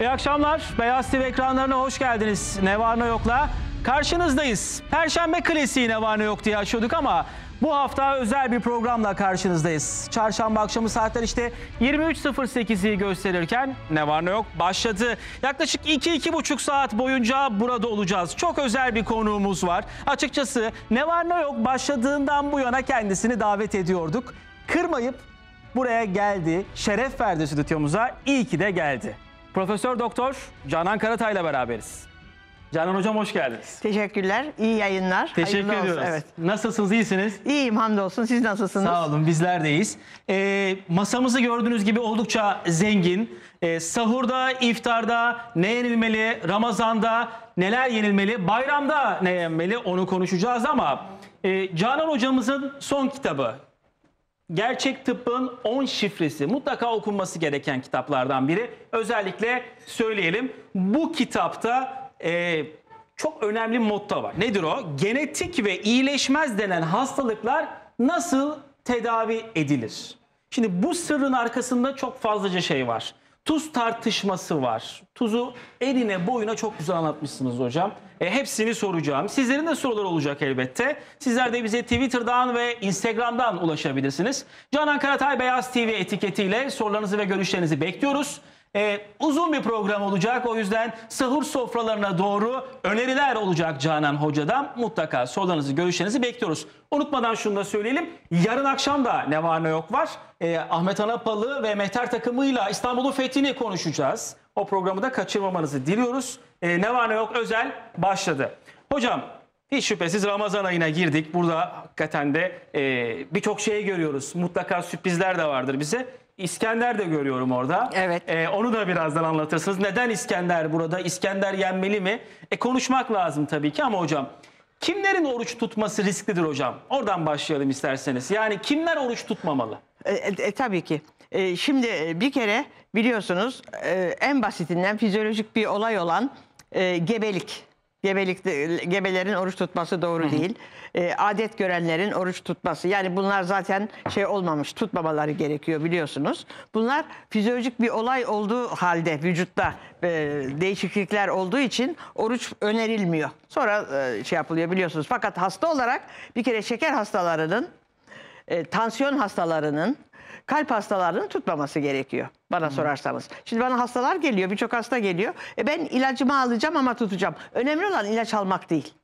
İyi akşamlar. Beyaz TV ekranlarına hoş geldiniz. Ne var ne yokla karşınızdayız. Perşembe klasiği ne var ne yok diye açıyorduk ama bu hafta özel bir programla karşınızdayız. Çarşamba akşamı saatler işte 23.08'i gösterirken ne var ne yok başladı. Yaklaşık 2-2,5 saat boyunca burada olacağız. Çok özel bir konuğumuz var. Açıkçası ne var ne yok başladığından bu yana kendisini davet ediyorduk. Kırmayıp buraya geldi, şeref verdi stüdyomuza. İyi ki de geldi. Profesör Doktor Canan Karatay ile beraberiz. Canan Hocam hoş geldiniz. Teşekkürler. İyi yayınlar. Teşekkür Hayırlı ediyoruz. evet. Nasılsınız? İyisiniz? İyiyim hamdolsun. Siz nasılsınız? Sağ olun. Bizler de iyiyiz. E, masamızı gördüğünüz gibi oldukça zengin. E, sahurda, iftarda ne yenilmeli? Ramazanda neler yenilmeli? Bayramda ne yenmeli? Onu konuşacağız ama e, Canan Hocamızın son kitabı Gerçek Tıbbın 10 Şifresi mutlaka okunması gereken kitaplardan biri. Özellikle söyleyelim bu kitapta e, çok önemli modda var. Nedir o? Genetik ve iyileşmez denen hastalıklar nasıl tedavi edilir? Şimdi bu sırrın arkasında çok fazlaca şey var. Tuz tartışması var. Tuzu eline boyuna çok güzel anlatmışsınız hocam. E, hepsini soracağım. Sizlerin de sorular olacak elbette. Sizler de bize Twitter'dan ve Instagram'dan ulaşabilirsiniz. Canan Karatay Beyaz TV etiketiyle sorularınızı ve görüşlerinizi bekliyoruz e, uzun bir program olacak. O yüzden sahur sofralarına doğru öneriler olacak Canan Hoca'dan. Mutlaka sorularınızı, görüşlerinizi bekliyoruz. Unutmadan şunu da söyleyelim. Yarın akşam da ne var ne yok var. E, Ahmet Anapalı ve Mehter takımıyla İstanbul'un fethini konuşacağız. O programı da kaçırmamanızı diliyoruz. E, ne var ne yok özel başladı. Hocam hiç şüphesiz Ramazan ayına girdik. Burada hakikaten de e, birçok şey görüyoruz. Mutlaka sürprizler de vardır bize. İskender de görüyorum orada. Evet. Ee, onu da birazdan anlatırsınız. Neden İskender burada? İskender yenmeli mi? E konuşmak lazım tabii ki ama hocam kimlerin oruç tutması risklidir hocam? Oradan başlayalım isterseniz. Yani kimler oruç tutmamalı? E, e, e tabii ki. E, şimdi e, bir kere biliyorsunuz e, en basitinden fizyolojik bir olay olan e, gebelik. Gebelikte, gebelerin oruç tutması doğru Hı -hı. değil. E, adet görenlerin oruç tutması. Yani bunlar zaten şey olmamış, tutmamaları gerekiyor biliyorsunuz. Bunlar fizyolojik bir olay olduğu halde vücutta e, değişiklikler olduğu için oruç önerilmiyor. Sonra e, şey yapılıyor biliyorsunuz. Fakat hasta olarak bir kere şeker hastalarının, e, tansiyon hastalarının, kalp hastalarını tutmaması gerekiyor bana hmm. sorarsanız. Şimdi bana hastalar geliyor, birçok hasta geliyor. E ben ilacımı alacağım ama tutacağım. Önemli olan ilaç almak değil.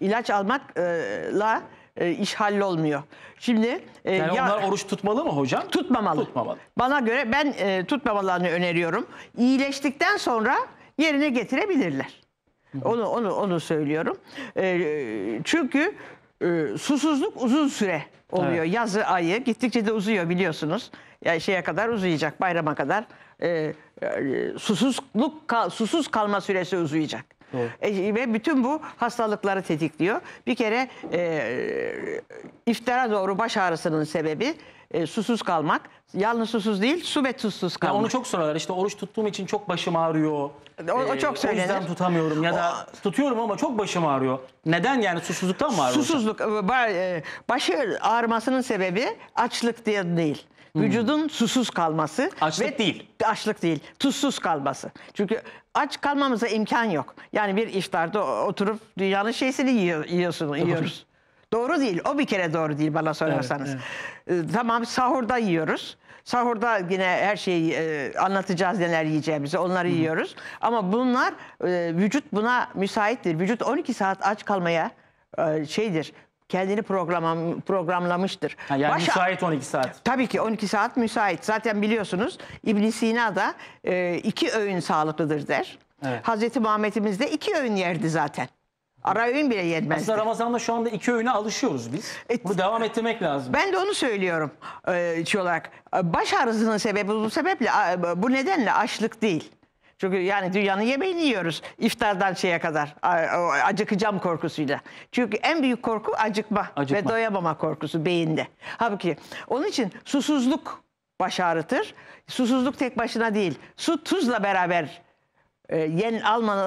İlaç almakla e, iş hallolmuyor. Şimdi e, yani ya, onlar oruç tutmalı mı hocam? Tutmamalı. Tutmamalı. Bana göre ben e, tutmamalarını öneriyorum. İyileştikten sonra yerine getirebilirler. Onu onu onu söylüyorum. E, çünkü e, susuzluk uzun süre oluyor. Evet. Yazı ayı gittikçe de uzuyor biliyorsunuz. Yani şeye kadar uzayacak bayrama kadar. E, e, susuzluk susuz kalma süresi uzayacak. E, ve bütün bu hastalıkları tetikliyor. Bir kere e, iftara doğru baş ağrısının sebebi e, susuz kalmak. Yalnız susuz değil, su ve tuzsuz kalmak. Ya onu çok sorarlar. İşte oruç tuttuğum için çok başım ağrıyor. O, o e, çok söylenir. O yüzden tutamıyorum ya da o... tutuyorum ama çok başım ağrıyor. Neden yani susuzluktan mı ağrıyor? Susuzluk, e, e, başı ağrımasının sebebi açlık diye değil. Hmm. Vücudun hmm. susuz kalması. Açlık ve değil. Açlık değil. Tuzsuz kalması. Çünkü aç kalmamıza imkan yok. Yani bir iftarda oturup dünyanın şeysini yiyor, yiyorsun, yiyoruz. Doğru değil. O bir kere doğru değil bana sorarsanız. Evet, evet. Ee, tamam sahurda yiyoruz. Sahurda yine her şeyi e, anlatacağız neler yiyeceğimizi. Onları Hı. yiyoruz. Ama bunlar e, vücut buna müsaittir. Vücut 12 saat aç kalmaya e, şeydir kendini programlamıştır. Ha, yani Baş, müsait 12 saat. Tabii ki 12 saat müsait. Zaten biliyorsunuz ibn Sina da e, iki öğün sağlıklıdır der. Evet. Hazreti Muhammed'imiz de iki öğün yerdi zaten. Ara öğün bile yetmez. Aslında Ramazan'da şu anda iki öğüne alışıyoruz biz. E, Bunu devam ettirmek lazım. Ben de onu söylüyorum e, şey olarak. E, baş ağrısının sebebi bu sebeple e, bu nedenle açlık değil. Çünkü yani dünyanın yemeğini yiyoruz iftardan şeye kadar acıkacağım korkusuyla. Çünkü en büyük korku acıkma, acıkma. ve doyamama korkusu beyinde. Halbuki onun için susuzluk baş ağrıtır. Susuzluk tek başına değil. Su tuzla beraber e, yen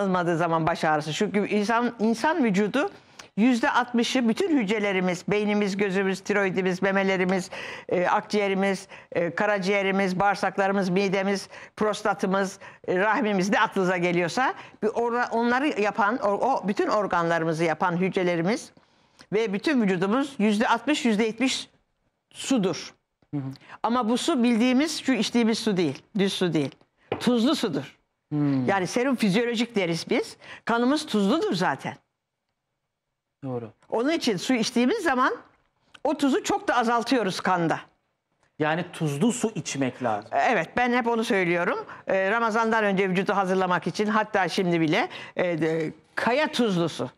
olmadığı zaman baş ağrısı. Çünkü insan, insan vücudu %60'ı bütün hücrelerimiz, beynimiz, gözümüz, tiroidimiz, memelerimiz, e, akciğerimiz, e, karaciğerimiz, bağırsaklarımız, midemiz, prostatımız, e, rahmimiz ne aklınıza geliyorsa bir orra, onları yapan, o, o bütün organlarımızı yapan hücrelerimiz ve bütün vücudumuz %60, %70 sudur. Hı hı. Ama bu su bildiğimiz şu içtiğimiz su değil, düz su değil. Tuzlu sudur. Hmm. Yani serum fizyolojik deriz biz. Kanımız tuzludur zaten. Doğru. Onun için su içtiğimiz zaman o tuzu çok da azaltıyoruz kanda. Yani tuzlu su içmek lazım. E, evet ben hep onu söylüyorum. Ee, Ramazandan önce vücudu hazırlamak için hatta şimdi bile e, de, kaya tuzlusu.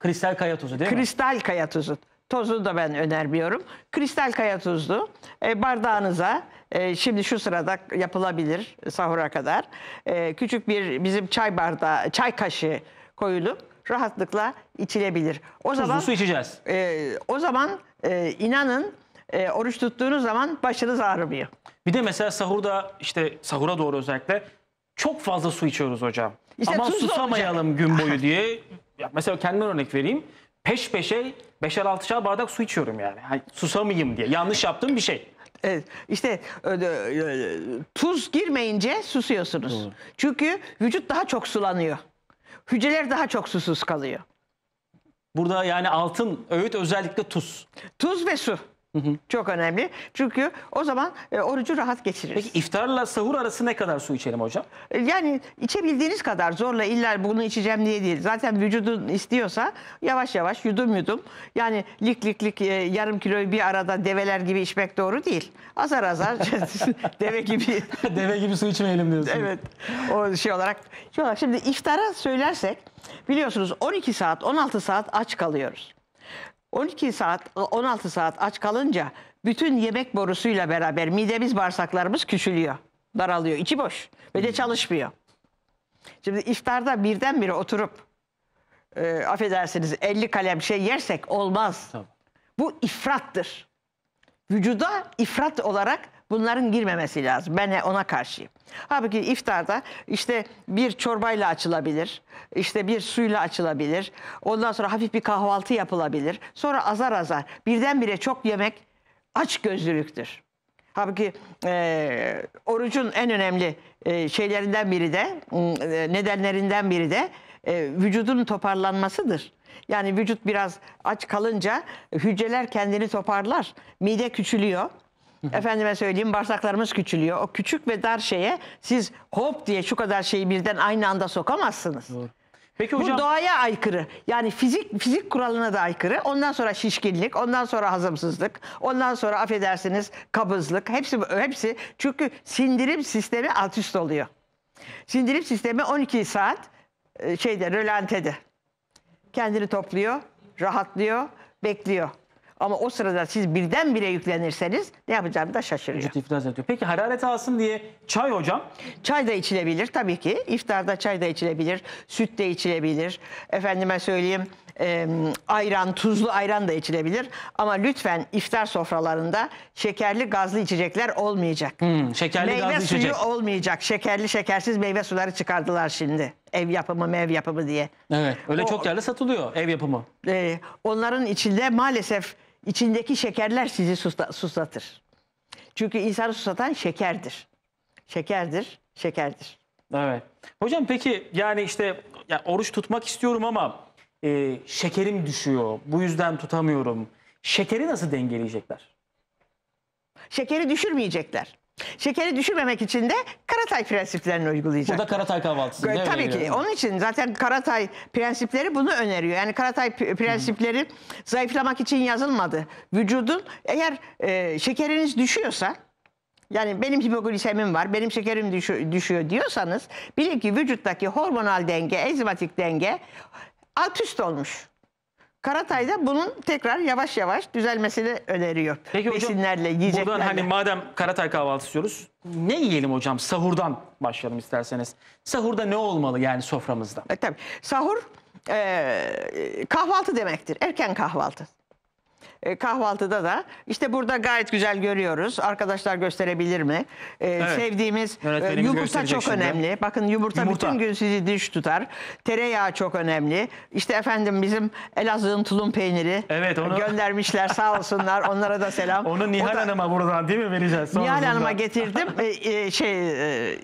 Kristal kaya tuzu değil Kristal mi? Kristal kaya tuzu. Tozu da ben önermiyorum. Kristal kaya tuzlu e, bardağınıza e, şimdi şu sırada yapılabilir sahura kadar. E, küçük bir bizim çay bardağı, çay kaşığı koyulup rahatlıkla içilebilir. O Tuzlu zaman su içeceğiz. E, o zaman e, inanın e, oruç tuttuğunuz zaman başınız ağrımıyor. Bir de mesela sahurda işte sahura doğru özellikle çok fazla su içiyoruz hocam. İşte Ama susamayalım olacak. gün boyu diye. mesela kendime örnek vereyim. Peş peşe beşer altışar bardak su içiyorum yani. yani. Susamayayım diye. Yanlış yaptığım bir şey. İşte e, e, tuz girmeyince susuyorsunuz. Doğru. Çünkü vücut daha çok sulanıyor. Hücreler daha çok susuz kalıyor. Burada yani altın öğüt özellikle tuz. Tuz ve su. Hı hı. Çok önemli. Çünkü o zaman e, orucu rahat geçiririz. Peki iftarla sahur arası ne kadar su içelim hocam? E, yani içebildiğiniz kadar zorla iller bunu içeceğim diye değil. Zaten vücudun istiyorsa yavaş yavaş yudum yudum. Yani lik lik lik e, yarım kiloyu bir arada develer gibi içmek doğru değil. Azar azar deve gibi. deve gibi su içmeyelim diyorsunuz. Evet. O şey olarak. Şimdi iftara söylersek biliyorsunuz 12 saat 16 saat aç kalıyoruz. 12 saat 16 saat aç kalınca bütün yemek borusuyla beraber midemiz bağırsaklarımız küçülüyor. Daralıyor. içi boş. Ve de hmm. çalışmıyor. Şimdi iftarda birdenbire oturup e, affedersiniz 50 kalem şey yersek olmaz. Tabii. Bu ifrattır. Vücuda ifrat olarak Bunların girmemesi lazım. Ben ona karşıyım. Halbuki iftarda işte bir çorbayla açılabilir, işte bir suyla açılabilir, ondan sonra hafif bir kahvaltı yapılabilir, sonra azar azar birdenbire çok yemek aç gözlülüktür. Halbuki e, orucun en önemli e, şeylerinden biri de, e, nedenlerinden biri de e, vücudun toparlanmasıdır. Yani vücut biraz aç kalınca hücreler kendini toparlar, mide küçülüyor. Efendime söyleyeyim bağırsaklarımız küçülüyor. O küçük ve dar şeye siz hop diye şu kadar şeyi birden aynı anda sokamazsınız. Doğru. Peki hocam, Bu doğaya aykırı. Yani fizik fizik kuralına da aykırı. Ondan sonra şişkinlik, ondan sonra hazımsızlık, ondan sonra affedersiniz kabızlık. Hepsi hepsi çünkü sindirim sistemi alt üst oluyor. Sindirim sistemi 12 saat e, şeyde rölantede. Kendini topluyor, rahatlıyor, bekliyor. Ama o sırada siz birdenbire yüklenirseniz ne yapacağımı da şaşırıyor. Vücut iflas ediyor. Peki hararet alsın diye çay hocam? Çay da içilebilir tabii ki. İftarda çay da içilebilir. Süt de içilebilir. Efendime söyleyeyim e, ayran, tuzlu ayran da içilebilir. Ama lütfen iftar sofralarında şekerli gazlı içecekler olmayacak. Hmm, şekerli meyve gazlı suyu içecek. olmayacak. Şekerli şekersiz meyve suları çıkardılar şimdi. Ev yapımı, mev yapımı diye. Evet. Öyle o, çok yerli satılıyor ev yapımı. E, onların içinde maalesef İçindeki şekerler sizi susta, susatır. Çünkü insanı susatan şekerdir. Şekerdir, şekerdir. Evet. Hocam peki yani işte ya oruç tutmak istiyorum ama e, şekerim düşüyor. Bu yüzden tutamıyorum. Şekeri nasıl dengeleyecekler? Şekeri düşürmeyecekler. Şekeri düşürmemek için de Karatay prensiplerini uygulayacak. Bu da Karatay kahvaltısı. Değil Tabii mi? ki. Onun için zaten Karatay prensipleri bunu öneriyor. Yani Karatay prensipleri hmm. zayıflamak için yazılmadı. Vücudun eğer e, şekeriniz düşüyorsa yani benim hipoglisemim var, benim şekerim düşüyor, düşüyor diyorsanız bilin ki vücuttaki hormonal denge, enzimatik denge alt üst olmuş. Karatay da bunun tekrar yavaş yavaş düzelmesini öneriyor. Peki hocam, Besinlerle, yiyeceklerle. Buradan hani madem Karatay kahvaltı istiyoruz ne yiyelim hocam? Sahurdan başlayalım isterseniz. Sahurda ne olmalı yani soframızda? E, tabii. Sahur e, kahvaltı demektir. Erken kahvaltı. E, kahvaltıda da işte burada gayet güzel görüyoruz. Arkadaşlar gösterebilir mi? E, evet. Sevdiğimiz e, yumurta çok şimdi. önemli. Bakın yumurta, yumurta bütün gün sizi diş tutar. Tereyağı çok önemli. İşte efendim bizim Elazığ'ın tulum peyniri evet, onu... göndermişler sağ olsunlar. Onlara da selam. Onu Nihal da... Hanım'a buradan değil mi vereceğiz? Son Nihal Hanım'a getirdim. E, şey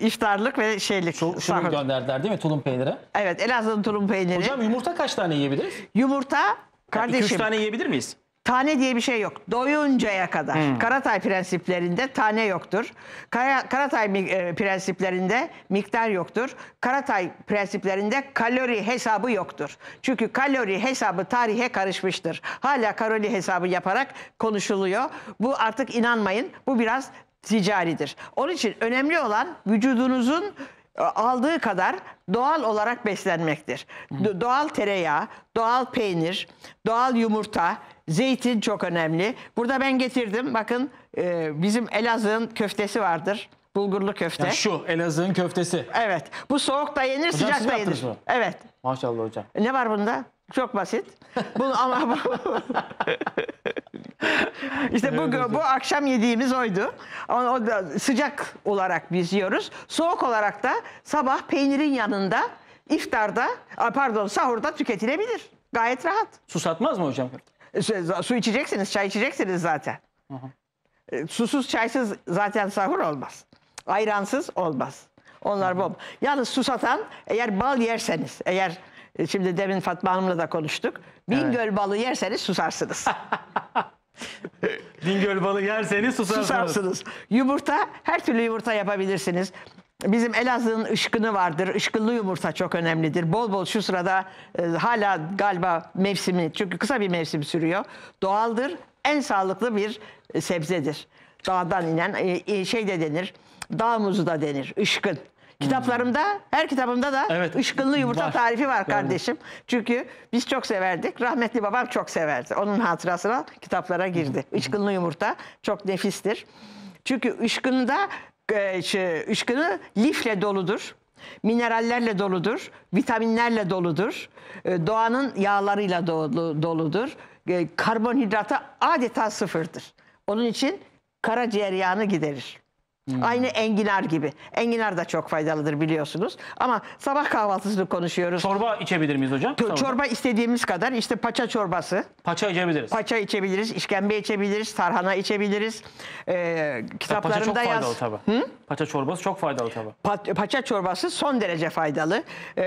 iftarlık ve şeylik. Şu, şunu gönderdiler değil mi tulum peyniri? Evet Elazığ'ın tulum peyniri. Hocam yumurta kaç tane yiyebiliriz? Yumurta Kardeşim. 2-3 tane yiyebilir miyiz? Tane diye bir şey yok. Doyuncaya kadar. Hmm. Karatay prensiplerinde tane yoktur. Kara, Karatay e, prensiplerinde miktar yoktur. Karatay prensiplerinde kalori hesabı yoktur. Çünkü kalori hesabı tarihe karışmıştır. Hala kalori hesabı yaparak konuşuluyor. Bu artık inanmayın. Bu biraz ticaridir. Onun için önemli olan vücudunuzun e, aldığı kadar doğal olarak beslenmektir. Hmm. Do doğal tereyağı, doğal peynir, doğal yumurta, Zeytin çok önemli. Burada ben getirdim. Bakın e, bizim Elazığ'ın köftesi vardır. Bulgurlu köfte. Ya şu Elazığ'ın köftesi. Evet. Bu soğuk da yenir, hocam, sıcak da yenir. Mı? Evet. Maşallah hocam. Ne var bunda? Çok basit. Bu ama bu. İşte bu, bu akşam yediğimiz oydu. Ama o da sıcak olarak biz yiyoruz. Soğuk olarak da sabah peynirin yanında iftarda pardon sahurda tüketilebilir. Gayet rahat. Susatmaz mı hocam? E, su içeceksiniz, çay içeceksiniz zaten. Hı e, Susuz çaysız zaten sahur olmaz. Ayransız olmaz. Onlar bomba. Yalnız susatan eğer bal yerseniz, eğer e, şimdi demin Fatma Hanım'la da konuştuk. Bingöl evet. balı yerseniz susarsınız. Bingöl balı yerseniz susarsınız. susarsınız. Yumurta, her türlü yumurta yapabilirsiniz. Bizim Elazığ'ın ışkını vardır. Işkınlı yumurta çok önemlidir. Bol bol şu sırada e, hala galiba mevsimi çünkü kısa bir mevsim sürüyor. Doğaldır. En sağlıklı bir e, sebzedir. Dağdan inen e, e, şey de denir. Dağ muzu da denir. Işkın. Kitaplarımda, her kitabımda da Evet, ışkınlı yumurta var. tarifi var kardeşim. Çünkü biz çok severdik. Rahmetli babam çok severdi. Onun hatırasına kitaplara girdi. Işkınlı yumurta çok nefistir. Çünkü ışkında e, şey, ışkını lifle doludur. Minerallerle doludur, vitaminlerle doludur, e, doğanın yağlarıyla dolu, doludur. E, Karbonhidrata adeta sıfırdır. Onun için karaciğer yağını giderir. Hmm. Aynı enginar gibi. Enginar da çok faydalıdır biliyorsunuz. Ama sabah kahvaltısını konuşuyoruz. Çorba içebilir miyiz hocam? Çorba, çorba istediğimiz kadar. İşte paça çorbası. Paça içebiliriz. Paça içebiliriz, işkembe içebiliriz, tarhana içebiliriz. Ee, kitaplarımda paça çok faydalı tabii. Hı? Paça çorbası çok faydalı tabi. Pa paça çorbası son derece faydalı. Ee,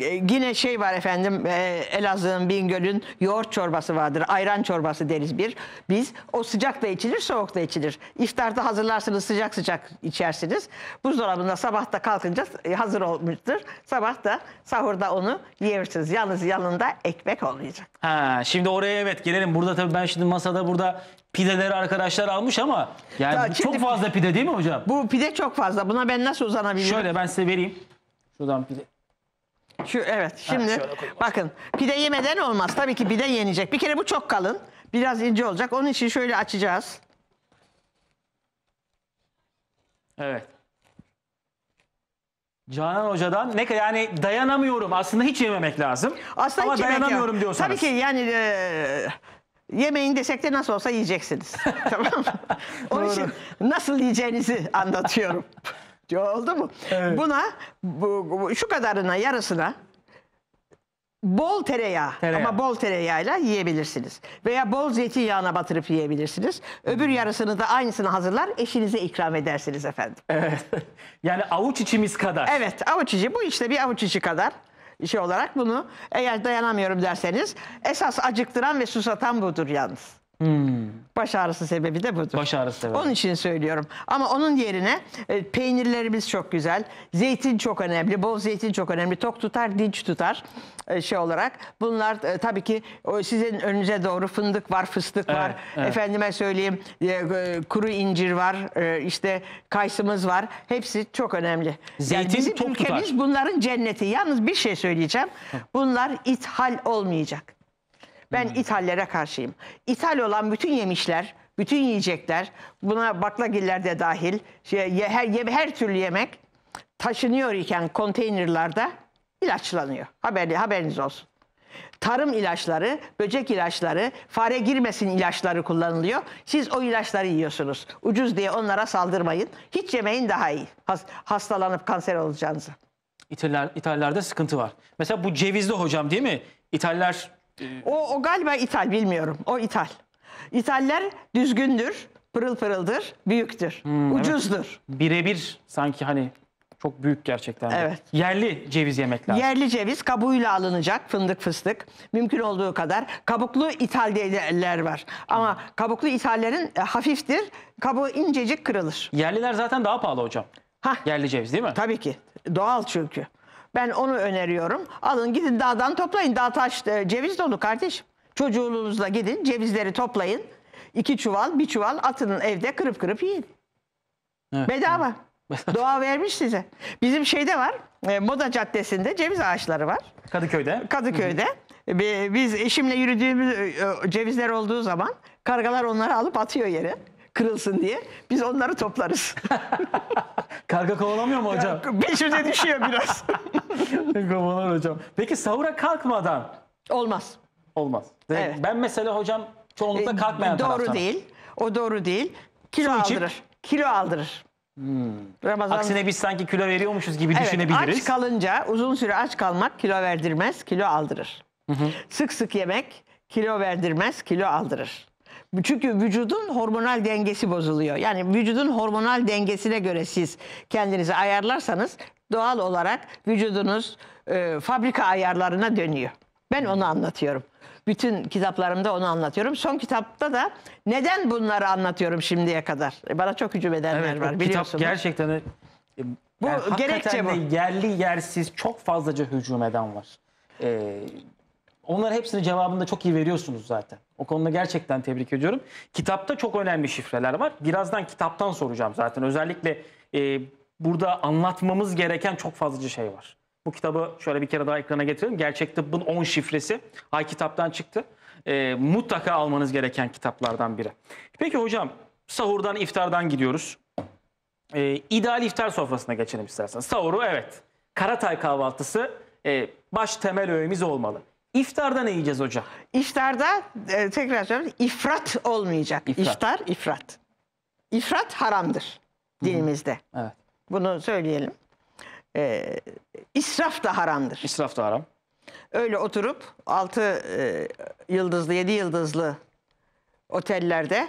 e, yine şey var efendim e, Elazığ'ın Bingöl'ün yoğurt çorbası vardır. Ayran çorbası deriz bir. Biz o sıcak da içilir, soğuk da içilir. İftarda hazırlarsınız sıcak sıcak olarak içersiniz. Buzdolabında sabah da kalkınca e, hazır olmuştur. Sabah da sahurda onu yiyebilirsiniz. Yalnız yanında ekmek olmayacak. Ha, şimdi oraya evet gelelim. Burada tabii ben şimdi masada burada pideleri arkadaşlar almış ama yani ya, çok fazla pide değil mi hocam? Bu pide çok fazla. Buna ben nasıl uzanabilirim? Şöyle ben size vereyim. Şuradan pide. Şu evet şimdi ha, bakın pide yemeden olmaz. Tabii ki pide yenecek. Bir kere bu çok kalın. Biraz ince olacak. Onun için şöyle açacağız. Evet. Canan Hoca'dan ne kadar yani dayanamıyorum aslında hiç yememek lazım. Aslında Ama hiç dayanamıyorum yok. diyorsanız. Tabii ki yani e, yemeyin desek de nasıl olsa yiyeceksiniz. tamam mı? Onun için nasıl yiyeceğinizi anlatıyorum. Oldu mu? Evet. Buna bu, bu, şu kadarına yarısına Bol tereyağı, Tereyağı. ama bol tereyağıyla yiyebilirsiniz. Veya bol zeytinyağına batırıp yiyebilirsiniz. Öbür hmm. yarısını da aynısını hazırlar, eşinize ikram edersiniz efendim. Evet. Yani avuç içimiz kadar. Evet, avuç içi. Bu işte bir avuç içi kadar şey olarak bunu eğer dayanamıyorum derseniz esas acıktıran ve susatan budur yalnız. Hmm. Baş ağrısı sebebi de budur. Baş ağrısı sebebi. Onun için söylüyorum. Ama onun yerine e, peynirlerimiz çok güzel. Zeytin çok önemli. Bol zeytin çok önemli. Tok tutar, dinç tutar e, şey olarak. Bunlar e, tabii ki o, sizin önünüze doğru fındık var, fıstık evet, var. Evet. Efendime söyleyeyim e, e kuru incir var. E, işte kaysımız var. Hepsi çok önemli. Zeytin yani bizim tok ülkemiz tutar. bunların cenneti. Yalnız bir şey söyleyeceğim. Bunlar ithal olmayacak. Ben hmm. ithallere karşıyım. İthal olan bütün yemişler, bütün yiyecekler, buna baklagiller de dahil, şey, her, her türlü yemek taşınıyor iken konteynerlarda ilaçlanıyor. Haberli, haberiniz olsun. Tarım ilaçları, böcek ilaçları, fare girmesin ilaçları kullanılıyor. Siz o ilaçları yiyorsunuz. Ucuz diye onlara saldırmayın. Hiç yemeyin daha iyi. hastalanıp kanser olacağınızı. İthaller, sıkıntı var. Mesela bu cevizli hocam değil mi? İthaller ee, o, o galiba ithal bilmiyorum. O ithal. İtaller düzgündür, pırıl pırıldır, büyüktür, Hmm, evet. ucuzdur. Birebir sanki hani çok büyük gerçekten. Evet. Yerli ceviz yemek lazım. Yerli ceviz kabuğuyla alınacak fındık fıstık. Mümkün olduğu kadar kabuklu ithaller var. Ama hmm. kabuklu ithallerin e, hafiftir, kabuğu incecik kırılır. Yerliler zaten daha pahalı hocam. Hah, Yerli ceviz değil mi? tabii ki. Doğal çünkü. Ben onu öneriyorum. Alın gidin dağdan toplayın. Dağ taş e, ceviz dolu kardeşim. Çocuğunuzla gidin cevizleri toplayın. İki çuval bir çuval atının evde kırıp kırıp yiyin. Evet, Bedava. Evet. Doğa vermiş size. Bizim şeyde var. E, Moda Caddesi'nde ceviz ağaçları var. Kadıköy'de. Kadıköy'de. Hı hı. Biz eşimle yürüdüğümüz e, cevizler olduğu zaman kargalar onları alıp atıyor yere kırılsın diye. Biz onları toplarız. Karga kovalamıyor mu hocam? Peşimize düşüyor biraz. Kovalar hocam. Peki sahura kalkmadan Olmaz. olmaz. Evet. Ben mesela hocam çoğunlukla e, kalkmayan doğru değil. O doğru değil. Kilo Su içip- Kilo aldırır. Hmm. Ramazan Aksine biz sanki kilo veriyormuşuz gibi Evet, düşünebiliriz. Aç kalınca uzun süre aç kalmak kilo verdirmez, kilo aldırır. Sık sık yemek kilo verdirmez, kilo aldırır. Çünkü vücudun hormonal dengesi bozuluyor. Yani vücudun hormonal dengesine göre siz kendinizi ayarlarsanız doğal olarak vücudunuz e, fabrika ayarlarına dönüyor. Ben onu anlatıyorum. Bütün kitaplarımda onu anlatıyorum. Son kitapta da neden bunları anlatıyorum şimdiye kadar? E, bana çok hücum edenler evet, var biliyorsunuz. Kitap gerçekten e, bu yani gerekçe bu. yerli yersiz çok fazlaca hücum eden var. Ee, onlar hepsini cevabında çok iyi veriyorsunuz zaten. O konuda gerçekten tebrik ediyorum. Kitapta çok önemli şifreler var. Birazdan kitaptan soracağım zaten. Özellikle e, burada anlatmamız gereken çok fazla şey var. Bu kitabı şöyle bir kere daha ekrana getirelim. Gerçek Tıbbın 10 şifresi. Ay kitaptan çıktı. E, mutlaka almanız gereken kitaplardan biri. Peki hocam sahurdan iftardan gidiyoruz. E, ideal iftar sofrasına geçelim istersen. Sahuru evet. Karatay kahvaltısı e, baş temel öğemiz olmalı. İftarda ne yiyeceğiz hocam? İftarda e, tekrar söylüyorum ifrat olmayacak. İfrat. İftar ifrat. İfrat haramdır dilimizde. Hı -hı. Evet. Bunu söyleyelim. E, israf da haramdır. İsraf da haram. Öyle oturup 6 e, yıldızlı 7 yıldızlı otellerde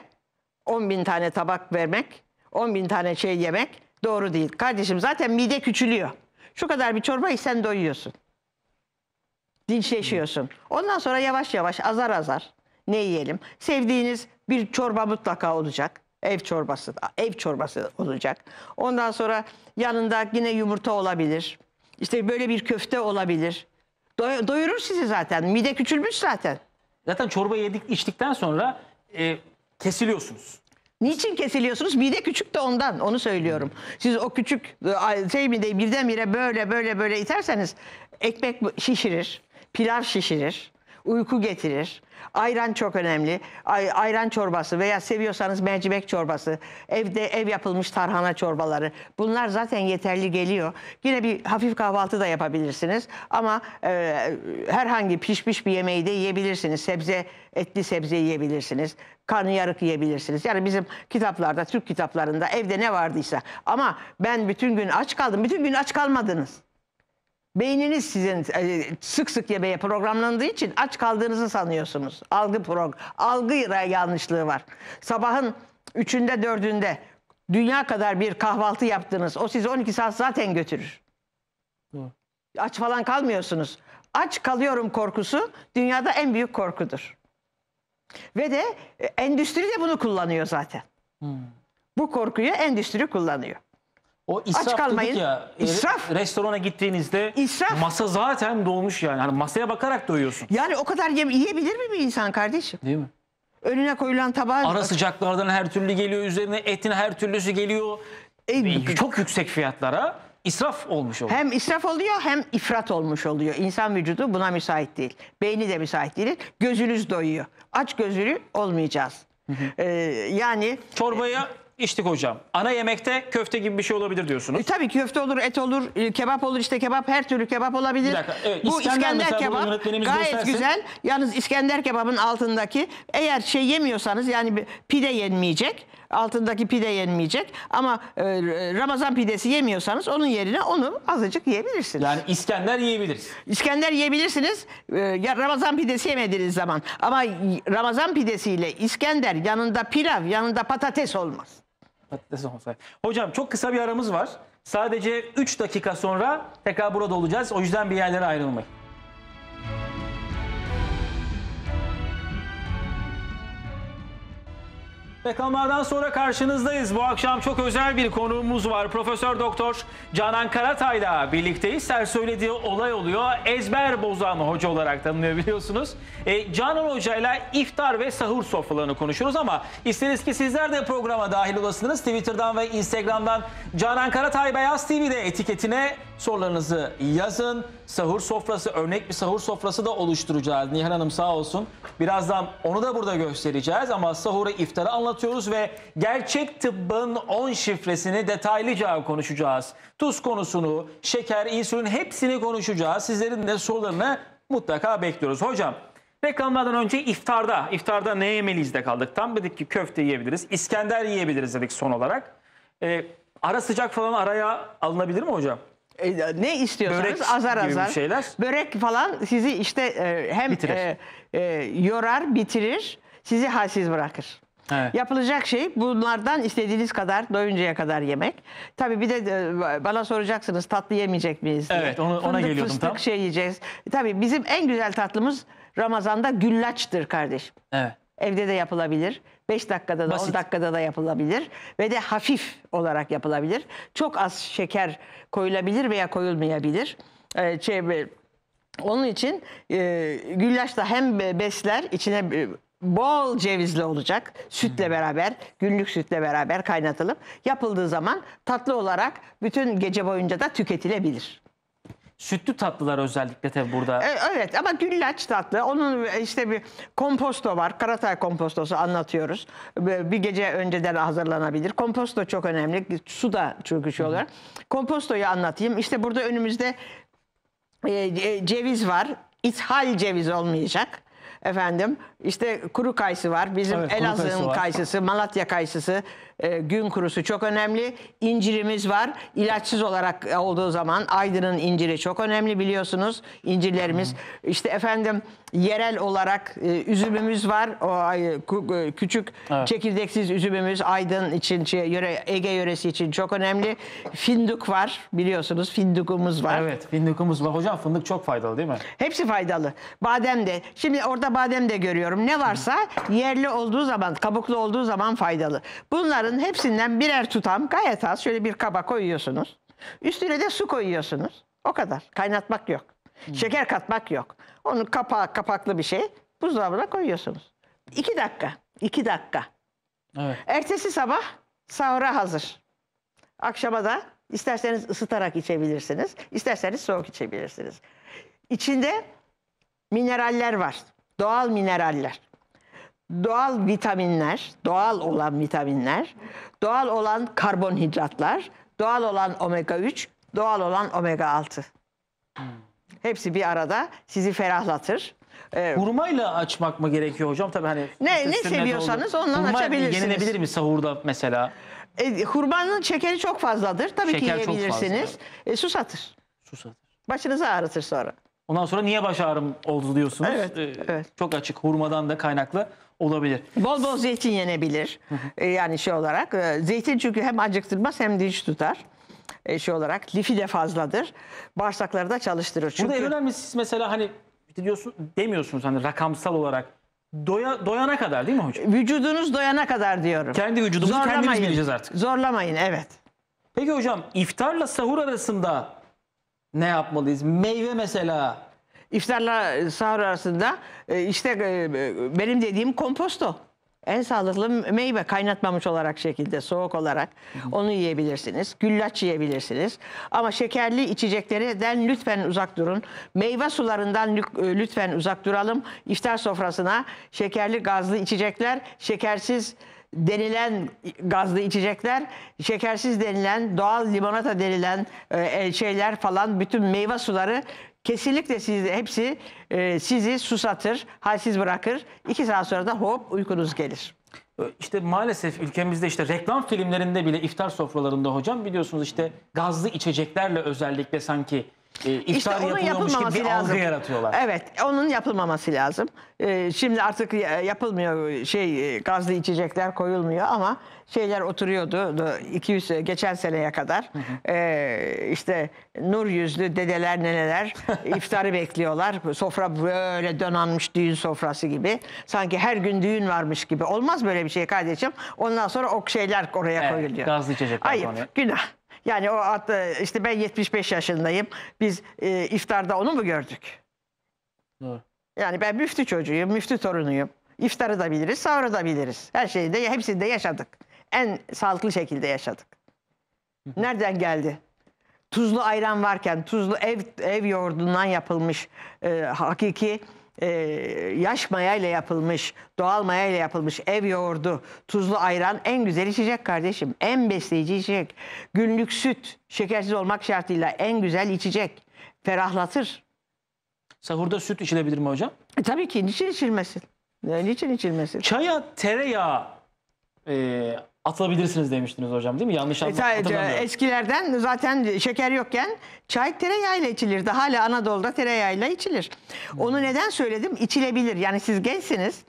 10 bin tane tabak vermek, 10 bin tane şey yemek doğru değil. Kardeşim zaten mide küçülüyor. Şu kadar bir çorba isen doyuyorsun dinçleşiyorsun. Ondan sonra yavaş yavaş azar azar ne yiyelim? Sevdiğiniz bir çorba mutlaka olacak. Ev çorbası, ev çorbası olacak. Ondan sonra yanında yine yumurta olabilir. İşte böyle bir köfte olabilir. Do doyurur sizi zaten. Mide küçülmüş zaten. Zaten çorba yedik içtikten sonra e, kesiliyorsunuz. Niçin kesiliyorsunuz? Mide küçük de ondan. Onu söylüyorum. Siz o küçük e, şey mideyi birdenbire böyle böyle böyle iterseniz ekmek şişirir pilav şişirir, uyku getirir. Ayran çok önemli. Ay, ayran çorbası veya seviyorsanız mercimek çorbası, evde ev yapılmış tarhana çorbaları. Bunlar zaten yeterli geliyor. Yine bir hafif kahvaltı da yapabilirsiniz ama e, herhangi pişmiş bir yemeği de yiyebilirsiniz. Sebze, etli sebze yiyebilirsiniz. yarık yiyebilirsiniz. Yani bizim kitaplarda, Türk kitaplarında evde ne vardıysa. Ama ben bütün gün aç kaldım. Bütün gün aç kalmadınız. Beyniniz sizin e, sık sık yemeye programlandığı için aç kaldığınızı sanıyorsunuz. Algı prog, algı yanlışlığı var. Sabahın üçünde dördünde dünya kadar bir kahvaltı yaptınız. O sizi 12 saat zaten götürür. Hı. Aç falan kalmıyorsunuz. Aç kalıyorum korkusu dünyada en büyük korkudur. Ve de e, endüstri de bunu kullanıyor zaten. Hı. Hmm. Bu korkuyu endüstri kullanıyor. O israf Aç kalmayın. ya. E, israf. E, restorana gittiğinizde İsraf. masa zaten dolmuş yani. Hani masaya bakarak doyuyorsun. Yani o kadar yem yiyebilir mi bir insan kardeşim? Değil mi? Önüne koyulan tabağa... Ara sıcaklardan her türlü geliyor. Üzerine etin her türlüsü geliyor. E, çok yüksek fiyatlara israf olmuş oluyor. Hem israf oluyor hem ifrat olmuş oluyor. İnsan vücudu buna müsait değil. Beyni de müsait değil. Gözünüz doyuyor. Aç gözlü olmayacağız. Ee, yani... Çorbaya içtik hocam. Ana yemekte köfte gibi bir şey olabilir diyorsunuz. E, tabii köfte olur, et olur, e, kebap olur işte kebap her türlü kebap olabilir. Bir dakika, evet, bu İskender, İskender kebap gayet gösterse... güzel. Yalnız İskender kebabın altındaki eğer şey yemiyorsanız yani pide yenmeyecek. Altındaki pide yenmeyecek ama e, Ramazan pidesi yemiyorsanız onun yerine onu azıcık yiyebilirsiniz. Yani İskender yiyebiliriz. İskender yiyebilirsiniz. E, Ramazan pidesi yemediğiniz zaman ama Ramazan pidesiyle İskender yanında pilav, yanında patates olmaz. Patates olmasa. Hocam çok kısa bir aramız var. Sadece 3 dakika sonra tekrar burada olacağız. O yüzden bir yerlere ayrılmayın. Reklamlardan sonra karşınızdayız. Bu akşam çok özel bir konuğumuz var. Profesör Doktor Canan Karatay'la birlikteyiz. Her söylediği olay oluyor. Ezber bozan hoca olarak tanınıyor biliyorsunuz. E, Canan Hoca'yla iftar ve sahur sofralarını konuşuruz ama isteriz ki sizler de programa dahil olasınız. Twitter'dan ve Instagram'dan Canan Karatay Beyaz TV'de etiketine sorularınızı yazın. Sahur sofrası, örnek bir sahur sofrası da oluşturacağız. Nihan Hanım sağ olsun. Birazdan onu da burada göstereceğiz ama sahuru, iftara anlatacağız anlatıyoruz ve gerçek tıbbın 10 şifresini detaylıca konuşacağız. Tuz konusunu, şeker, insülin hepsini konuşacağız. Sizlerin de sorularını mutlaka bekliyoruz. Hocam Reklamlardan önce iftarda, iftarda ne yemeliyiz de kaldık. Tam dedik ki köfte yiyebiliriz, İskender yiyebiliriz dedik son olarak. Ee, ara sıcak falan araya alınabilir mi hocam? E, ne istiyorsanız Börek azar azar. Şeyler. Börek falan sizi işte e, hem E, e, yorar, bitirir, sizi halsiz bırakır. Evet. Yapılacak şey bunlardan istediğiniz kadar doyuncaya kadar yemek. Tabii bir de e, bana soracaksınız tatlı yemeyecek miyiz diye. Evet onu, ona geliyordum geliyordum fıstık tam. şey yiyeceğiz. Tabii bizim en güzel tatlımız Ramazan'da güllaçtır kardeşim. Evet. Evde de yapılabilir. 5 dakikada da Basit. 10 dakikada da yapılabilir ve de hafif olarak yapılabilir. Çok az şeker koyulabilir veya koyulmayabilir. Ee, şey, onun için e, güllaç da hem besler, içine e, bol cevizli olacak. Sütle beraber, günlük sütle beraber kaynatılıp yapıldığı zaman tatlı olarak bütün gece boyunca da tüketilebilir. Sütlü tatlılar özellikle tabi burada. E, evet ama güllaç tatlı. Onun işte bir komposto var. Karatay kompostosu anlatıyoruz. Bir gece önceden hazırlanabilir. Komposto çok önemli. Su da çünkü şey olarak. Kompostoyu anlatayım. İşte burada önümüzde e, ceviz var. İthal ceviz olmayacak. Efendim işte kuru kayısı var. Bizim Evet, Elazığ'ın kayısı kayısısı, Malatya kayısısı, e, gün kurusu çok önemli. İncirimiz var. İlaçsız olarak olduğu zaman Aydın'ın inciri çok önemli biliyorsunuz. İncirlerimiz. işte efendim yerel olarak e, üzümümüz var. O ay, ku- e, küçük Evet. çekirdeksiz üzümümüz Aydın için şey, yöre, Ege yöresi için çok önemli. Fındık var biliyorsunuz. Fındıkımız var. Evet fındıkımız var. Hocam fındık çok faydalı değil mi? Hepsi faydalı. Badem de. Şimdi orada badem de görüyorum. Ne varsa yerli olduğu zaman, kabuklu olduğu zaman faydalı. Bunların hepsinden birer tutam gayet az. Şöyle bir kaba koyuyorsunuz. Üstüne de su koyuyorsunuz. O kadar. Kaynatmak yok. Hmm. Şeker katmak yok. Onu kapağı, kapaklı bir şey buzdolabına koyuyorsunuz. İki dakika. iki dakika. Evet. Ertesi sabah sahura hazır. Akşama da isterseniz ısıtarak içebilirsiniz. isterseniz soğuk içebilirsiniz. İçinde mineraller var. Doğal mineraller. Doğal vitaminler, doğal olan vitaminler, doğal olan karbonhidratlar, doğal olan omega 3, doğal olan omega 6. Hmm. Hepsi bir arada sizi ferahlatır. Evet. Hurmayla açmak mı gerekiyor hocam? Tabii hani ne ne seviyorsanız oldu. ondan Hurma açabilirsiniz. Yenilebilir mi sahurda mesela? E, hurmanın şekeri çok fazladır. Tabii Şeker ki yiyebilirsiniz. Çok fazla. E, susatır. Susatır. Başınızı ağrıtır sonra. Ondan sonra niye baş ağrım oldu diyorsunuz. Evet, ee, evet. Çok açık hurmadan da kaynaklı olabilir. Bol bol zeytin yenebilir. ee, yani şey olarak. E, zeytin çünkü hem acıktırmaz hem dinç tutar e, şey olarak lifi de fazladır. Bağırsakları da çalıştırır. Çünkü... Burada en önemlisi siz mesela hani diyorsun, demiyorsunuz hani rakamsal olarak Doya, doyana kadar değil mi hocam? Vücudunuz doyana kadar diyorum. Kendi vücudumuzu kendimiz bileceğiz artık. Zorlamayın evet. Peki hocam iftarla sahur arasında ne yapmalıyız? Meyve mesela. İftarla sahur arasında e, işte e, e, benim dediğim komposto. En sağlıklı meyve kaynatmamış olarak şekilde soğuk olarak onu yiyebilirsiniz. Güllaç yiyebilirsiniz. Ama şekerli içeceklerden lütfen uzak durun. Meyve sularından e, lütfen uzak duralım. İftar sofrasına şekerli gazlı içecekler, şekersiz denilen gazlı içecekler, şekersiz denilen, doğal limonata denilen e, e, şeyler falan bütün meyve suları kesinlikle siz, hepsi e, sizi susatır, halsiz bırakır. İki saat sonra da hop uykunuz gelir. E, işte maalesef ülkemizde işte reklam filmlerinde bile iftar sofralarında hocam biliyorsunuz işte gazlı içeceklerle özellikle sanki e, iftar onun yapılmaması gibi bir lazım. algı yaratıyorlar. Evet, onun yapılmaması lazım. Ee, şimdi artık e, yapılmıyor şey e, gazlı içecekler koyulmuyor ama şeyler oturuyordu 200 e, geçen seneye kadar. Ee, işte nur yüzlü dedeler neneler iftarı bekliyorlar. Sofra böyle donanmış düğün sofrası gibi. Sanki her gün düğün varmış gibi. Olmaz böyle bir şey kardeşim. Ondan sonra ok şeyler oraya evet, koyuluyor. Gazlı içecekler Ayıp, konuyor. günah. Yani o at, e, işte ben 75 yaşındayım. Biz e, iftarda onu mu gördük? Evet. Yani ben müftü çocuğuyum, müftü torunuyum. İftarı da biliriz, sahuru da biliriz. Her şeyi de hepsini de yaşadık. En sağlıklı şekilde yaşadık. Nereden geldi? Tuzlu ayran varken tuzlu ev ev yoğurdundan yapılmış e, hakiki e, yaş mayayla yapılmış, doğal mayayla yapılmış ev yoğurdu, tuzlu ayran en güzel içecek kardeşim. En besleyici içecek. Günlük süt, şekersiz olmak şartıyla en güzel içecek. Ferahlatır. Sahurda süt içilebilir mi hocam? E, tabii ki. Niçin içilmesin? niçin içilmesin? Çaya tereyağı e, atılabilirsiniz demiştiniz hocam değil mi? Yanlış e, hatırlamıyorum. E, eskilerden zaten şeker yokken çay tereyağıyla içilirdi. Hala Anadolu'da tereyağıyla içilir. Onu hmm. neden söyledim? İçilebilir. Yani siz gençsiniz.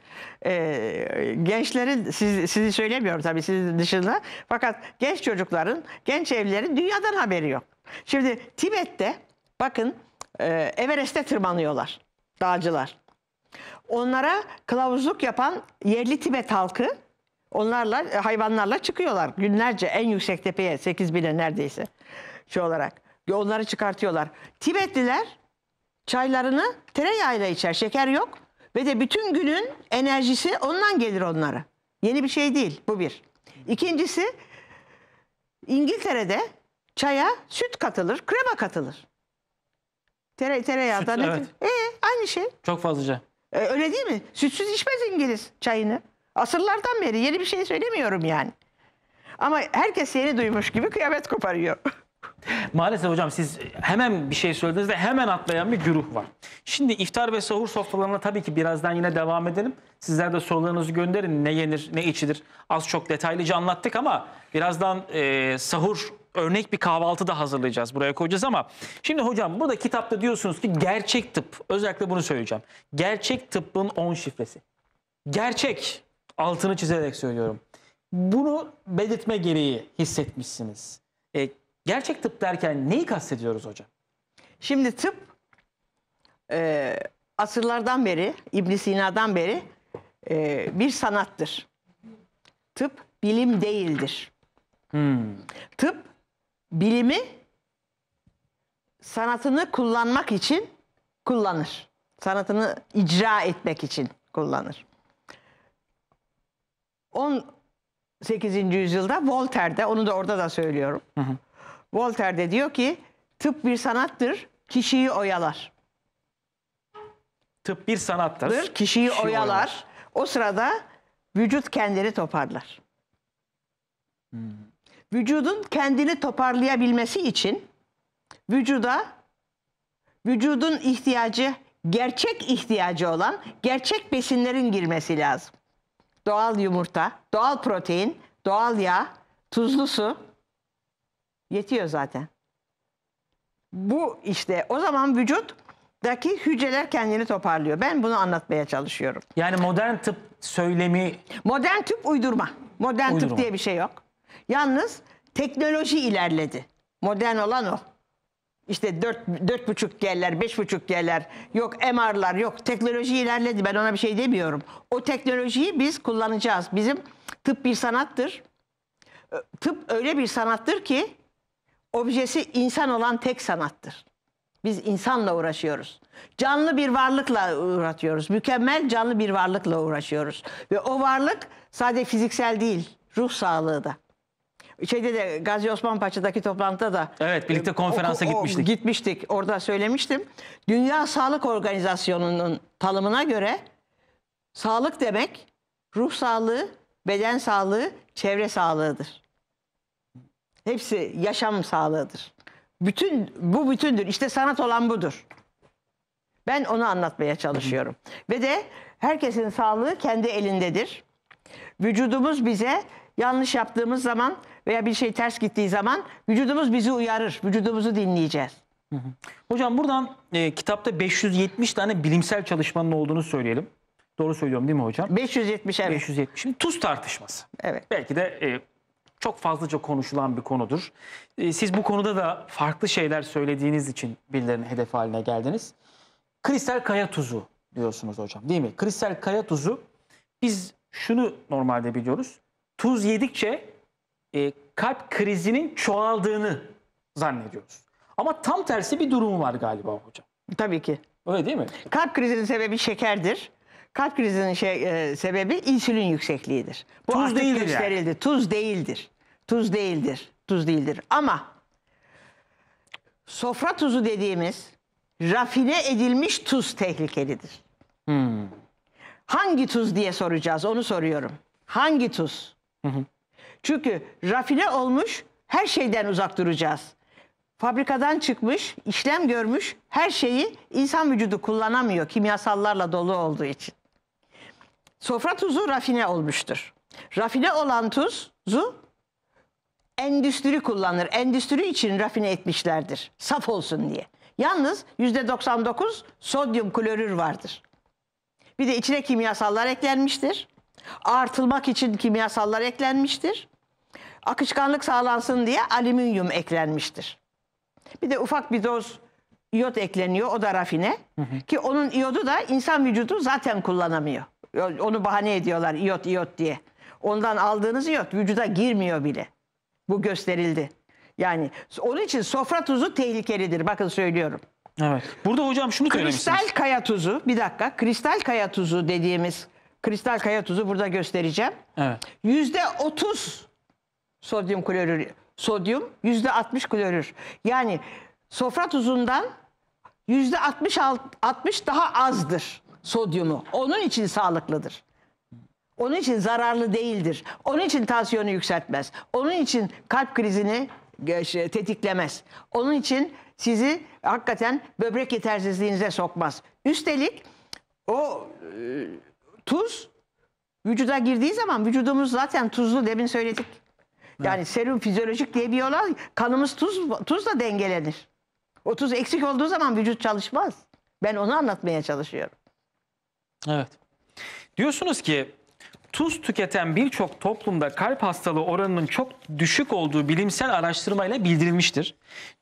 Ee, gençlerin siz, sizi söylemiyorum tabii sizin dışında. Fakat genç çocukların, genç evlerin dünyadan haberi yok. Şimdi Tibet'te bakın e, Everest'e tırmanıyorlar dağcılar. Onlara kılavuzluk yapan yerli Tibet halkı Onlarla e, hayvanlarla çıkıyorlar. Günlerce en yüksek tepeye 8 bine neredeyse şey olarak. Onları çıkartıyorlar. Tibetliler çaylarını tereyağıyla içer. Şeker yok. Ve de bütün günün enerjisi ondan gelir onlara. Yeni bir şey değil. Bu bir. İkincisi İngiltere'de çaya süt katılır, krema katılır. Tere, tereyağdan. Süt, evet. E, aynı şey. Çok fazlaca. E, ee, öyle değil mi? Sütsüz içmez İngiliz çayını. Asırlardan beri yeni bir şey söylemiyorum yani. Ama herkes yeni duymuş gibi kıyamet koparıyor. Maalesef hocam siz hemen bir şey söylediğinizde hemen atlayan bir güruh var. Şimdi iftar ve sahur sofralarına tabii ki birazdan yine devam edelim. Sizler de sorularınızı gönderin. Ne yenir, ne içilir? Az çok detaylıca anlattık ama birazdan e, sahur örnek bir kahvaltı da hazırlayacağız. Buraya koyacağız ama şimdi hocam burada kitapta diyorsunuz ki gerçek tıp. Özellikle bunu söyleyeceğim. Gerçek tıbbın 10 şifresi. Gerçek altını çizerek söylüyorum. Bunu belirtme gereği hissetmişsiniz. E, gerçek tıp derken neyi kastediyoruz hocam? Şimdi tıp e, asırlardan beri, İbn Sina'dan beri e, bir sanattır. Tıp bilim değildir. Hmm. Tıp bilimi sanatını kullanmak için kullanır. Sanatını icra etmek için kullanır. 18. yüzyılda Voltaire'de onu da orada da söylüyorum. Hı hı. Voltaire'de diyor ki tıp bir sanattır, kişiyi oyalar. Tıp bir sanattır. Kişiyi, kişiyi oyalar. oyalar. O sırada vücut kendini toparlar. Hmm. Vücudun kendini toparlayabilmesi için vücuda vücudun ihtiyacı, gerçek ihtiyacı olan gerçek besinlerin girmesi lazım doğal yumurta, doğal protein, doğal yağ, tuzlu su yetiyor zaten. Bu işte o zaman vücut hücreler kendini toparlıyor. Ben bunu anlatmaya çalışıyorum. Yani modern tıp söylemi... Modern tıp uydurma. Modern uydurma. tıp diye bir şey yok. Yalnız teknoloji ilerledi. Modern olan o. İşte dört, dört buçuk G'ler, beş buçuk G'ler, yok MR'lar, yok teknoloji ilerledi. Ben ona bir şey demiyorum. O teknolojiyi biz kullanacağız. Bizim tıp bir sanattır. Tıp öyle bir sanattır ki objesi insan olan tek sanattır. Biz insanla uğraşıyoruz. Canlı bir varlıkla uğratıyoruz. Mükemmel canlı bir varlıkla uğraşıyoruz. Ve o varlık sadece fiziksel değil, ruh sağlığı da şeyde de Gazi Osman Paşa'daki toplantıda da Evet birlikte e, konferansa o, o, gitmiştik. Gitmiştik. Orada söylemiştim. Dünya Sağlık Organizasyonu'nun tanımına göre sağlık demek ruh sağlığı, beden sağlığı, çevre sağlığıdır. Hepsi yaşam sağlığıdır. Bütün bu bütündür. İşte sanat olan budur. Ben onu anlatmaya çalışıyorum. Ve de herkesin sağlığı kendi elindedir. Vücudumuz bize yanlış yaptığımız zaman veya bir şey ters gittiği zaman vücudumuz bizi uyarır. Vücudumuzu dinleyeceğiz. Hocam buradan e, kitapta 570 tane bilimsel çalışmanın olduğunu söyleyelim. Doğru söylüyorum değil mi hocam? 570 evet. 570. Şimdi tuz tartışması. Evet. Belki de e, çok fazlaca konuşulan bir konudur. E, siz bu konuda da farklı şeyler söylediğiniz için birilerinin hedef haline geldiniz. Kristal kaya tuzu diyorsunuz hocam değil mi? Kristal kaya tuzu biz şunu normalde biliyoruz. Tuz yedikçe e, kalp krizinin çoğaldığını zannediyoruz. Ama tam tersi bir durum var galiba hocam. Tabii ki. Öyle değil mi? Kalp krizinin sebebi şekerdir. Kalp krizinin şey, e, sebebi insülin yüksekliğidir. Bu tuz artık değildir gösterildi. Yani. Tuz değildir. Tuz değildir. Tuz değildir. Ama sofra tuzu dediğimiz rafine edilmiş tuz tehlikelidir. Hmm. Hangi tuz diye soracağız onu soruyorum. Hangi tuz? Hı hı. Çünkü rafine olmuş her şeyden uzak duracağız. Fabrikadan çıkmış, işlem görmüş her şeyi insan vücudu kullanamıyor kimyasallarla dolu olduğu için. Sofra tuzu rafine olmuştur. Rafine olan tuzu endüstri kullanır. Endüstri için rafine etmişlerdir. Saf olsun diye. Yalnız %99 sodyum klorür vardır. Bir de içine kimyasallar eklenmiştir. Artılmak için kimyasallar eklenmiştir akışkanlık sağlansın diye alüminyum eklenmiştir. Bir de ufak bir doz iyot ekleniyor. O da rafine. Hı hı. Ki onun iyodu da insan vücudu zaten kullanamıyor. Onu bahane ediyorlar iyot iyot diye. Ondan aldığınız iyot vücuda girmiyor bile. Bu gösterildi. Yani onun için sofra tuzu tehlikelidir. Bakın söylüyorum. Evet. Burada hocam şunu söylemişsiniz. Kristal kaya tuzu, bir dakika. Kristal kaya tuzu dediğimiz kristal kaya tuzu burada göstereceğim. Evet. Yüzde otuz Sodyum klorür. Sodyum yüzde 60 klorür. Yani sofra tuzundan yüzde 60, 60 daha azdır sodyumu. Onun için sağlıklıdır. Onun için zararlı değildir. Onun için tansiyonu yükseltmez. Onun için kalp krizini e, şey, tetiklemez. Onun için sizi hakikaten böbrek yetersizliğinize sokmaz. Üstelik o e, tuz vücuda girdiği zaman vücudumuz zaten tuzlu demin söyledik. Yani serum fizyolojik diye bir yol al. Kanımız tuz, tuzla dengelenir. O tuz eksik olduğu zaman vücut çalışmaz. Ben onu anlatmaya çalışıyorum. Evet. Diyorsunuz ki tuz tüketen birçok toplumda kalp hastalığı oranının çok düşük olduğu bilimsel araştırmayla bildirilmiştir.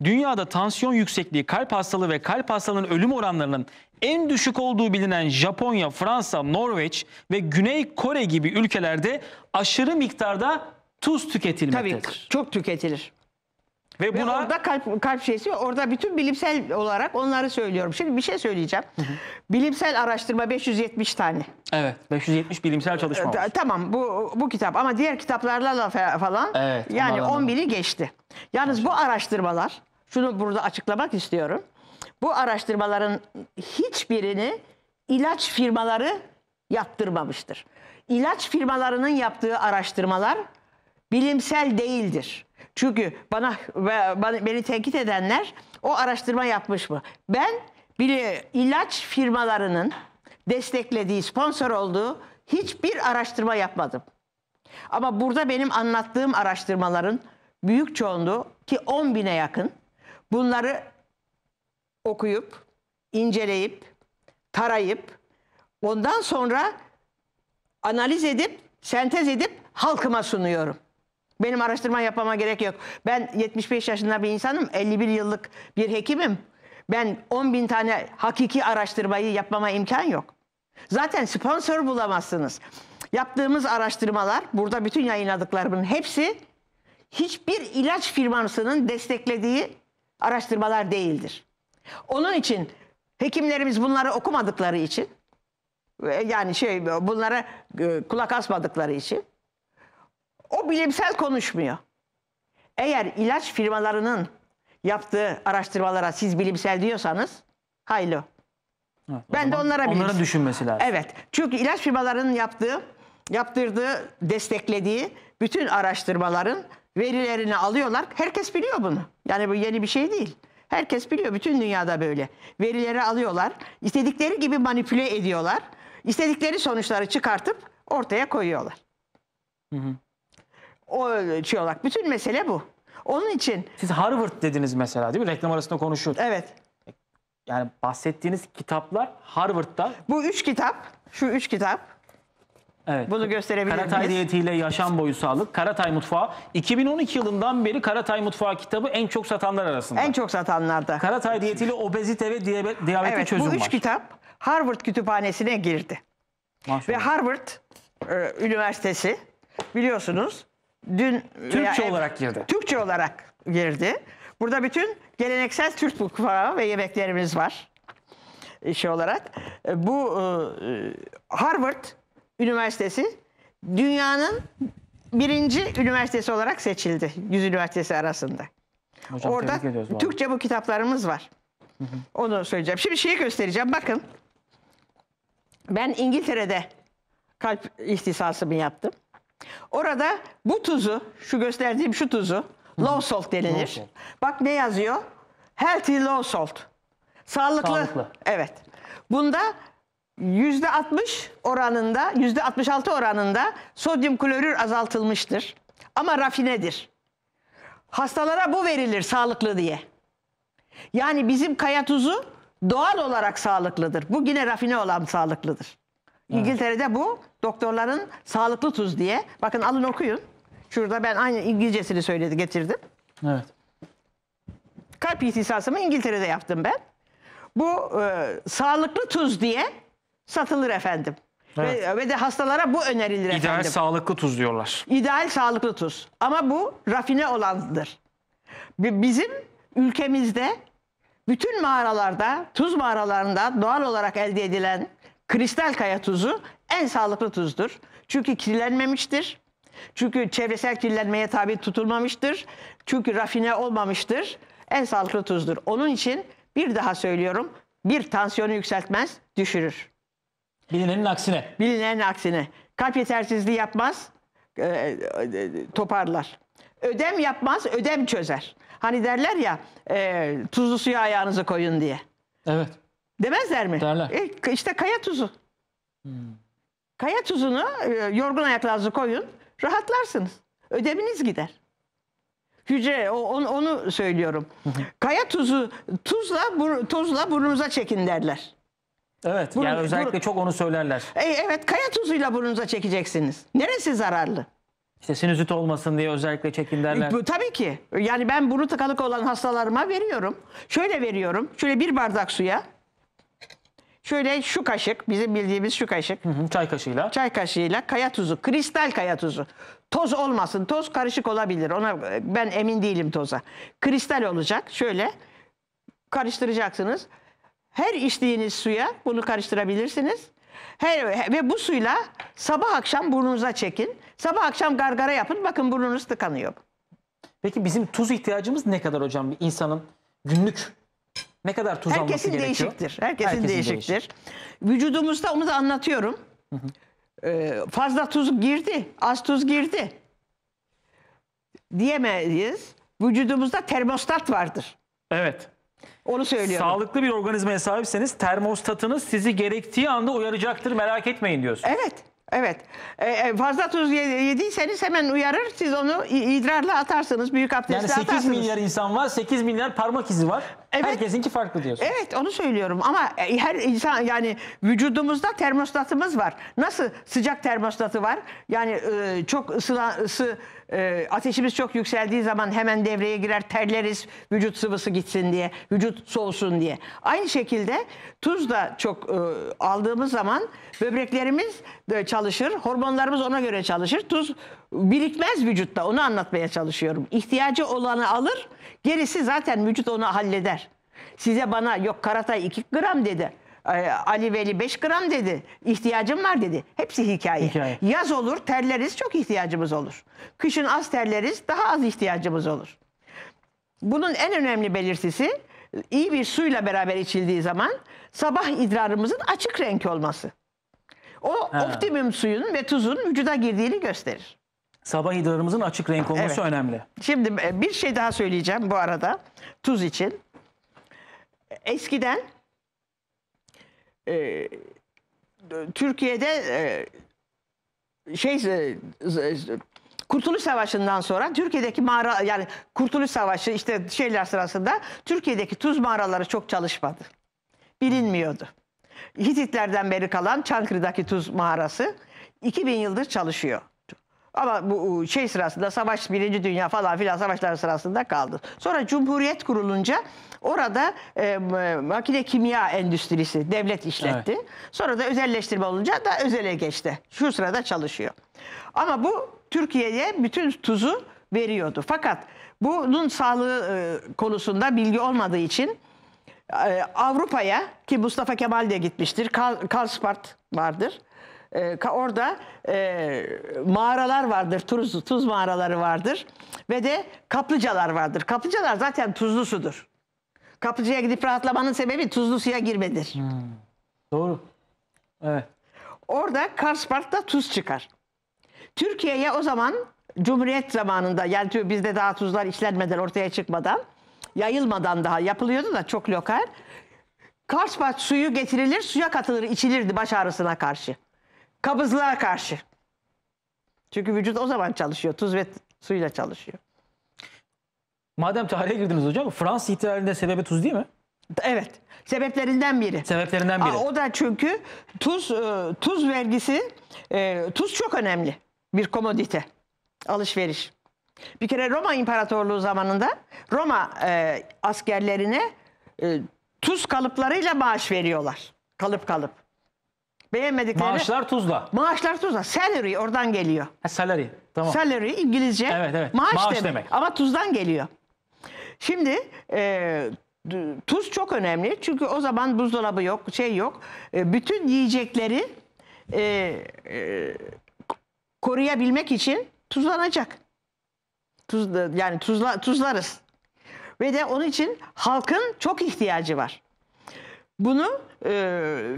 Dünyada tansiyon yüksekliği, kalp hastalığı ve kalp hastalığının ölüm oranlarının en düşük olduğu bilinen Japonya, Fransa, Norveç ve Güney Kore gibi ülkelerde aşırı miktarda tuz tüketilmektedir. Tabii çok tüketilir. Ve buna Ve orada kalp kalp şeysi orada bütün bilimsel olarak onları söylüyorum. Şimdi bir şey söyleyeceğim. Bilimsel araştırma 570 tane. Evet, 570 bilimsel çalışma. Var. Ee, tamam bu bu kitap ama diğer kitaplarla da falan evet, yani 10 bini geçti. Yalnız bu araştırmalar şunu burada açıklamak istiyorum. Bu araştırmaların hiçbirini ilaç firmaları yaptırmamıştır. İlaç firmalarının yaptığı araştırmalar bilimsel değildir. Çünkü bana, bana beni tenkit edenler o araştırma yapmış mı? Ben bile ilaç firmalarının desteklediği, sponsor olduğu hiçbir araştırma yapmadım. Ama burada benim anlattığım araştırmaların büyük çoğunluğu ki 10 bine yakın bunları okuyup, inceleyip, tarayıp ondan sonra analiz edip, sentez edip halkıma sunuyorum. Benim araştırma yapmama gerek yok. Ben 75 yaşında bir insanım, 51 yıllık bir hekimim. Ben 10 bin tane hakiki araştırmayı yapmama imkan yok. Zaten sponsor bulamazsınız. Yaptığımız araştırmalar, burada bütün yayınladıklarımın hepsi hiçbir ilaç firmasının desteklediği araştırmalar değildir. Onun için hekimlerimiz bunları okumadıkları için e, yani şey bunlara e, kulak asmadıkları için o bilimsel konuşmuyor. Eğer ilaç firmalarının yaptığı araştırmalara siz bilimsel diyorsanız haylo. Evet, ben de onlara bilimsel. Onların düşünmesi lazım. Evet. Çünkü ilaç firmalarının yaptığı, yaptırdığı, desteklediği bütün araştırmaların verilerini alıyorlar. Herkes biliyor bunu. Yani bu yeni bir şey değil. Herkes biliyor. Bütün dünyada böyle. Verileri alıyorlar. istedikleri gibi manipüle ediyorlar. İstedikleri sonuçları çıkartıp ortaya koyuyorlar. Hı hı o ölçü şey olarak. Bütün mesele bu. Onun için... Siz Harvard dediniz mesela değil mi? Reklam arasında konuşuyorduk. Evet. Yani bahsettiğiniz kitaplar Harvard'da. Bu üç kitap, şu üç kitap. Evet. Bunu gösterebilir Karatay miyiz? diyetiyle yaşam boyu sağlık. Karatay Mutfağı. 2012 yılından beri Karatay Mutfağı kitabı en çok satanlar arasında. En çok satanlarda. Karatay diyetiyle obezite ve diyabete evet, çözüm var. Bu üç var. kitap Harvard kütüphanesine girdi. Maşallah. Ve Harvard e, Üniversitesi biliyorsunuz dün Türkçe veya, olarak girdi. Türkçe olarak girdi. Burada bütün geleneksel Türk mutfağı ve yemeklerimiz var. Şey olarak e, bu e, Harvard Üniversitesi dünyanın birinci üniversitesi olarak seçildi. Yüz üniversitesi arasında. Hocam, Orada Türkçe bu kitaplarımız var. Onu söyleyeceğim. Şimdi şeyi göstereceğim. Bakın ben İngiltere'de kalp ihtisasımı yaptım. Orada bu tuzu, şu gösterdiğim şu tuzu low salt denilir. Low salt. Bak ne yazıyor? Healthy low salt. Sağlıklı. Sağlıklı. Evet. Bunda yüzde %60 oranında, yüzde %66 oranında sodyum klorür azaltılmıştır. Ama rafinedir. Hastalara bu verilir sağlıklı diye. Yani bizim kaya tuzu doğal olarak sağlıklıdır. Bu yine rafine olan sağlıklıdır. İngiltere'de bu doktorların sağlıklı tuz diye. Bakın alın okuyun. Şurada ben aynı İngilizcesini söyledi getirdim. Evet. Kalp ihtisasımı İngiltere'de yaptım ben. Bu e, sağlıklı tuz diye satılır efendim. Evet. Ve, ve de hastalara bu önerilir İdeal efendim. İdeal sağlıklı tuz diyorlar. İdeal sağlıklı tuz. Ama bu rafine olandır. Bizim ülkemizde bütün mağaralarda, tuz mağaralarında doğal olarak elde edilen Kristal kaya tuzu en sağlıklı tuzdur. Çünkü kirlenmemiştir. Çünkü çevresel kirlenmeye tabi tutulmamıştır. Çünkü rafine olmamıştır. En sağlıklı tuzdur. Onun için bir daha söylüyorum. Bir tansiyonu yükseltmez, düşürür. Bilinenin aksine. Bilinenin aksine. Kalp yetersizliği yapmaz, e, e, toparlar. Ödem yapmaz, ödem çözer. Hani derler ya e, tuzlu suya ayağınızı koyun diye. Evet. Demezler mi? Derler. E, işte kaya tuzu. Hmm. Kaya tuzunu e, yorgun ayaklarınızı koyun. Rahatlarsınız. Ödeminiz gider. Hücre onu, onu söylüyorum. kaya tuzu tuzla bur, tuzla burnunuza çekin derler. Evet. Burun, yani özellikle bur, çok onu söylerler. E, evet, kaya tuzuyla burnunuza çekeceksiniz. Neresi zararlı? İşte sinüzit olmasın diye özellikle çekin derler. E, tabii ki. Yani ben burnu tıkalık olan hastalarıma veriyorum. Şöyle veriyorum. Şöyle bir bardak suya Şöyle şu kaşık, bizim bildiğimiz şu kaşık. Hı hı, çay kaşığıyla. Çay kaşığıyla kaya tuzu, kristal kaya tuzu. Toz olmasın, toz karışık olabilir. Ona e, ben emin değilim toza. Kristal olacak. Şöyle karıştıracaksınız. Her içtiğiniz suya bunu karıştırabilirsiniz. Her, ve bu suyla sabah akşam burnunuza çekin. Sabah akşam gargara yapın. Bakın burnunuz tıkanıyor. Peki bizim tuz ihtiyacımız ne kadar hocam? Bir insanın günlük ne kadar tuz Herkesin alması gerekiyor? Değişiktir. Herkesin, Herkesin değişiktir. Değişik. Vücudumuzda onu da anlatıyorum. Ee, fazla tuz girdi, az tuz girdi diyemeyiz. Vücudumuzda termostat vardır. Evet. Onu söylüyorum. Sağlıklı bir organizmaya sahipseniz termostatınız sizi gerektiği anda uyaracaktır merak etmeyin diyorsunuz. Evet. Evet. E, e, fazla tuz yediyseniz hemen uyarır. Siz onu idrarla atarsınız. Büyük abdestle yani 8 atarsınız. milyar insan var. 8 milyar parmak izi var. Evet. Herkesinki farklı diyorsun. Evet onu söylüyorum ama e, her insan yani vücudumuzda termostatımız var. Nasıl sıcak termostatı var? Yani e, çok ısılan ısı e, ateşimiz çok yükseldiği zaman hemen devreye girer terleriz vücut sıvısı gitsin diye vücut soğusun diye. Aynı şekilde tuz da çok e, aldığımız zaman böbreklerimiz de çalışır hormonlarımız ona göre çalışır tuz birikmez vücutta onu anlatmaya çalışıyorum. İhtiyacı olanı alır gerisi zaten vücut onu halleder. Size bana yok karatay 2 gram dedi. Ali Veli 5 gram dedi. İhtiyacım var dedi. Hepsi hikaye. hikaye. Yaz olur terleriz çok ihtiyacımız olur. Kışın az terleriz daha az ihtiyacımız olur. Bunun en önemli belirtisi iyi bir suyla beraber içildiği zaman sabah idrarımızın açık renk olması. O ha. optimum suyun ve tuzun vücuda girdiğini gösterir. Sabah idrarımızın açık renk olması evet. önemli. Şimdi e, bir şey daha söyleyeceğim bu arada tuz için. Eskiden e, Türkiye'de e, şey e, e Kurtuluş Savaşı'ndan sonra Türkiye'deki mağara yani Kurtuluş Savaşı işte şeyler sırasında Türkiye'deki tuz mağaraları çok çalışmadı. Bilinmiyordu. Hititlerden beri kalan Çankırı'daki tuz mağarası 2000 yıldır çalışıyor. Ama bu şey sırasında savaş, Birinci Dünya falan filan savaşlar sırasında kaldı. Sonra Cumhuriyet kurulunca Orada e, makine kimya endüstrisi devlet işletti. Evet. Sonra da özelleştirme olunca da özele geçti. Şu sırada çalışıyor. Ama bu Türkiye'ye bütün tuzu veriyordu. Fakat bunun sağlığı e, konusunda bilgi olmadığı için e, Avrupa'ya ki Mustafa Kemal de gitmiştir. Kal, Kalspart vardır. E, orada e, mağaralar vardır, tuz, tuz mağaraları vardır ve de kaplıcalar vardır. Kaplıcalar zaten tuzlu sudur. Kapıcıya gidip rahatlamanın sebebi tuzlu suya girmedir. Hmm. Doğru. Evet. Orada Karspart'ta tuz çıkar. Türkiye'ye o zaman Cumhuriyet zamanında yani bizde daha tuzlar işlenmeden ortaya çıkmadan yayılmadan daha yapılıyordu da çok lokal. Karspart suyu getirilir suya katılır içilirdi baş ağrısına karşı. Kabızlığa karşı. Çünkü vücut o zaman çalışıyor. Tuz ve suyla çalışıyor. Madem tarihe girdiniz hocam Fransız ihtilalinde sebebi tuz değil mi? Evet. Sebeplerinden biri. Sebeplerinden biri. Aa, o da çünkü tuz e, tuz vergisi e, tuz çok önemli bir komodite alışveriş. Bir kere Roma İmparatorluğu zamanında Roma e, askerlerine tuz kalıplarıyla bağış veriyorlar. Kalıp kalıp. Beğenmedikleri... Maaşlar tuzla. Maaşlar tuzla. Salary oradan geliyor. Ha, salary. Tamam. Salary İngilizce. Evet evet. Maaş, maaş demek. demek. Ama tuzdan geliyor. Şimdi e, tuz çok önemli. Çünkü o zaman buzdolabı yok, şey yok. E, bütün yiyecekleri e, e, koruyabilmek için tuzlanacak. Tuz, yani tuzla, tuzlarız. Ve de onun için halkın çok ihtiyacı var. Bunu e,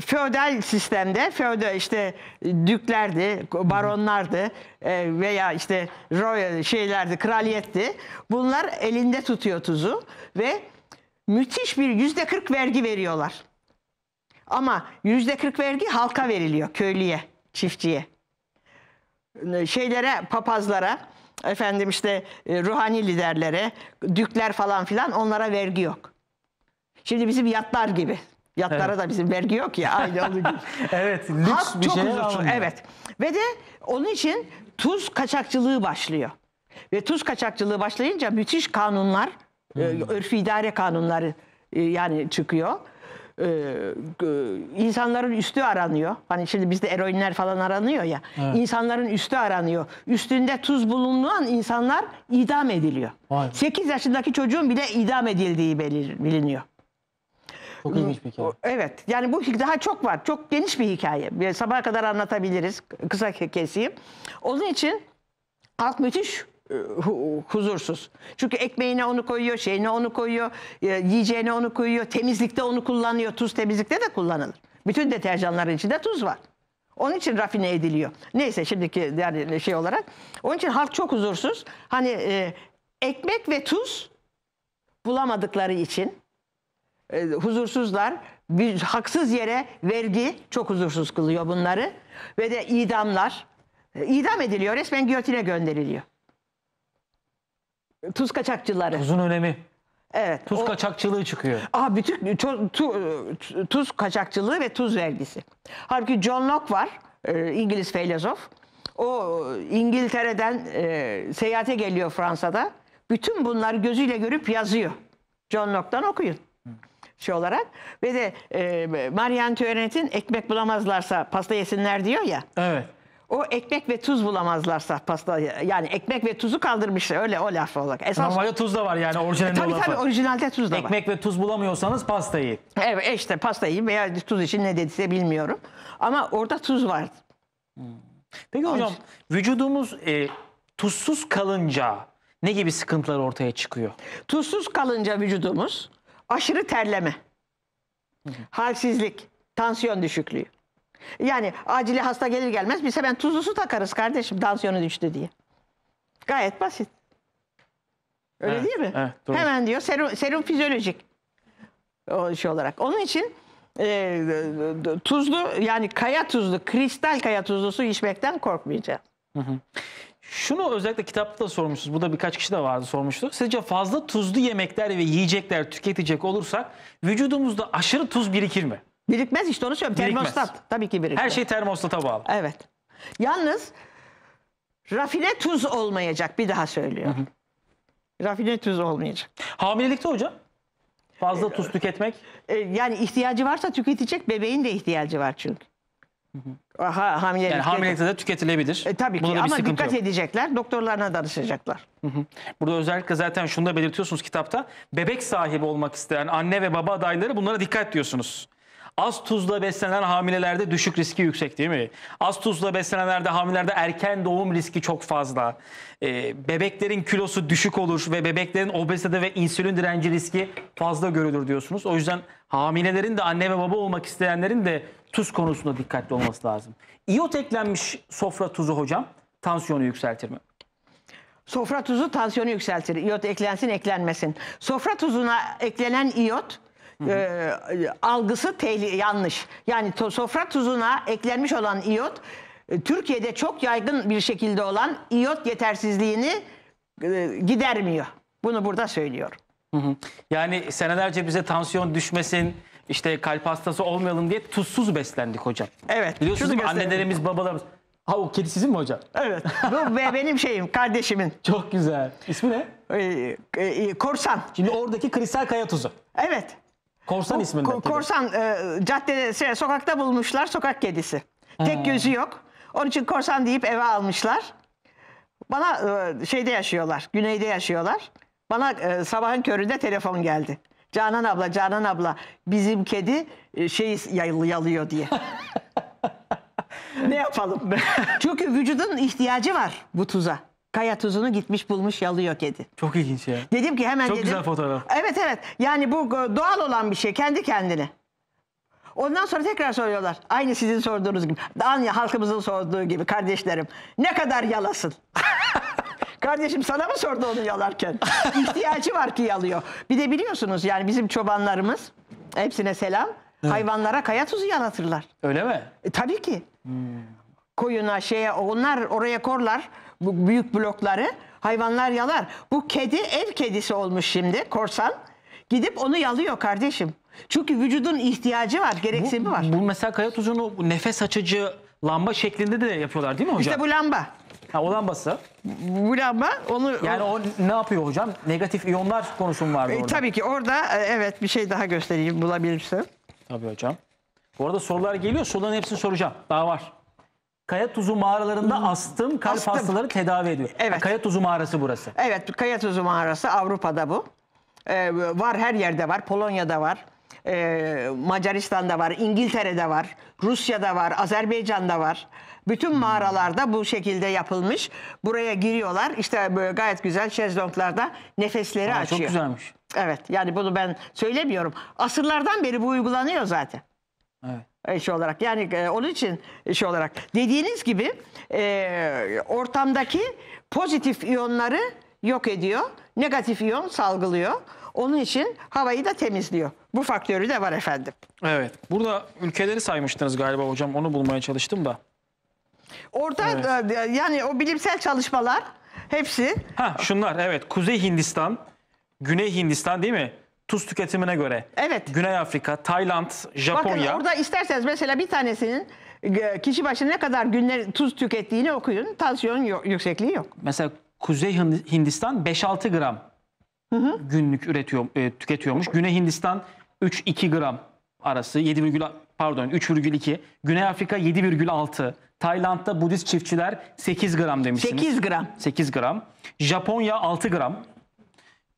feodal sistemde, feodal işte düklerdi, baronlardı e, veya işte royal şeylerdi, kraliyetti. Bunlar elinde tutuyor tuzu ve müthiş bir yüzde kırk vergi veriyorlar. Ama yüzde kırk vergi halka veriliyor, köylüye, çiftçiye. Şeylere, papazlara, efendim işte e, ruhani liderlere, dükler falan filan onlara vergi yok. Şimdi bizim yatlar gibi Yatlara evet. da bizim vergi yok ya aynı evet, lüks Halk bir çok şey huzurlu. Evet. Ve de onun için tuz kaçakçılığı başlıyor. Ve tuz kaçakçılığı başlayınca müthiş kanunlar, e, hmm. örfü idare kanunları e, yani çıkıyor. E, insanların üstü aranıyor. Hani şimdi bizde eroinler falan aranıyor ya. Evet. İnsanların üstü aranıyor. Üstünde tuz bulunan insanlar idam ediliyor. Vay. 8 yaşındaki çocuğun bile idam edildiği biliniyor. Çok bir hikaye. Evet. Yani bu daha çok var. Çok geniş bir hikaye. Sabaha kadar anlatabiliriz. Kısa keseyim. Onun için halk müthiş e, huzursuz. Çünkü ekmeğine onu koyuyor, şeyine onu koyuyor, e, yiyeceğine onu koyuyor, temizlikte onu kullanıyor. Tuz temizlikte de kullanılır. Bütün deterjanların içinde tuz var. Onun için rafine ediliyor. Neyse şimdiki yani e, şey olarak. Onun için halk çok huzursuz. Hani ekmek ve tuz bulamadıkları için e, huzursuzlar. Bir, haksız yere vergi çok huzursuz kılıyor bunları. Ve de idamlar. E, idam ediliyor. Resmen giyotine gönderiliyor. Tuz kaçakçıları. Tuzun önemi. Evet. Tuz o, kaçakçılığı çıkıyor. Aa, bütün tu, tuz kaçakçılığı ve tuz vergisi. Halbuki John Locke var. E, İngiliz filozof. O İngiltere'den e, seyahate geliyor Fransa'da. Bütün bunları gözüyle görüp yazıyor. John Locke'dan okuyun şey olarak ve de e, Marian Törenet'in ekmek bulamazlarsa pasta yesinler diyor ya. Evet. O ekmek ve tuz bulamazlarsa pasta yani ekmek ve tuzu kaldırmışlar öyle o laf olarak. Esas, Normalde tuz da var yani orijinalde e, tabii, tabii orijinalde tuz da ekmek var. Ekmek ve tuz bulamıyorsanız pasta yiyin. Evet e, işte pasta yiyin veya tuz için ne dediyse bilmiyorum. Ama orada tuz var. Hmm. Peki hocam Onun... vücudumuz e, tuzsuz kalınca ne gibi sıkıntılar ortaya çıkıyor? Tuzsuz kalınca vücudumuz aşırı terleme, halsizlik, tansiyon düşüklüğü. Yani acili hasta gelir gelmez biz ben tuzlu su takarız kardeşim tansiyonu düştü diye. Gayet basit. Öyle evet, değil mi? Evet, Hemen diyor serum, serum fizyolojik o şey olarak. Onun için e, tuzlu yani kaya tuzlu, kristal kaya tuzlu su içmekten korkmayacağız. Hı hı. Şunu özellikle kitapta da sormuşsunuz. da birkaç kişi de vardı sormuştu. Sizce fazla tuzlu yemekler ve yiyecekler tüketecek olursak vücudumuzda aşırı tuz birikir mi? Birikmez işte onu söylüyorum. Birikmez. Termostat tabii ki birikmez. Her şey termostata bağlı. Evet. Yalnız rafine tuz olmayacak bir daha söylüyorum. Rafine tuz olmayacak. Hamilelikte hocam? Fazla tuz tüketmek? E, e, yani ihtiyacı varsa tüketecek. Bebeğin de ihtiyacı var çünkü. Ha, hamilelikte. Yani hamilelikte de tüketilebilir. E, tabii ki ama dikkat yok. edecekler. Doktorlarına danışacaklar. Hı Burada özellikle zaten şunu da belirtiyorsunuz kitapta. Bebek sahibi olmak isteyen anne ve baba adayları bunlara dikkat diyorsunuz. Az tuzla beslenen hamilelerde düşük riski yüksek değil mi? Az tuzla beslenenlerde hamilelerde erken doğum riski çok fazla. Ee, bebeklerin kilosu düşük olur ve bebeklerin obezite ve insülin direnci riski fazla görülür diyorsunuz. O yüzden hamilelerin de anne ve baba olmak isteyenlerin de tuz konusunda dikkatli olması lazım. İyot eklenmiş sofra tuzu hocam tansiyonu yükseltir mi? Sofra tuzu tansiyonu yükseltir. İyot eklensin eklenmesin. Sofra tuzuna eklenen iyot e, algısı tehli, yanlış. Yani to, sofra tuzuna eklenmiş olan iot e, Türkiye'de çok yaygın bir şekilde olan iot yetersizliğini e, gidermiyor. Bunu burada söylüyorum. Hı hı. Yani senelerce bize tansiyon düşmesin, işte kalp hastası olmayalım diye tuzsuz beslendik hocam. Evet. Biliyorsunuz değil mi? annelerimiz, babalarımız. Ha o kedi sizin mi hocam? Evet. Bu benim şeyim, kardeşimin. Çok güzel. İsmi ne? Ee, e, e, korsan. Şimdi oradaki kristal kaya tuzu. Evet. Korsan isminde. Ko- korsan e, caddede, şey, sokakta bulmuşlar sokak kedisi. Tek gözü yok. Onun için korsan deyip eve almışlar. Bana e, şeyde yaşıyorlar, güneyde yaşıyorlar. Bana e, sabahın köründe telefon geldi. Canan abla, Canan abla bizim kedi e, şey yalıyor diye. ne yapalım? Çünkü vücudun ihtiyacı var bu tuza kaya tuzunu gitmiş bulmuş yalıyor kedi. Çok ilginç ya. Dedim ki hemen Çok dedim. güzel fotoğraf. Evet evet. Yani bu doğal olan bir şey kendi kendine. Ondan sonra tekrar soruyorlar. Aynı sizin sorduğunuz gibi. Aynı halkımızın sorduğu gibi kardeşlerim. Ne kadar yalasın? Kardeşim sana mı sordu onu yalarken? İhtiyacı var ki yalıyor. Bir de biliyorsunuz yani bizim çobanlarımız hepsine selam. Evet. Hayvanlara kaya tuzu yalatırlar. Öyle mi? E, tabii ki. Hmm. Koyuna şeye onlar oraya korlar bu büyük blokları hayvanlar yalar. Bu kedi ev kedisi olmuş şimdi korsan. Gidip onu yalıyor kardeşim. Çünkü vücudun ihtiyacı var, gereksinimi var. Bu mesela kaya tuzunu nefes açıcı lamba şeklinde de yapıyorlar değil mi hocam? İşte bu lamba. Ha, o lambası. Bu lamba onu... Yani o ne yapıyor hocam? Negatif iyonlar konusum vardı e, orada. tabii ki orada e, evet bir şey daha göstereyim bulabilirsem. Tabii hocam. Bu arada sorular geliyor. Soruların hepsini soracağım. Daha var. Kaya tuzu mağaralarında hmm. astım kalp Astım. hastaları tedavi ediyor. Evet. Kaya tuzu mağarası burası. Evet, kaya tuzu mağarası Avrupa'da bu. Ee, var her yerde var. Polonya'da var. Ee, Macaristan'da var, İngiltere'de var, Rusya'da var, Azerbaycan'da var. Bütün mağaralarda bu şekilde yapılmış. Buraya giriyorlar. İşte böyle gayet güzel şezlonglarda nefesleri Aa, açıyor. çok güzelmiş. Evet. Yani bunu ben söylemiyorum. Asırlardan beri bu uygulanıyor zaten. Evet. E, şey olarak yani e, onun için e, şey olarak dediğiniz gibi e, ortamdaki pozitif iyonları yok ediyor. Negatif iyon salgılıyor. Onun için havayı da temizliyor. Bu faktörü de var efendim. Evet. Burada ülkeleri saymıştınız galiba hocam. Onu bulmaya çalıştım da. Orta evet. e, yani o bilimsel çalışmalar hepsi. Ha şunlar evet. Kuzey Hindistan, Güney Hindistan değil mi? tuz tüketimine göre. Evet. Güney Afrika, Tayland, Japonya. Bakın orada isterseniz mesela bir tanesinin e, kişi başına ne kadar günler tuz tükettiğini okuyun. Tansiyon yüksekliği yok. Mesela Kuzey Hindistan 5-6 gram hı hı. günlük üretiyor e, tüketiyormuş. Güney Hindistan 3-2 gram arası 7, pardon 3,2. Güney Afrika 7,6. Tayland'da Budist çiftçiler 8 gram demişsiniz. 8 gram. 8 gram. Japonya 6 gram.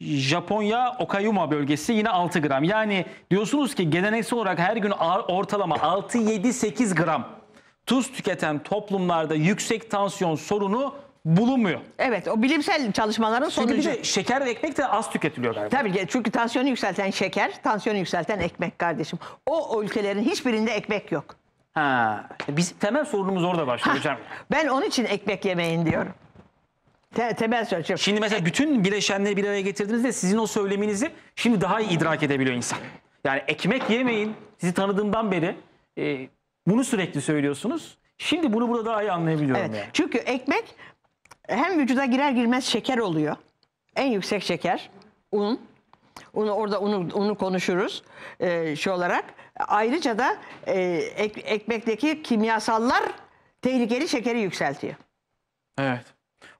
Japonya Okayuma bölgesi yine 6 gram. Yani diyorsunuz ki geleneksel olarak her gün ortalama 6-7-8 gram tuz tüketen toplumlarda yüksek tansiyon sorunu bulunmuyor. Evet o bilimsel çalışmaların Çünkü sonucu. bir de şeker ve ekmek de az tüketiliyor galiba. Tabii ki çünkü tansiyonu yükselten şeker, tansiyonu yükselten ekmek kardeşim. O ülkelerin hiçbirinde ekmek yok. Ha, biz temel sorunumuz orada başlıyor hocam. Ben onun için ekmek yemeyin diyorum. Te temel söyleyeceğim. Şimdi mesela bütün bileşenleri bir araya getirdiğinizde sizin o söyleminizi şimdi daha iyi idrak edebiliyor insan. Yani ekmek yemeyin. Sizi tanıdığımdan beri e, bunu sürekli söylüyorsunuz. Şimdi bunu burada daha iyi anlayabiliyorum. Evet. Yani. Çünkü ekmek hem vücuda girer girmez şeker oluyor. En yüksek şeker un. Unu, orada unu, unu konuşuruz e, şey olarak. Ayrıca da e, ek, ekmekteki kimyasallar tehlikeli şekeri yükseltiyor. Evet.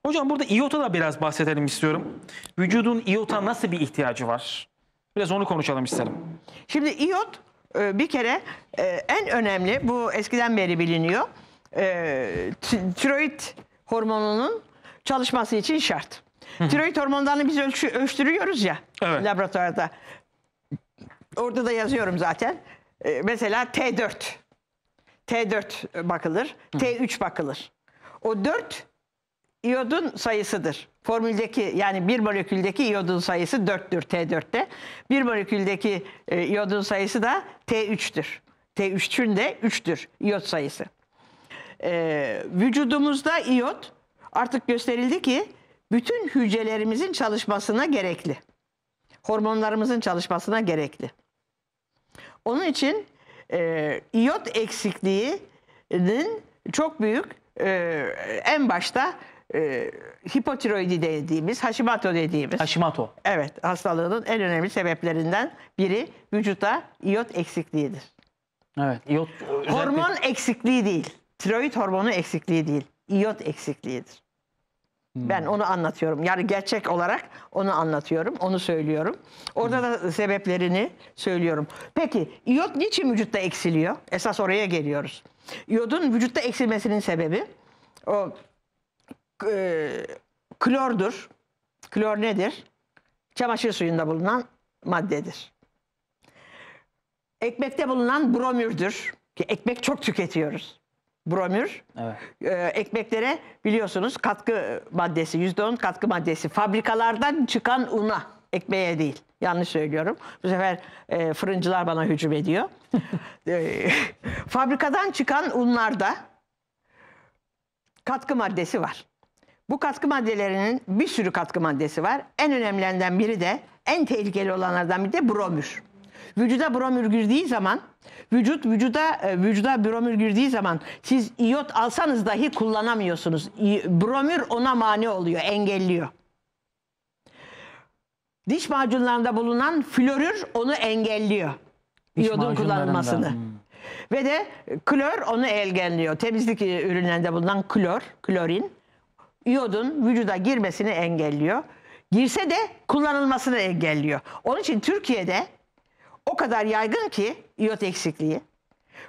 Hocam burada IOTA da biraz bahsedelim istiyorum. Vücudun IOTA nasıl bir ihtiyacı var? Biraz onu konuşalım isterim. Şimdi iot e, bir kere e, en önemli bu eskiden beri biliniyor. E, tiroid hormonunun çalışması için şart. Tiroid hormonlarını biz ölçü, ölçtürüyoruz ya evet. laboratuvarda. Orada da yazıyorum zaten. Mesela T4. T4 bakılır, T3 bakılır. O 4 iyodun sayısıdır. Formüldeki yani bir moleküldeki iyodun sayısı 4'tür T4'te. Bir moleküldeki e, iyodun sayısı da T3'tür. T3'ün de 3'tür iyot sayısı. E, vücudumuzda iyot artık gösterildi ki bütün hücrelerimizin çalışmasına gerekli. Hormonlarımızın çalışmasına gerekli. Onun için e, iyot eksikliğinin çok büyük e, en başta e, hipotiroidi dediğimiz, Hashimoto dediğimiz. Hashimoto. Evet, hastalığının en önemli sebeplerinden biri vücuda iot eksikliğidir. Evet, iot e, özellikle... hormon eksikliği değil. Tiroid hormonu eksikliği değil. iot eksikliğidir. Hmm. Ben onu anlatıyorum. Yani gerçek olarak onu anlatıyorum, onu söylüyorum. Orada da sebeplerini söylüyorum. Peki, iot niçin vücutta eksiliyor? Esas oraya geliyoruz. İyodun vücutta eksilmesinin sebebi o e, klordur. Klor nedir? Çamaşır suyunda bulunan maddedir. Ekmekte bulunan bromürdür. Ki ekmek çok tüketiyoruz. Bromür. Evet. E, ekmeklere biliyorsunuz katkı maddesi, yüzde on katkı maddesi. Fabrikalardan çıkan una, ekmeğe değil. Yanlış söylüyorum. Bu sefer e, fırıncılar bana hücum ediyor. e, fabrikadan çıkan unlarda katkı maddesi var. Bu katkı maddelerinin bir sürü katkı maddesi var. En önemlilerinden biri de en tehlikeli olanlardan biri de bromür. Vücuda bromür girdiği zaman vücut vücuda e, vücuda bromür girdiği zaman siz iot alsanız dahi kullanamıyorsunuz. Bromür ona mani oluyor, engelliyor. Diş macunlarında bulunan florür onu engelliyor. Diş İyodun kullanılmasını. Hmm. Ve de klor onu engelliyor. Temizlik ürünlerinde bulunan klor, klorin iyodun vücuda girmesini engelliyor. Girse de kullanılmasını engelliyor. Onun için Türkiye'de o kadar yaygın ki iyot eksikliği.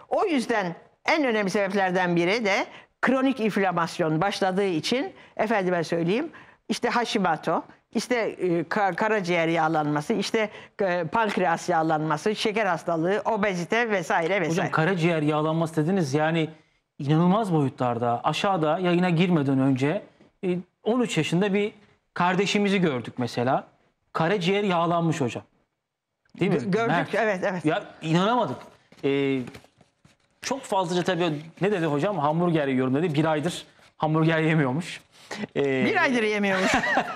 O yüzden en önemli sebeplerden biri de kronik inflamasyon başladığı için efendime söyleyeyim işte Hashimoto, işte e, karaciğer yağlanması, işte e, pankreas yağlanması, şeker hastalığı, obezite vesaire vesaire. Hocam karaciğer yağlanması dediniz yani inanılmaz boyutlarda. Aşağıda yayına girmeden önce 13 e, yaşında bir kardeşimizi gördük mesela. Karaciğer yağlanmış hocam. Değil mi? Gördük Mert. evet evet. Ya inanamadık. Ee, çok fazlaca tabii ne dedi hocam hamburger yiyorum dedi. Bir aydır hamburger yemiyormuş. Ee, bir aydır yemiyormuş.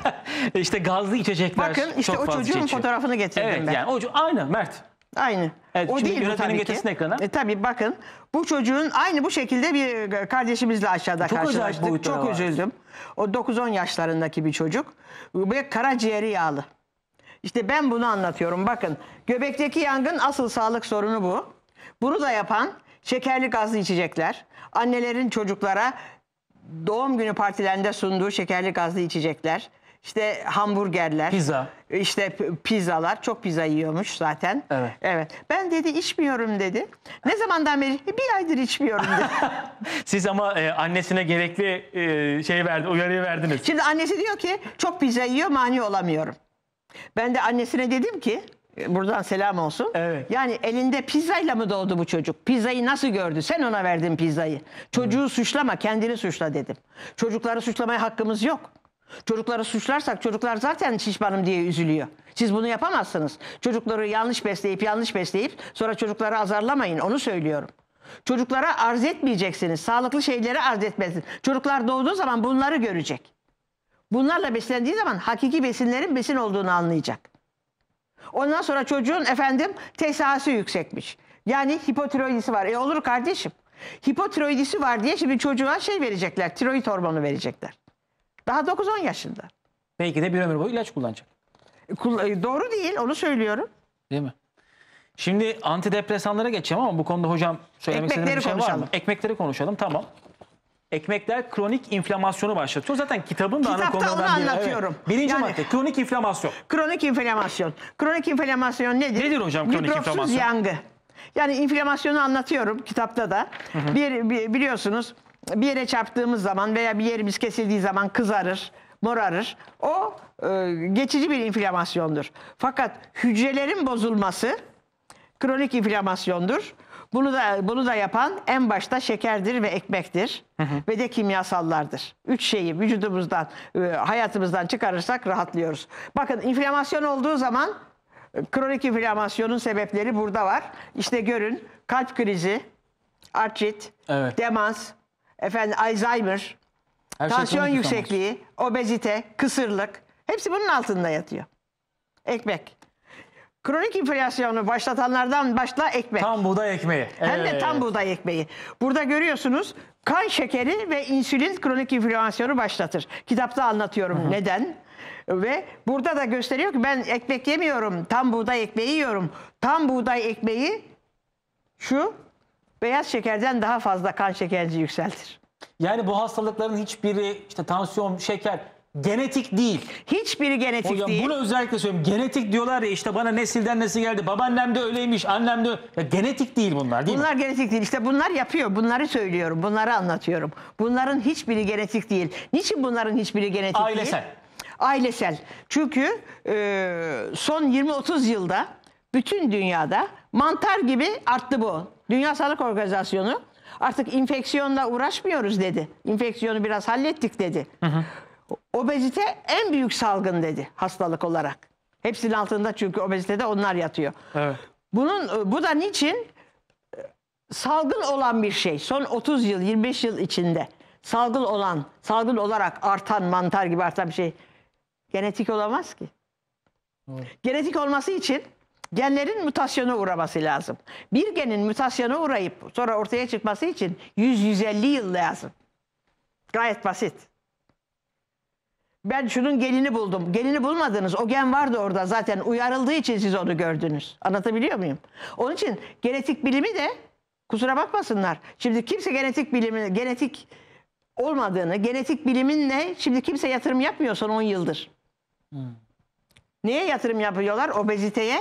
işte gazlı içecekler Bakın işte çok o çocuğun fotoğrafını getirdim evet, ben. Yani, o, aynen Mert. Aynı. Evet, o değil bu tabii ekrana. E, tabii bakın bu çocuğun aynı bu şekilde bir e, kardeşimizle aşağıda Çok karşılaştık. Çok var. üzüldüm. O 9-10 yaşlarındaki bir çocuk ve karaciğeri yağlı. İşte ben bunu anlatıyorum. Bakın göbekteki yangın asıl sağlık sorunu bu. Bunu da yapan şekerli gazlı içecekler. Annelerin çocuklara doğum günü partilerinde sunduğu şekerli gazlı içecekler işte hamburgerler. Pizza. İşte pizzalar. Çok pizza yiyormuş zaten. Evet. Evet. Ben dedi içmiyorum dedi. Ne zamandan beri? Bir aydır içmiyorum dedi. Siz ama e, annesine gerekli e, şey verdi, uyarıyı verdiniz. Şimdi annesi diyor ki çok pizza yiyor mani olamıyorum. Ben de annesine dedim ki e, Buradan selam olsun. Evet. Yani elinde pizzayla mı doğdu bu çocuk? Pizzayı nasıl gördü? Sen ona verdin pizzayı. Çocuğu suçlama, kendini suçla dedim. Çocukları suçlamaya hakkımız yok. Çocukları suçlarsak çocuklar zaten şişmanım diye üzülüyor. Siz bunu yapamazsınız. Çocukları yanlış besleyip yanlış besleyip sonra çocukları azarlamayın onu söylüyorum. Çocuklara arz etmeyeceksiniz. Sağlıklı şeyleri arz etmezsiniz. Çocuklar doğduğu zaman bunları görecek. Bunlarla beslendiği zaman hakiki besinlerin besin olduğunu anlayacak. Ondan sonra çocuğun efendim tesahası yüksekmiş. Yani hipotiroidisi var. E olur kardeşim. Hipotiroidisi var diye şimdi çocuğa şey verecekler. Tiroid hormonu verecekler. Daha 9-10 yaşında. Belki de bir ömür boyu ilaç kullanacak. E, e, doğru değil onu söylüyorum. Değil mi? Şimdi antidepresanlara geçeceğim ama bu konuda hocam söylemek istediğiniz bir Ekmekleri şey var mı? konuşalım. Ekmekleri konuşalım tamam. Ekmekler kronik inflamasyonu başlatıyor. Zaten kitabın da ana Kitapta konulardan onu biri. Evet. anlatıyorum. Birinci Yani- madde kronik inflamasyon. Kronik inflamasyon. Kronik inflamasyon nedir? Nedir hocam kronik Mikrofsuz inflamasyon? yangı. Yani inflamasyonu anlatıyorum kitapta da. Bir, bir- biliyorsunuz bir yere çarptığımız zaman veya bir yerimiz kesildiği zaman kızarır, morarır. O e, geçici bir inflamasyondur. Fakat hücrelerin bozulması kronik inflamasyondur. Bunu da bunu da yapan en başta şekerdir ve ekmektir hı hı. ve de kimyasallardır. Üç şeyi vücudumuzdan, e, hayatımızdan çıkarırsak rahatlıyoruz. Bakın inflamasyon olduğu zaman e, kronik inflamasyonun sebepleri burada var. İşte görün kalp krizi, artrit, evet. demans, efendim Alzheimer, Her şey tansiyon konuştuk ama. yüksekliği, obezite, kısırlık hepsi bunun altında yatıyor. Ekmek. Kronik inflasyonu başlatanlardan başla ekmek. Tam buğday ekmeği. Hem de tam buğday ekmeği. Burada görüyorsunuz kan şekeri ve insülin kronik inflasyonu başlatır. Kitapta anlatıyorum neden. Ve burada da gösteriyor ki ben ekmek yemiyorum. Tam buğday ekmeği yiyorum. Tam buğday ekmeği şu beyaz şekerden daha fazla kan şekerci yükseltir. Yani bu hastalıkların hiçbiri işte tansiyon, şeker genetik değil. Hiçbiri genetik Hocam, değil. Bunu özellikle söylüyorum. Genetik diyorlar ya işte bana nesilden nesil geldi. Babaannem de öyleymiş, annem de ya genetik değil bunlar değil Bunlar mi? genetik değil. İşte bunlar yapıyor. Bunları söylüyorum. Bunları anlatıyorum. Bunların hiçbiri genetik değil. Niçin bunların hiçbiri genetik Ailesel. değil? Ailesel. Ailesel. Çünkü e, son 20-30 yılda bütün dünyada mantar gibi arttı bu. Dünya Sağlık Organizasyonu artık infeksiyonla uğraşmıyoruz dedi. Enfeksiyonu biraz hallettik dedi. Hı hı. Obezite en büyük salgın dedi hastalık olarak. Hepsinin altında çünkü obezitede onlar yatıyor. Evet. Bunun e, bu da niçin e, salgın olan bir şey. Son 30 yıl, 25 yıl içinde salgın olan, salgın olarak artan mantar gibi artan bir şey genetik olamaz ki. Evet. Genetik olması için genlerin mutasyona uğraması lazım. Bir genin mutasyona uğrayıp sonra ortaya çıkması için 100-150 yıl lazım. Gayet basit. Ben şunun gelini buldum. Gelini bulmadınız. O gen vardı orada zaten uyarıldığı için siz onu gördünüz. Anlatabiliyor muyum? Onun için genetik bilimi de kusura bakmasınlar. Şimdi kimse genetik bilimi, genetik olmadığını, genetik biliminle şimdi kimse yatırım yapmıyor son 10 yıldır. Hmm. Neye yatırım yapıyorlar? Obeziteye,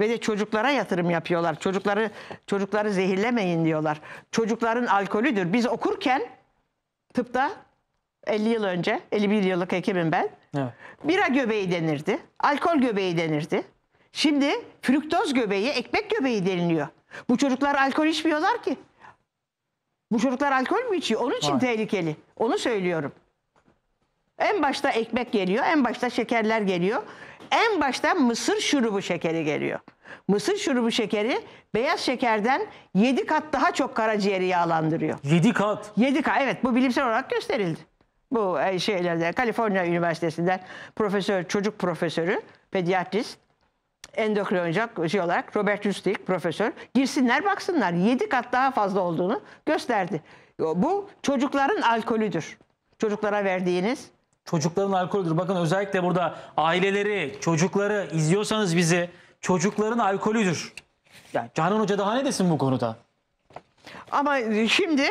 ve de çocuklara yatırım yapıyorlar. Çocukları çocukları zehirlemeyin diyorlar. Çocukların alkolüdür. Biz okurken tıpta 50 yıl önce, 51 yıllık hekimim ben. Evet. Bira göbeği denirdi. Alkol göbeği denirdi. Şimdi fruktoz göbeği, ekmek göbeği deniliyor. Bu çocuklar alkol içmiyorlar ki. Bu çocuklar alkol mü içiyor? Onun için Vay. tehlikeli. Onu söylüyorum. En başta ekmek geliyor, en başta şekerler geliyor. En başta mısır şurubu şekeri geliyor. Mısır şurubu şekeri beyaz şekerden 7 kat daha çok karaciğeri yağlandırıyor. 7 kat? 7 kat evet bu bilimsel olarak gösterildi. Bu e, şeylerde Kaliforniya Üniversitesi'nden profesör, çocuk profesörü, pediatrist, endokrinolojik şey olarak Robert Lustig profesör girsinler baksınlar 7 kat daha fazla olduğunu gösterdi. Bu çocukların alkolüdür. Çocuklara verdiğiniz çocukların alkolüdür. Bakın özellikle burada aileleri, çocukları izliyorsanız bizi çocukların alkolüdür. Yani Canan Hoca daha ne desin bu konuda? Ama şimdi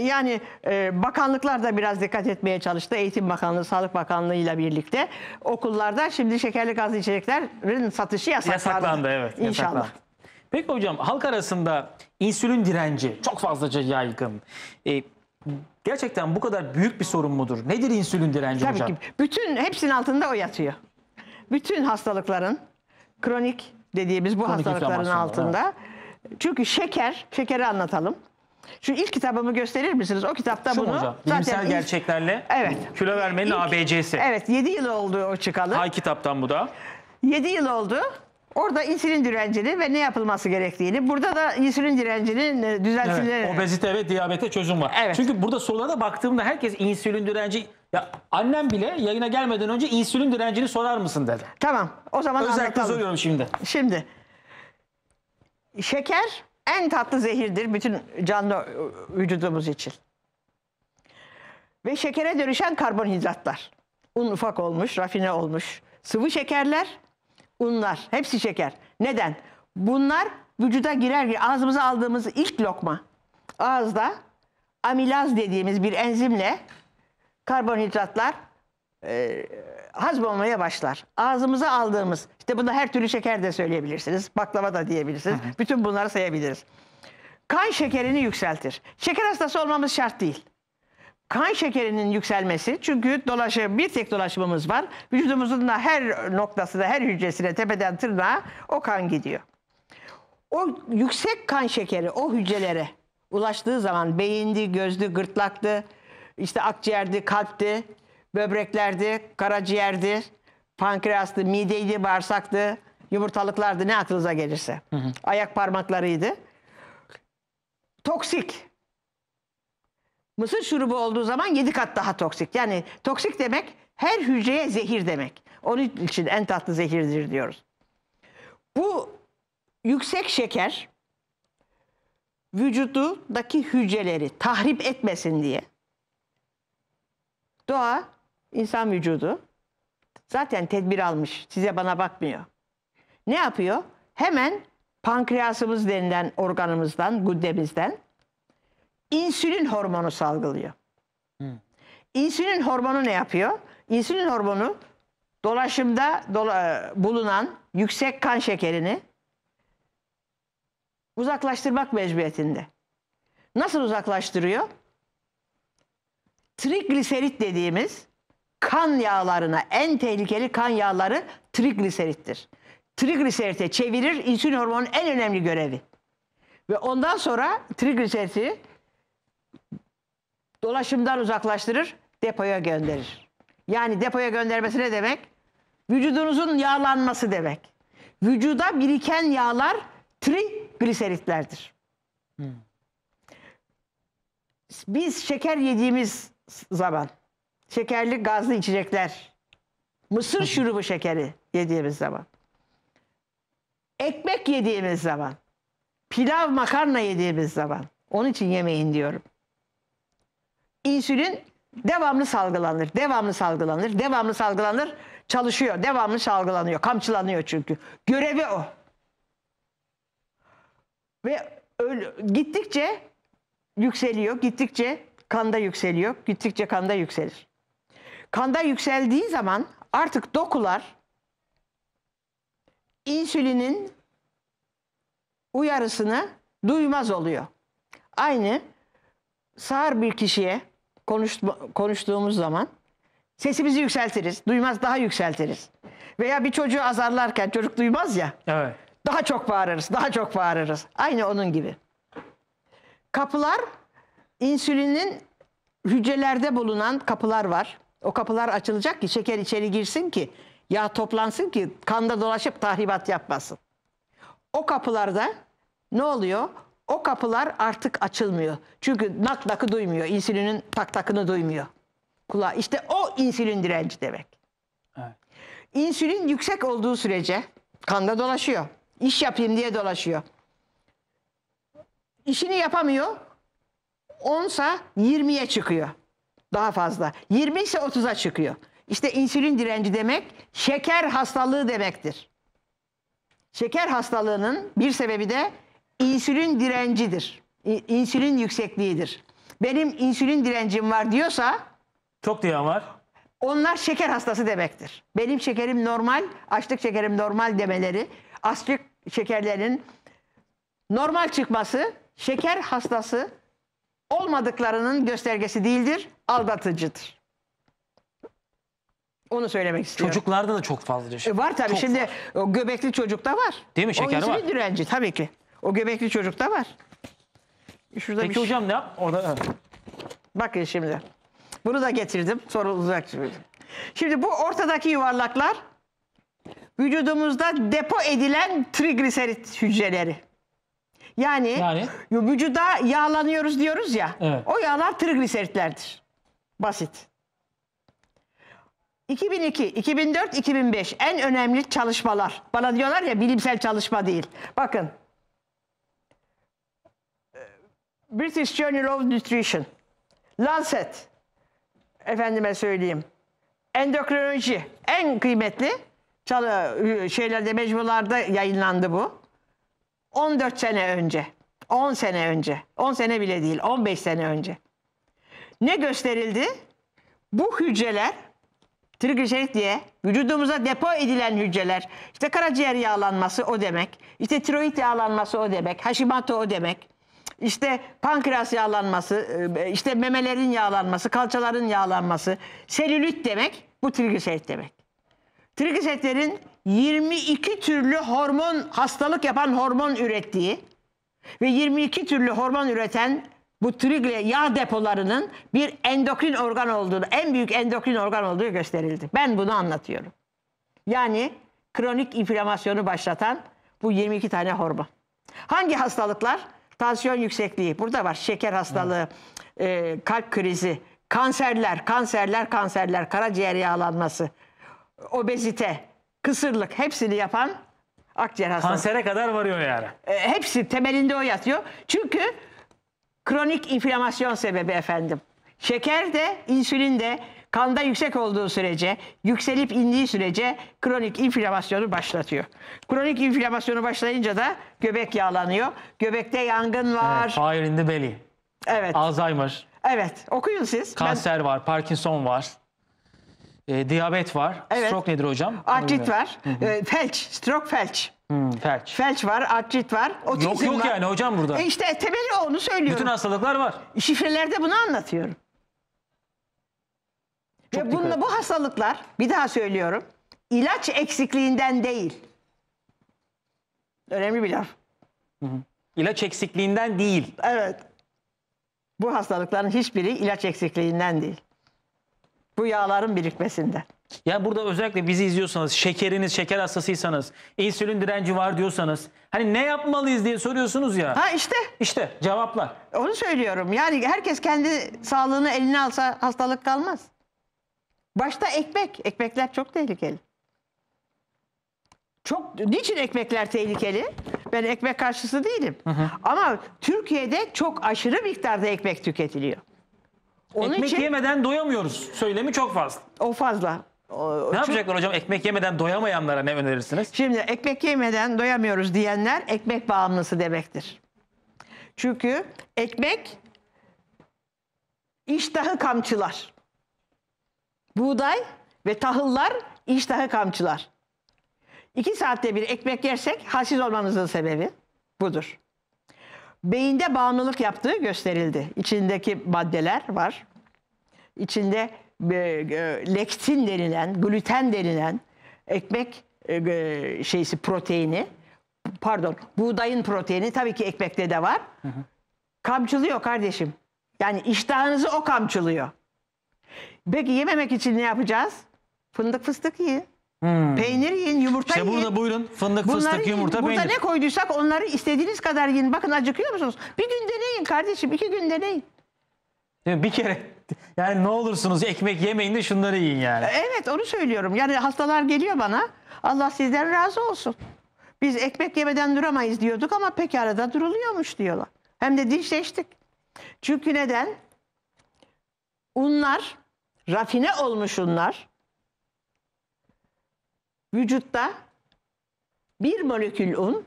yani e, bakanlıklar da biraz dikkat etmeye çalıştı. Eğitim Bakanlığı, Sağlık Bakanlığı ile birlikte okullarda şimdi şekerli gazlı içeceklerin satışı yasaklandı. Yasaklandı evet. Yasaklandı. İnşallah. Peki hocam halk arasında insülin direnci çok fazlaca yaygın. E, Gerçekten bu kadar büyük bir sorun mudur? Nedir insülin direnci Tabii hocam? ki. Bütün hepsinin altında o yatıyor. Bütün hastalıkların kronik dediğimiz bu Kronik hastalıkların inflamasyonlar, altında. Çünkü şeker, şekeri anlatalım. Şu ilk kitabımı gösterir misiniz? O kitapta Şu bunu hocam? Bilimsel ilk- gerçeklerle Evet. kilo vermenin ABC'si. Evet 7 yıl oldu o çıkalı. Ay kitaptan bu da. 7 yıl oldu. Orada insülin direncini ve ne yapılması gerektiğini. Burada da insülin direncinin e, düzeltilmesi. Evet, obezite ve diyabete çözüm var. Evet. Çünkü burada sorulara baktığımda herkes insülin direnci ya annem bile yayına gelmeden önce insülin direncini sorar mısın dedi. Tamam. O zaman Özellikle anlatalım. soruyorum şimdi. Şimdi şeker en tatlı zehirdir bütün canlı e, vücudumuz için. Ve şekere dönüşen karbonhidratlar. Un ufak olmuş, rafine olmuş. Sıvı şekerler unlar hepsi şeker. Neden? Bunlar vücuda girer girer ağzımıza aldığımız ilk lokma ağızda amilaz dediğimiz bir enzimle karbonhidratlar e, hazmolmaya başlar. Ağzımıza aldığımız işte bunda her türlü şeker de söyleyebilirsiniz. Baklava da diyebilirsiniz. Bütün bunları sayabiliriz. Kan şekerini yükseltir. Şeker hastası olmamız şart değil kan şekerinin yükselmesi çünkü dolaşı bir tek dolaşımımız var. Vücudumuzun da her noktasına, her hücresine tepeden tırnağa o kan gidiyor. O yüksek kan şekeri o hücrelere ulaştığı zaman beyindi, gözdü, gırtlaktı, işte akciğerdi, kalpti, böbreklerdi, karaciğerdi, pankreastı, mideydi, bağırsaktı, yumurtalıklardı ne aklınıza gelirse. Hı hı. Ayak parmaklarıydı. Toksik Mısır şurubu olduğu zaman 7 kat daha toksik. Yani toksik demek her hücreye zehir demek. Onun için en tatlı zehirdir diyoruz. Bu yüksek şeker vücudundaki hücreleri tahrip etmesin diye doğa insan vücudu zaten tedbir almış. Size bana bakmıyor. Ne yapıyor? Hemen pankreasımız denilen organımızdan, guddemizden insülin hormonu salgılıyor. Hı. İnsülin hormonu ne yapıyor? İnsülin hormonu dolaşımda dola, bulunan yüksek kan şekerini uzaklaştırmak mecburiyetinde. Nasıl uzaklaştırıyor? Trigliserit dediğimiz kan yağlarına en tehlikeli kan yağları trigliserittir. Trigliserite çevirir insülin hormonun en önemli görevi. Ve ondan sonra trigliseriti dolaşımdan uzaklaştırır, depoya gönderir. Yani depoya göndermesi ne demek? Vücudunuzun yağlanması demek. Vücuda biriken yağlar trigliseritlerdir. Hmm. Biz şeker yediğimiz zaman, şekerli gazlı içecekler, mısır şurubu şekeri yediğimiz zaman, ekmek yediğimiz zaman, pilav makarna yediğimiz zaman, onun için yemeyin diyorum insülin devamlı salgılanır, devamlı salgılanır, devamlı salgılanır, çalışıyor, devamlı salgılanıyor, kamçılanıyor çünkü. Görevi o. Ve öyle, gittikçe yükseliyor, gittikçe kanda yükseliyor, gittikçe kanda yükselir. Kanda yükseldiği zaman artık dokular insülinin uyarısını duymaz oluyor. Aynı sağır bir kişiye konuşma, konuştuğumuz zaman sesimizi yükseltiriz. Duymaz daha yükseltiriz. Veya bir çocuğu azarlarken çocuk duymaz ya. Evet. Daha çok bağırırız, daha çok bağırırız. Aynı onun gibi. Kapılar insülinin hücrelerde bulunan kapılar var. O kapılar açılacak ki şeker içeri girsin ki yağ toplansın ki kanda dolaşıp tahribat yapmasın. O kapılarda ne oluyor? o kapılar artık açılmıyor. Çünkü nak nakı duymuyor. İnsülinin tak takını duymuyor. Kulağı. İşte o insülin direnci demek. Evet. İnsülin yüksek olduğu sürece kanda dolaşıyor. İş yapayım diye dolaşıyor. İşini yapamıyor. 10'sa 20'ye çıkıyor. Daha fazla. 20 ise 30'a çıkıyor. İşte insülin direnci demek şeker hastalığı demektir. Şeker hastalığının bir sebebi de insülin direncidir. İnsülin yüksekliğidir. Benim insülin direncim var diyorsa çok diyen var. Onlar şeker hastası demektir. Benim şekerim normal, açlık şekerim normal demeleri, açlık şekerlerin normal çıkması şeker hastası olmadıklarının göstergesi değildir, aldatıcıdır. Onu söylemek istiyorum. Çocuklarda da çok fazla. Şey e var tabii çok şimdi var. göbekli çocukta var. Değil mi? Şeker o var. direnci tabii ki. O göbekli da var. Şurada Peki bir... Şey- hocam ne yap? Orada... Bakın şimdi. Bunu da getirdim. Sorulacak şimdi. Şimdi bu ortadaki yuvarlaklar vücudumuzda depo edilen trigliserit hücreleri. Yani, yani vücuda yağlanıyoruz diyoruz ya. Evet. O yağlar trigliseritlerdir. Basit. 2002, 2004, 2005 en önemli çalışmalar. Bana diyorlar ya bilimsel çalışma değil. Bakın British Journal of Nutrition, Lancet, efendime söyleyeyim, endokrinoloji en kıymetli şeylerde, mecmularda yayınlandı bu. 14 sene önce, 10 sene önce, 10 sene bile değil, 15 sene önce. Ne gösterildi? Bu hücreler trigliserit diye vücudumuza depo edilen hücreler. İşte karaciğer yağlanması o demek. işte tiroid yağlanması o demek. Hashimoto o demek işte pankreas yağlanması, e, işte memelerin yağlanması, kalçaların yağlanması, selülit demek bu trigliserit demek. Trigliseritlerin 22 türlü hormon hastalık yapan hormon ürettiği ve 22 türlü hormon üreten bu trigle yağ depolarının bir endokrin organ olduğunu, en büyük endokrin organ olduğu gösterildi. Ben bunu anlatıyorum. Yani kronik inflamasyonu başlatan bu 22 tane hormon. Hangi hastalıklar? tansiyon yüksekliği burada var. Şeker hastalığı, e, kalp krizi, kanserler, kanserler, kanserler, karaciğer yağlanması, obezite, kısırlık hepsini yapan akciğer hastalığı. Kansere kadar varıyor yani. E, hepsi temelinde o yatıyor. Çünkü kronik inflamasyon sebebi efendim. Şeker de, insülin de Kanda yüksek olduğu sürece, yükselip indiği sürece kronik inflamasyonu başlatıyor. Kronik inflamasyonu başlayınca da göbek yağlanıyor. Göbekte yangın var. Evet, fire in the belly. Evet. Alzheimer. Evet. Okuyun siz. Kanser ben... var, Parkinson var. E, diyabet var. Evet. Stroke nedir hocam? Artrit var. E, felç. Stroke felç. Hmm, felç. Felç var, artrit var, otizm var. Yok yok var. yani hocam burada. E işte temeli onu söylüyorum. Bütün hastalıklar var. Şifrelerde bunu anlatıyorum. Çok Ve bununla bu hastalıklar bir daha söylüyorum ilaç eksikliğinden değil. Önemli bir laf. İlaç eksikliğinden değil. Evet. Bu hastalıkların hiçbiri ilaç eksikliğinden değil. Bu yağların birikmesinden. Ya burada özellikle bizi izliyorsanız, şekeriniz, şeker hastasıysanız, insülin direnci var diyorsanız, hani ne yapmalıyız diye soruyorsunuz ya. Ha işte. İşte cevaplar. Onu söylüyorum. Yani herkes kendi sağlığını eline alsa hastalık kalmaz. Başta ekmek. Ekmekler çok tehlikeli. Çok niçin ekmekler tehlikeli? Ben ekmek karşısı değilim. Hı hı. Ama Türkiye'de çok aşırı miktarda ekmek tüketiliyor. Onun ekmek için, yemeden doyamıyoruz. Söylemi çok fazla. O fazla. O, ne çok... yapacaklar hocam? Ekmek yemeden doyamayanlara ne önerirsiniz? Şimdi ekmek yemeden doyamıyoruz diyenler ekmek bağımlısı demektir. Çünkü ekmek iştahı kamçılar buğday ve tahıllar iştahı kamçılar. İki saatte bir ekmek yersek halsiz olmanızın sebebi budur. Beyinde bağımlılık yaptığı gösterildi. İçindeki maddeler var. İçinde e, e, lektin denilen, gluten denilen ekmek e, şeysi proteini, pardon buğdayın proteini tabii ki ekmekte de var. Hı hı. Kamçılıyor kardeşim. Yani iştahınızı o kamçılıyor. Peki yememek için ne yapacağız? Fındık fıstık yiyin. Hmm. Peynir yiyin, yumurta işte yiyin. İşte burada buyurun fındık, Bunları fıstık, yumurta, burada peynir. Burada ne koyduysak onları istediğiniz kadar yiyin. Bakın acıkıyor musunuz? Bir gün deneyin kardeşim, iki gün deneyin. Bir kere yani ne olursunuz ekmek yemeyin de şunları yiyin yani. Evet onu söylüyorum. Yani hastalar geliyor bana. Allah sizden razı olsun. Biz ekmek yemeden duramayız diyorduk ama pek arada duruluyormuş diyorlar. Hem de dişleştik. Çünkü neden? Unlar rafine olmuşunlar vücutta bir molekül un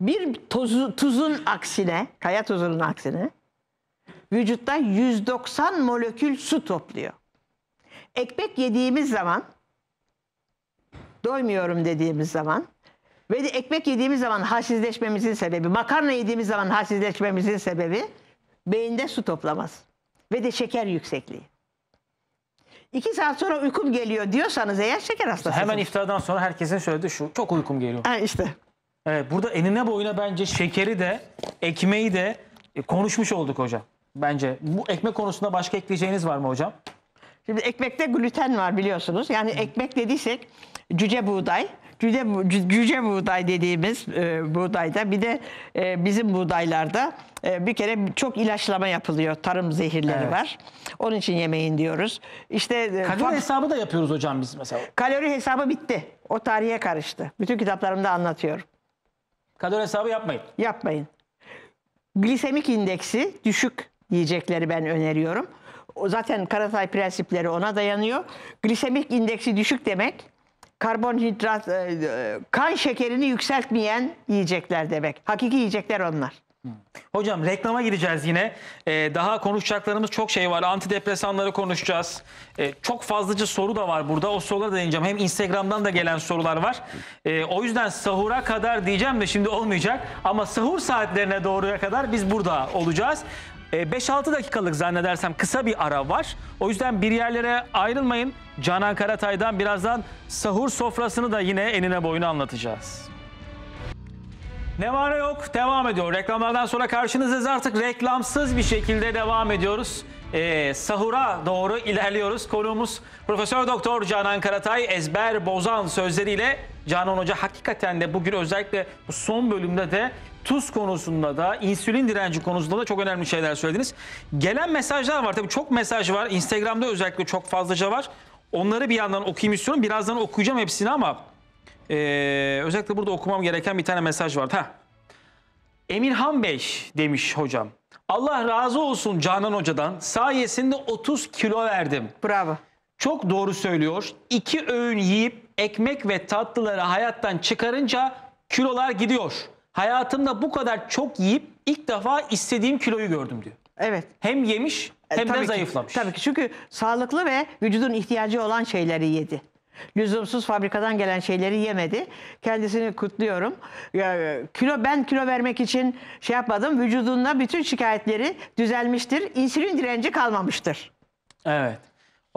bir tozu, tuzun aksine, kaya tuzunun aksine vücutta 190 molekül su topluyor. Ekmek yediğimiz zaman doymuyorum dediğimiz zaman ve de ekmek yediğimiz zaman halsizleşmemizin sebebi, makarna yediğimiz zaman halsizleşmemizin sebebi beyinde su toplamaz ve de şeker yüksekliği. İki saat sonra uykum geliyor diyorsanız eğer şeker hastasınız. Hemen iftardan sonra herkesin söyledi şu çok uykum geliyor. Ha işte. Evet, burada enine boyuna bence şekeri de ekmeği de e, konuşmuş olduk hocam. Bence bu ekmek konusunda başka ekleyeceğiniz var mı hocam? Şimdi ekmekte gluten var biliyorsunuz. Yani ekmek dediysek cüce buğday, cüce, cüce buğday dediğimiz e, buğdayda bir de e, bizim buğdaylarda e, bir kere çok ilaçlama yapılıyor. Tarım zehirleri evet. var. Onun için yemeyin diyoruz. İşte e, kalori hesabı da yapıyoruz hocam biz mesela. Kalori hesabı bitti. O tarihe karıştı. Bütün kitaplarımda anlatıyorum. Kalori hesabı yapmayın. Yapmayın. Glisemik indeksi düşük yiyecekleri ben öneriyorum. O zaten Karatay prensipleri ona dayanıyor. Glisemik indeksi düşük demek karbonhidrat, e, e, kan şekerini yükseltmeyen yiyecekler demek. Hakiki yiyecekler onlar. Hocam reklama gireceğiz yine. Ee, daha konuşacaklarımız çok şey var. Antidepresanları konuşacağız. Ee, çok fazlaca soru da var burada. O sorulara deneyeceğim. Hem Instagram'dan da gelen sorular var. Ee, o yüzden sahura kadar diyeceğim de şimdi olmayacak. Ama sahur saatlerine doğruya kadar biz burada olacağız. 5-6 e, dakikalık zannedersem kısa bir ara var. O yüzden bir yerlere ayrılmayın. Canan Karatay'dan birazdan sahur sofrasını da yine enine boyuna anlatacağız. Ne var ne yok devam ediyor. Reklamlardan sonra karşınızdayız artık reklamsız bir şekilde devam ediyoruz. Ee, sahura doğru ilerliyoruz. Konuğumuz Profesör Doktor Canan Karatay Ezber Bozan sözleriyle Canan Hoca hakikaten de bugün özellikle bu son bölümde de tuz konusunda da, insülin direnci konusunda da çok önemli şeyler söylediniz. Gelen mesajlar var. Tabii çok mesaj var. Instagram'da özellikle çok fazlaca var. Onları bir yandan okuyayım istiyorum. Birazdan okuyacağım hepsini ama e, özellikle burada okumam gereken bir tane mesaj var. Ha. Emirhan Bey demiş hocam. Allah razı olsun Canan Hoca'dan. Sayesinde 30 kilo verdim. Bravo. Çok doğru söylüyor. İki öğün yiyip ekmek ve tatlıları hayattan çıkarınca kilolar gidiyor. Hayatımda bu kadar çok yiyip ilk defa istediğim kiloyu gördüm diyor. Evet. Hem yemiş e, hem e, de ki, zayıflamış. Tabii ki çünkü sağlıklı ve vücudun ihtiyacı olan şeyleri yedi. Lüzumsuz fabrikadan gelen şeyleri yemedi. Kendisini kutluyorum. Ya, e, kilo ben kilo vermek için şey yapmadım. Vücudunda bütün şikayetleri düzelmiştir. İnsülin direnci kalmamıştır. Evet.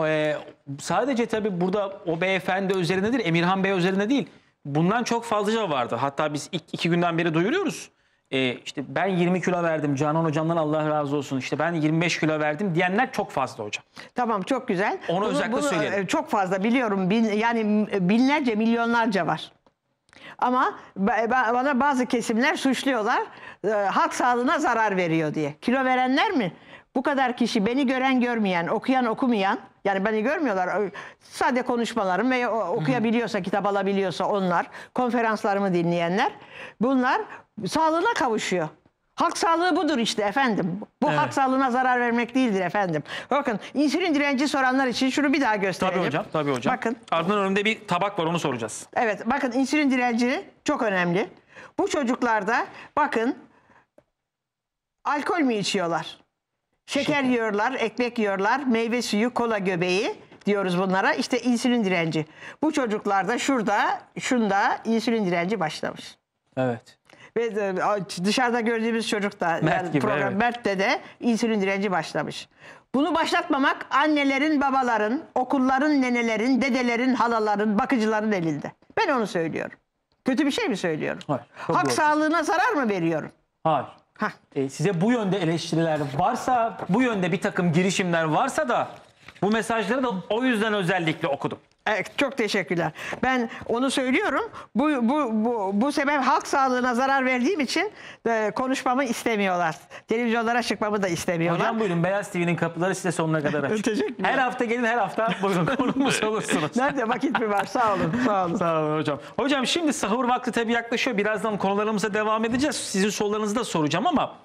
Ee, sadece tabii burada o beyefendi üzerindedir, Emirhan Bey üzerinde değil. Bundan çok fazlaca vardı. Hatta biz ilk iki günden beri duyuruyoruz. Ee, işte ben 20 kilo verdim Canan hocamdan Allah razı olsun. İşte ben 25 kilo verdim diyenler çok fazla hocam. Tamam çok güzel. Onu bunu, özellikle söyleyelim. E, çok fazla biliyorum. Bin, yani e, binlerce milyonlarca var. Ama e, bana bazı kesimler suçluyorlar. Halk sağlığına zarar veriyor diye. Kilo verenler mi? Bu kadar kişi beni gören görmeyen, okuyan okumayan yani beni görmüyorlar. Sadece konuşmalarım ve okuyabiliyorsa, kitap alabiliyorsa onlar, konferanslarımı dinleyenler bunlar sağlığına kavuşuyor. Halk sağlığı budur işte efendim. Bu evet. halk sağlığına zarar vermek değildir efendim. Bakın insülin direnci soranlar için şunu bir daha gösterelim. Tabii hocam, tabii hocam. Bakın. Ardından önümde bir tabak var onu soracağız. Evet, bakın insülin direnci çok önemli. Bu çocuklarda bakın alkol mü içiyorlar? Şeker, Şeker yiyorlar, ekmek yiyorlar, meyve suyu, kola göbeği diyoruz bunlara. İşte insülin direnci. Bu çocuklarda şurada, şunda insülin direnci başlamış. Evet. Ve e, dışarıda gördüğümüz çocuk da Mert yani program evet. Mert'te de insülin direnci başlamış. Bunu başlatmamak annelerin, babaların, okulların, nenelerin, dedelerin, halaların, bakıcıların elinde. Ben onu söylüyorum. Kötü bir şey mi söylüyorum? Hayır. Hak doğru. sağlığına zarar mı veriyorum? Hayır. Heh. E, size bu yönde eleştiriler varsa, bu yönde bir takım girişimler varsa da bu mesajları da o yüzden özellikle okudum. E, çok teşekkürler. Ben onu söylüyorum. Bu, bu, bu, bu sebep halk sağlığına zarar verdiğim için e, konuşmamı istemiyorlar. Televizyonlara çıkmamı da istemiyorlar. Hocam buyurun Beyaz TV'nin kapıları size sonuna kadar açık. Teşekkürler. Her hafta gelin her hafta buyurun konumuz olursunuz. Nerede vakit mi var? Sağ olun. Sağ olun. Sağ olun hocam. Hocam şimdi sahur vakti tabii yaklaşıyor. Birazdan konularımıza devam edeceğiz. Sizin sorularınızı da soracağım ama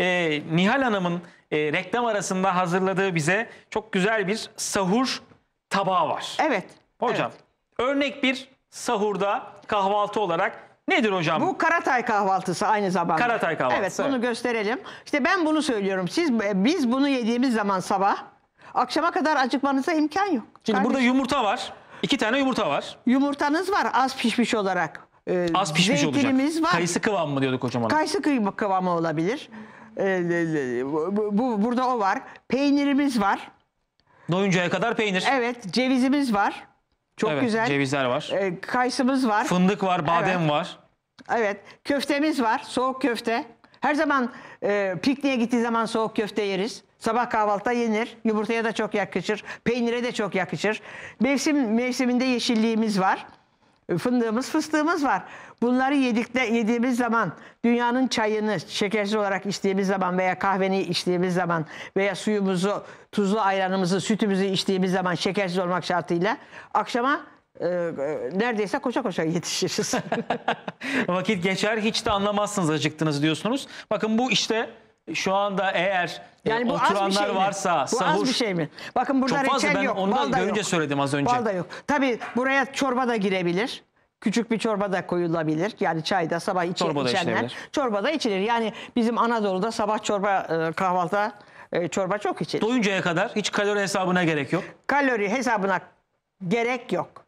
e, Nihal Hanım'ın e, reklam arasında hazırladığı bize çok güzel bir sahur tabağı var. Evet. Hocam örnek bir sahurda kahvaltı olarak nedir hocam? Bu Karatay kahvaltısı aynı zamanda. Karatay kahvaltısı, Evet bunu evet. gösterelim. İşte ben bunu söylüyorum. Siz Biz bunu yediğimiz zaman sabah akşama kadar acıkmanıza imkan yok. Şimdi Kardeşim, burada yumurta var. İki tane yumurta var. yumurtanız var az pişmiş olarak. Ee, Az pişmiş olacak. Zeytinimiz var. Kayısı kıvamı mı diyorduk hocam ona? Kayısı kıymı kıvamı olabilir. Ee, bu, bu- burada o var. Peynirimiz var. Doyuncaya kadar peynir. Evet, cevizimiz var. Çok evet, güzel. Cevizler var. E, kayısımız var. Fındık var, badem evet. var. Evet. Köftemiz var. Soğuk köfte. Her zaman e, pikniğe gittiği zaman soğuk köfte yeriz. Sabah kahvaltıda yenir. Yumurtaya da çok yakışır. Peynire de çok yakışır. Mevsim mevsiminde yeşilliğimiz var fındığımız, fıstığımız var. Bunları yedikte, yediğimiz zaman dünyanın çayını şekersiz olarak içtiğimiz zaman veya kahveni içtiğimiz zaman veya suyumuzu, tuzlu ayranımızı, sütümüzü içtiğimiz zaman şekersiz olmak şartıyla akşama e, e neredeyse koşa koşa yetişiriz. Vakit geçer hiç de anlamazsınız acıktınız diyorsunuz. Bakın bu işte şu anda eğer e, yani bu oturanlar az bir şey mi? varsa bu az bir şey mi? Bakın burada çok fazla reçel ben yok. onu da görünce söyledim az önce. Bal da yok. Tabii buraya çorba da girebilir. Küçük bir çorba da koyulabilir. Yani çayda sabah içi, Çorba da içenler. Çorba da içilir. Yani bizim Anadolu'da sabah çorba e, kahvaltı e, çorba çok içilir. Doyuncaya kadar hiç kalori hesabına gerek yok. Kalori hesabına gerek yok.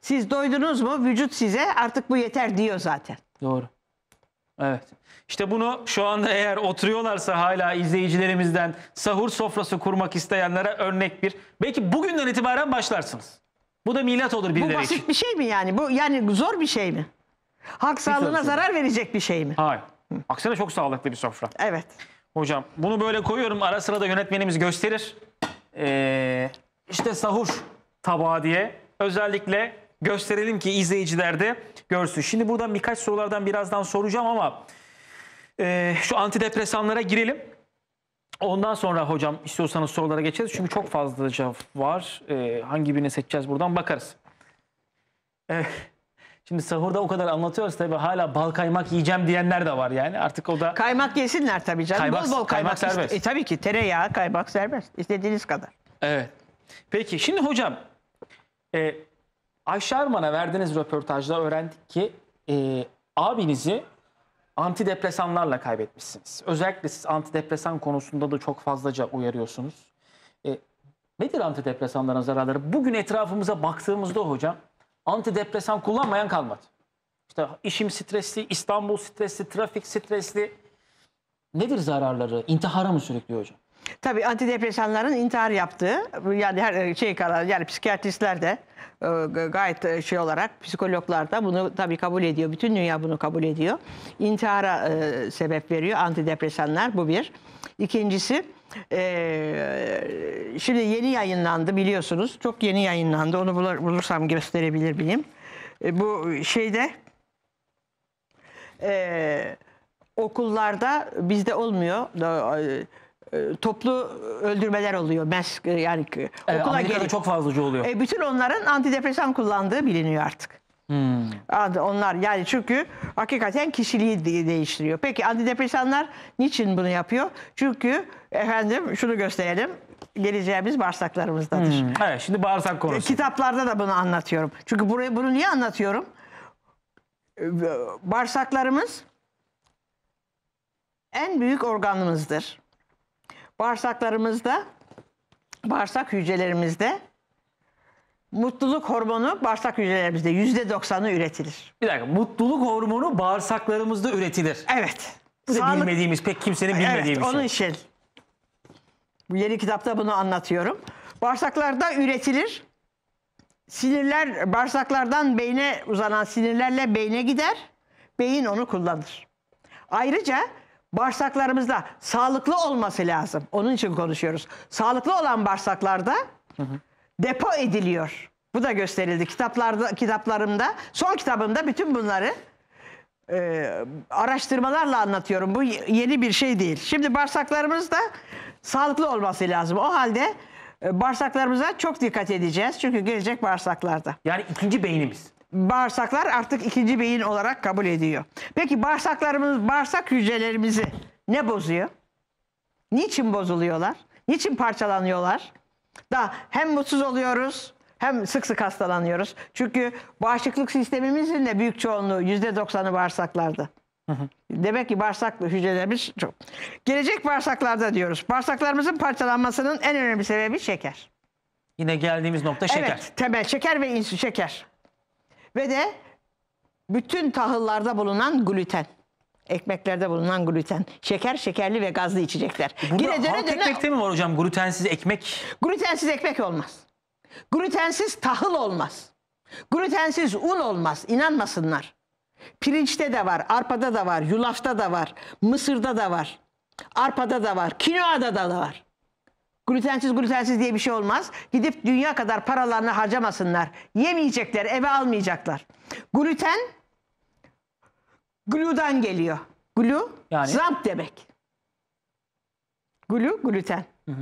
Siz doydunuz mu vücut size artık bu yeter diyor zaten. Doğru. Evet. İşte bunu şu anda eğer oturuyorlarsa hala izleyicilerimizden sahur sofrası kurmak isteyenlere örnek bir. Belki bugünden itibaren başlarsınız. Bu da milat olur birileri Bu basit için. bir şey mi yani? Bu yani zor bir şey mi? Halk sağlığına zarar verecek bir şey mi? Hayır. Aksine çok sağlıklı bir sofra. Evet. Hocam bunu böyle koyuyorum. Ara sıra da yönetmenimiz gösterir. Ee, işte sahur tabağı diye özellikle gösterelim ki izleyiciler de görsün. Şimdi buradan birkaç sorulardan birazdan soracağım ama e, şu antidepresanlara girelim. Ondan sonra hocam istiyorsanız sorulara geçeriz. Çünkü çok fazla cevap var. E, hangi birini seçeceğiz buradan bakarız. Evet. Şimdi sahurda o kadar anlatıyoruz tabii hala bal kaymak yiyeceğim diyenler de var yani artık o da... Kaymak yesinler tabii canım. Kaymak, bol bol kaymak, kaymak serbest. E, tabii ki tereyağı kaymak serbest. İstediğiniz kadar. Evet. Peki şimdi hocam e, Ayşe Arman'a verdiğiniz röportajda öğrendik ki e, abinizi antidepresanlarla kaybetmişsiniz. Özellikle siz antidepresan konusunda da çok fazlaca uyarıyorsunuz. E, nedir antidepresanların zararları? Bugün etrafımıza baktığımızda hocam antidepresan kullanmayan kalmadı. İşte işim stresli, İstanbul stresli, trafik stresli. Nedir zararları? İntihara mı sürüklüyor hocam? Tabii antidepresanların intihar yaptığı yani her e, şey kadar yani psikiyatristler de e, gayet e, şey olarak psikologlar da bunu tabii kabul ediyor. Bütün dünya bunu kabul ediyor. İntihara e, sebep veriyor antidepresanlar bu bir. İkincisi e, şimdi yeni yayınlandı biliyorsunuz. Çok yeni yayınlandı. Onu bulur, bulursam gösterebilir miyim? E, bu şeyde eee okullarda bizde olmuyor e, toplu öldürmeler oluyor. Mask e, yani ee, okula gelip, çok fazlaca oluyor. E, bütün onların antidepresan kullandığı biliniyor artık. Hmm. Onlar yani çünkü hakikaten kişiliği değiştiriyor. Peki antidepresanlar niçin bunu yapıyor? Çünkü efendim şunu gösterelim geleceğimiz bağırsaklarımızdadır. Hmm. Evet şimdi bağırsak konusu. Kitaplarda da bunu anlatıyorum. Çünkü burayı bunu niye anlatıyorum? Bağırsaklarımız en büyük organımızdır. Bağırsaklarımızda, bağırsak hücrelerimizde mutluluk hormonu bağırsak hücrelerimizde yüzde doksanı üretilir. Bir dakika mutluluk hormonu bağırsaklarımızda üretilir. Evet. Bu da Sağlık- bilmediğimiz pek kimsenin bilmediği evet, bir şey. onun için. Bu yeni kitapta bunu anlatıyorum. Bağırsaklarda üretilir. Sinirler bağırsaklardan beyne uzanan sinirlerle beyne gider. Beyin onu kullanır. Ayrıca bağırsaklarımızda sağlıklı olması lazım. Onun için konuşuyoruz. Sağlıklı olan bağırsaklarda hı hı. depo ediliyor. Bu da gösterildi kitaplarda, kitaplarımda. Son kitabımda bütün bunları e, araştırmalarla anlatıyorum. Bu yeni bir şey değil. Şimdi bağırsaklarımız da sağlıklı olması lazım. O halde e, bağırsaklarımıza çok dikkat edeceğiz. Çünkü gelecek bağırsaklarda. Yani ikinci beynimiz bağırsaklar artık ikinci beyin olarak kabul ediyor. Peki bağırsaklarımız, bağırsak hücrelerimizi ne bozuyor? Niçin bozuluyorlar? Niçin parçalanıyorlar? Da hem mutsuz oluyoruz hem sık sık hastalanıyoruz. Çünkü bağışıklık sistemimizin de büyük çoğunluğu yüzde doksanı bağırsaklarda. Demek ki bağırsak hücrelerimiz çok. Gelecek bağırsaklarda diyoruz. Bağırsaklarımızın parçalanmasının en önemli sebebi şeker. Yine geldiğimiz nokta şeker. Evet, temel şeker ve insülin şeker. Ve de bütün tahıllarda bulunan gluten. Ekmeklerde bulunan gluten. Şeker, şekerli ve gazlı içecekler. Burada Yine döne halk döne... ekmekte mi var hocam glutensiz ekmek? Glutensiz ekmek olmaz. Glutensiz tahıl olmaz. Glutensiz un olmaz. İnanmasınlar. Pirinçte de var, arpada da var, yulafta da var, mısırda da var, arpada da var, kinoada da var. Glutensiz glutensiz diye bir şey olmaz. Gidip dünya kadar paralarını harcamasınlar. Yemeyecekler, eve almayacaklar. Gluten gludan geliyor. Glu yani? zamp demek. Glu gluten. Hı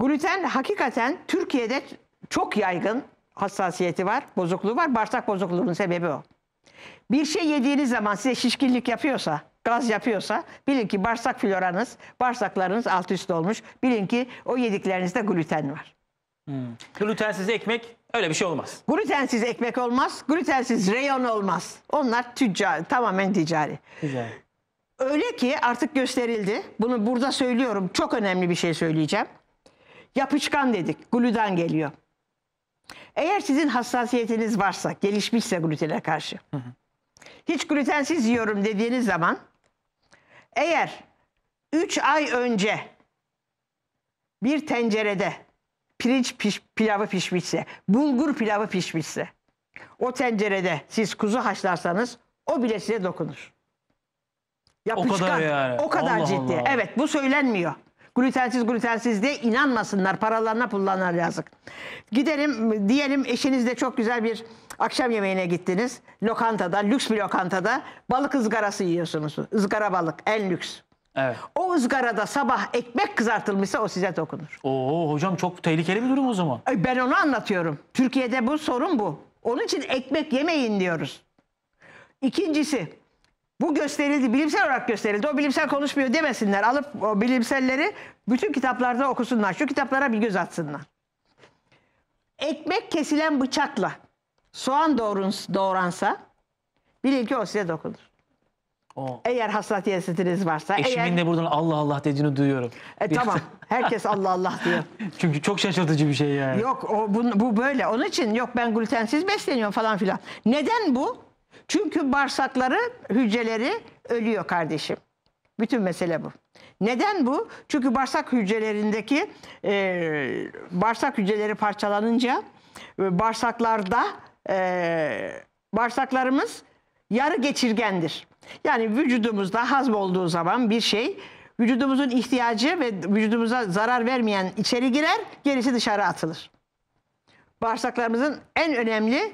Gluten hakikaten Türkiye'de çok yaygın hassasiyeti var, bozukluğu var. Bağırsak bozukluğunun sebebi o. Bir şey yediğiniz zaman size şişkinlik yapıyorsa gaz yapıyorsa bilin ki bağırsak floranız, bağırsaklarınız alt üst olmuş. Bilin ki o yediklerinizde gluten var. Hmm. Glutensiz ekmek öyle bir şey olmaz. Glutensiz ekmek olmaz, glutensiz reyon olmaz. Onlar tüccar, tamamen ticari. Güzel. Öyle ki artık gösterildi. Bunu burada söylüyorum. Çok önemli bir şey söyleyeceğim. Yapışkan dedik. Gluten geliyor. Eğer sizin hassasiyetiniz varsa, gelişmişse glutene karşı. Hı hı. Hiç glutensiz yiyorum dediğiniz zaman eğer 3 ay önce bir tencerede pirinç piş, pilavı pişmişse, bulgur pilavı pişmişse, o tencerede siz kuzu haşlarsanız o bile size dokunur. Yapışkan, o kadar yani. O kadar Allah ciddi. Allah. Evet bu söylenmiyor. Glutensiz glutensiz de inanmasınlar. Paralarına pullarına yazık. Gidelim diyelim eşinizle çok güzel bir akşam yemeğine gittiniz. Lokantada, lüks bir lokantada balık ızgarası yiyorsunuz. Izgara balık en lüks. Evet. O ızgarada sabah ekmek kızartılmışsa o size dokunur. Oo hocam çok tehlikeli bir durum o zaman. Ben onu anlatıyorum. Türkiye'de bu sorun bu. Onun için ekmek yemeyin diyoruz. İkincisi bu gösterildi, bilimsel olarak gösterildi. O bilimsel konuşmuyor demesinler. Alıp o bilimselleri bütün kitaplarda okusunlar. Şu kitaplara bir göz atsınlar. Ekmek kesilen bıçakla soğan doğransa bilin ki o size dokunur. O. Eğer hassasiyetiniz varsa. Eşimin eğer... de buradan Allah Allah dediğini duyuyorum. E, bir tamam. Herkes Allah Allah diyor. Çünkü çok şaşırtıcı bir şey yani. Yok o, bu, bu böyle. Onun için yok ben glutensiz besleniyorum falan filan. Neden bu? Çünkü bağırsakları, hücreleri ölüyor kardeşim. Bütün mesele bu. Neden bu? Çünkü bağırsak hücrelerindeki e, bağırsak hücreleri parçalanınca e, bağırsaklarda e, bağırsaklarımız yarı geçirgendir. Yani vücudumuzda hazm olduğu zaman bir şey vücudumuzun ihtiyacı ve vücudumuza zarar vermeyen içeri girer, gerisi dışarı atılır. Bağırsaklarımızın en önemli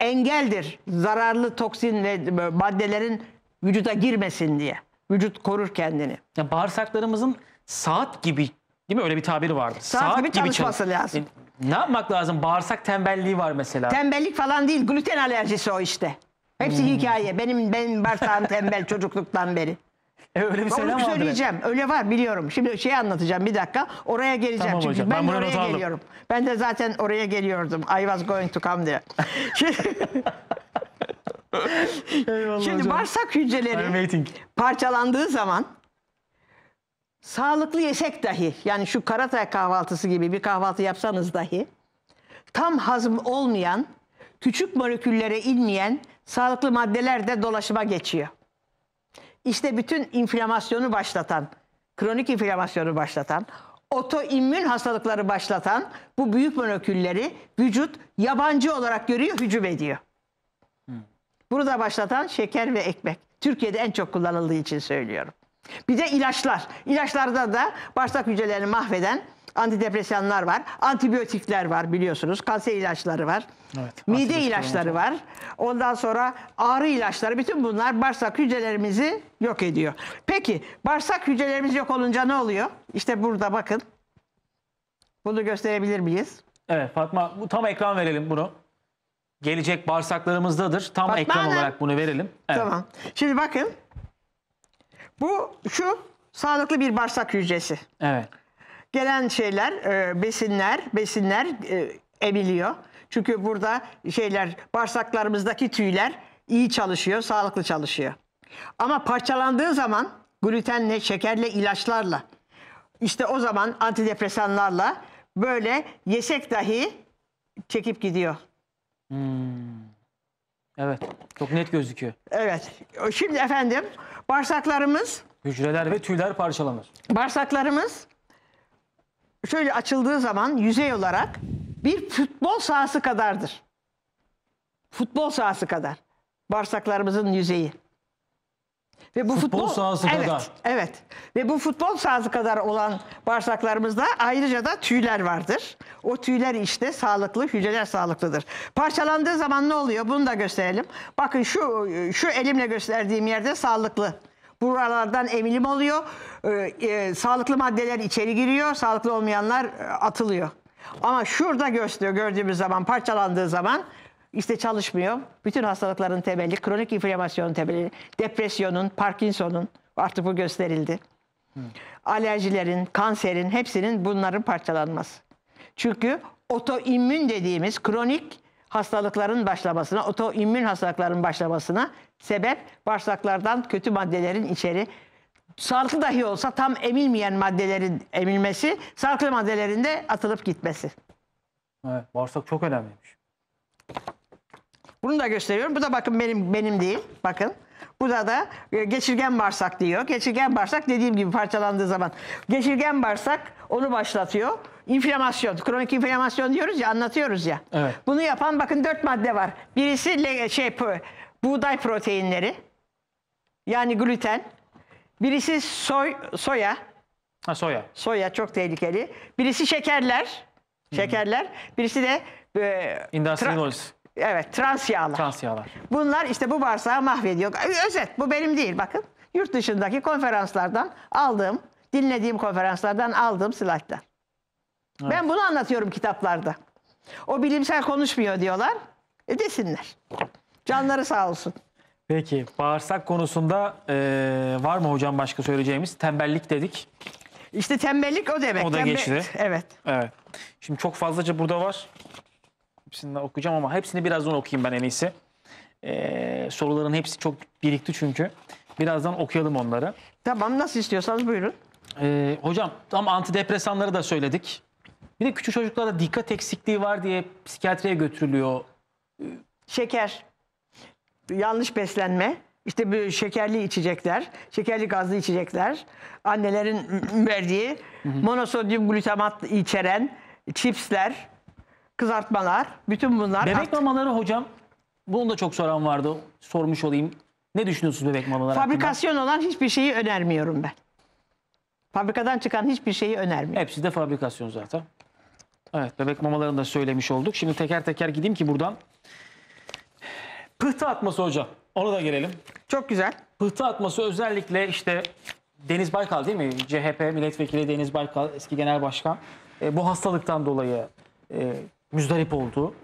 engeldir zararlı toksin ve maddelerin vücuda girmesin diye. Vücut korur kendini. Ya bağırsaklarımızın saat gibi değil mi öyle bir tabiri vardı. Saat, saat gibi, gibi çalışması çalış lazım. E, ne yapmak lazım? Bağırsak tembelliği var mesela. Tembellik falan değil, gluten alerjisi o işte. Hepsi hmm. hikaye. Benim benim bağırsağım tembel çocukluktan beri. E, öyle bir Onu söylem vardır. söyleyeceğim. Öyle var biliyorum. Şimdi şey anlatacağım bir dakika. Oraya geleceğim. Tamam Çünkü ben, ben oraya geliyorum. Ben de zaten oraya geliyordum. I was going to come diye. Eyvallah Şimdi hocam. bağırsak hücreleri parçalandığı zaman sağlıklı yesek dahi yani şu karatay kahvaltısı gibi bir kahvaltı yapsanız dahi tam hazm olmayan küçük moleküllere inmeyen sağlıklı maddeler de dolaşıma geçiyor. İşte bütün inflamasyonu başlatan, kronik inflamasyonu başlatan, otoimmün hastalıkları başlatan bu büyük molekülleri vücut yabancı olarak görüyor, hücum ediyor. Hmm. Bunu da başlatan şeker ve ekmek. Türkiye'de en çok kullanıldığı için söylüyorum. Bir de ilaçlar. İlaçlarda da bağırsak hücrelerini mahveden Antidepresanlar var, antibiyotikler var biliyorsunuz. Kanser ilaçları var. Evet, mide ilaçları var. Ondan sonra ağrı ilaçları. Bütün bunlar bağırsak hücrelerimizi yok ediyor. Peki bağırsak hücrelerimiz yok olunca ne oluyor? İşte burada bakın. Bunu gösterebilir miyiz? Evet Fatma bu tam ekran verelim bunu. Gelecek bağırsaklarımızdadır. Tam Fatma ekran Hanım. olarak bunu verelim. Evet. Tamam. Şimdi bakın. Bu şu sağlıklı bir bağırsak hücresi. Evet. Gelen şeyler, e, besinler, besinler e, emiliyor. Çünkü burada şeyler, bağırsaklarımızdaki tüyler iyi çalışıyor, sağlıklı çalışıyor. Ama parçalandığı zaman glutenle, şekerle, ilaçlarla işte o zaman antidepresanlarla böyle yesek dahi çekip gidiyor. Hmm. Evet. Çok net gözüküyor. Evet. Şimdi efendim bağırsaklarımız... Hücreler ve tüyler parçalanır. Bağırsaklarımız şöyle açıldığı zaman yüzey olarak bir futbol sahası kadardır. Futbol sahası kadar. Bağırsaklarımızın yüzeyi. Ve bu futbol, futbol sahası evet, kadar. Evet. Ve bu futbol sahası kadar olan bağırsaklarımızda ayrıca da tüyler vardır. O tüyler işte sağlıklı, hücreler sağlıklıdır. Parçalandığı zaman ne oluyor? Bunu da gösterelim. Bakın şu şu elimle gösterdiğim yerde sağlıklı Buralardan eminim oluyor. E, e, sağlıklı maddeler içeri giriyor. Sağlıklı olmayanlar e, atılıyor. Ama şurada gösteriyor gördüğümüz zaman parçalandığı zaman işte çalışmıyor. Bütün hastalıkların temeli, kronik inflamasyonun temeli, depresyonun, Parkinson'un artık bu gösterildi. Hı. Alerjilerin, kanserin hepsinin bunların parçalanması. Çünkü otoimmün dediğimiz kronik hastalıkların başlamasına, otoimmün hastalıkların başlamasına Sebep bağırsaklardan kötü maddelerin içeri sağlıklı dahi olsa tam emilmeyen maddelerin emilmesi, sağlıklı maddelerin de atılıp gitmesi. Evet, bağırsak çok önemliymiş. Bunu da gösteriyorum. Bu da bakın benim benim değil. Bakın. Bu da da e, geçirgen bağırsak diyor. Geçirgen bağırsak dediğim gibi parçalandığı zaman geçirgen bağırsak onu başlatıyor. İnflamasyon, kronik inflamasyon diyoruz ya anlatıyoruz ya. Evet. Bunu yapan bakın dört madde var. Birisi şey buğday proteinleri yani gluten. Birisi soy, soya. Ha, soya. Soya çok tehlikeli. Birisi şekerler. Şekerler. Birisi de e, tra- Industrials. evet trans yağlar. Trans yağlar. Bunlar işte bu bağırsağı mahvediyor. Özet bu benim değil bakın. Yurt dışındaki konferanslardan aldığım, dinlediğim konferanslardan aldığım slaytlar. Ben bunu anlatıyorum kitaplarda. O bilimsel konuşmuyor diyorlar. E desinler. Canları sağ olsun. Peki bağırsak konusunda e, var mı hocam başka söyleyeceğimiz? Tembellik dedik. İşte tembellik o demek. O da Tembel... geçti. Evet. Evet. Şimdi çok fazlaca burada var. Hepsini okuyacağım ama hepsini birazdan okuyayım ben en iyisi. Ee, soruların hepsi çok birikti çünkü. Birazdan okuyalım onları. Tamam nasıl istiyorsanız buyurun. Ee, hocam tam antidepresanları da söyledik. Bir de küçük çocuklarda dikkat eksikliği var diye psikiyatriye götürülüyor. Şeker yanlış beslenme, işte bu şekerli içecekler, şekerli gazlı içecekler, annelerin verdiği monosodyum glutamat içeren çipsler, kızartmalar, bütün bunlar. Bebek artık- mamaları hocam, bunu da çok soran vardı. Sormuş olayım. Ne düşünüyorsunuz bebek mamaları hakkında? fabrikasyon olan hiçbir şeyi önermiyorum ben. Fabrikadan çıkan hiçbir şeyi önermiyorum. Hepsi de fabrikasyon zaten. Evet bebek mamalarını da söylemiş olduk. Şimdi teker teker gideyim ki buradan Pıhtı atması hocam. Ona da gelelim. Çok güzel. Pıhtı atması özellikle işte Deniz Baykal değil mi? CHP milletvekili Deniz Baykal eski genel başkan. E, bu hastalıktan dolayı e, müzdarip oldu.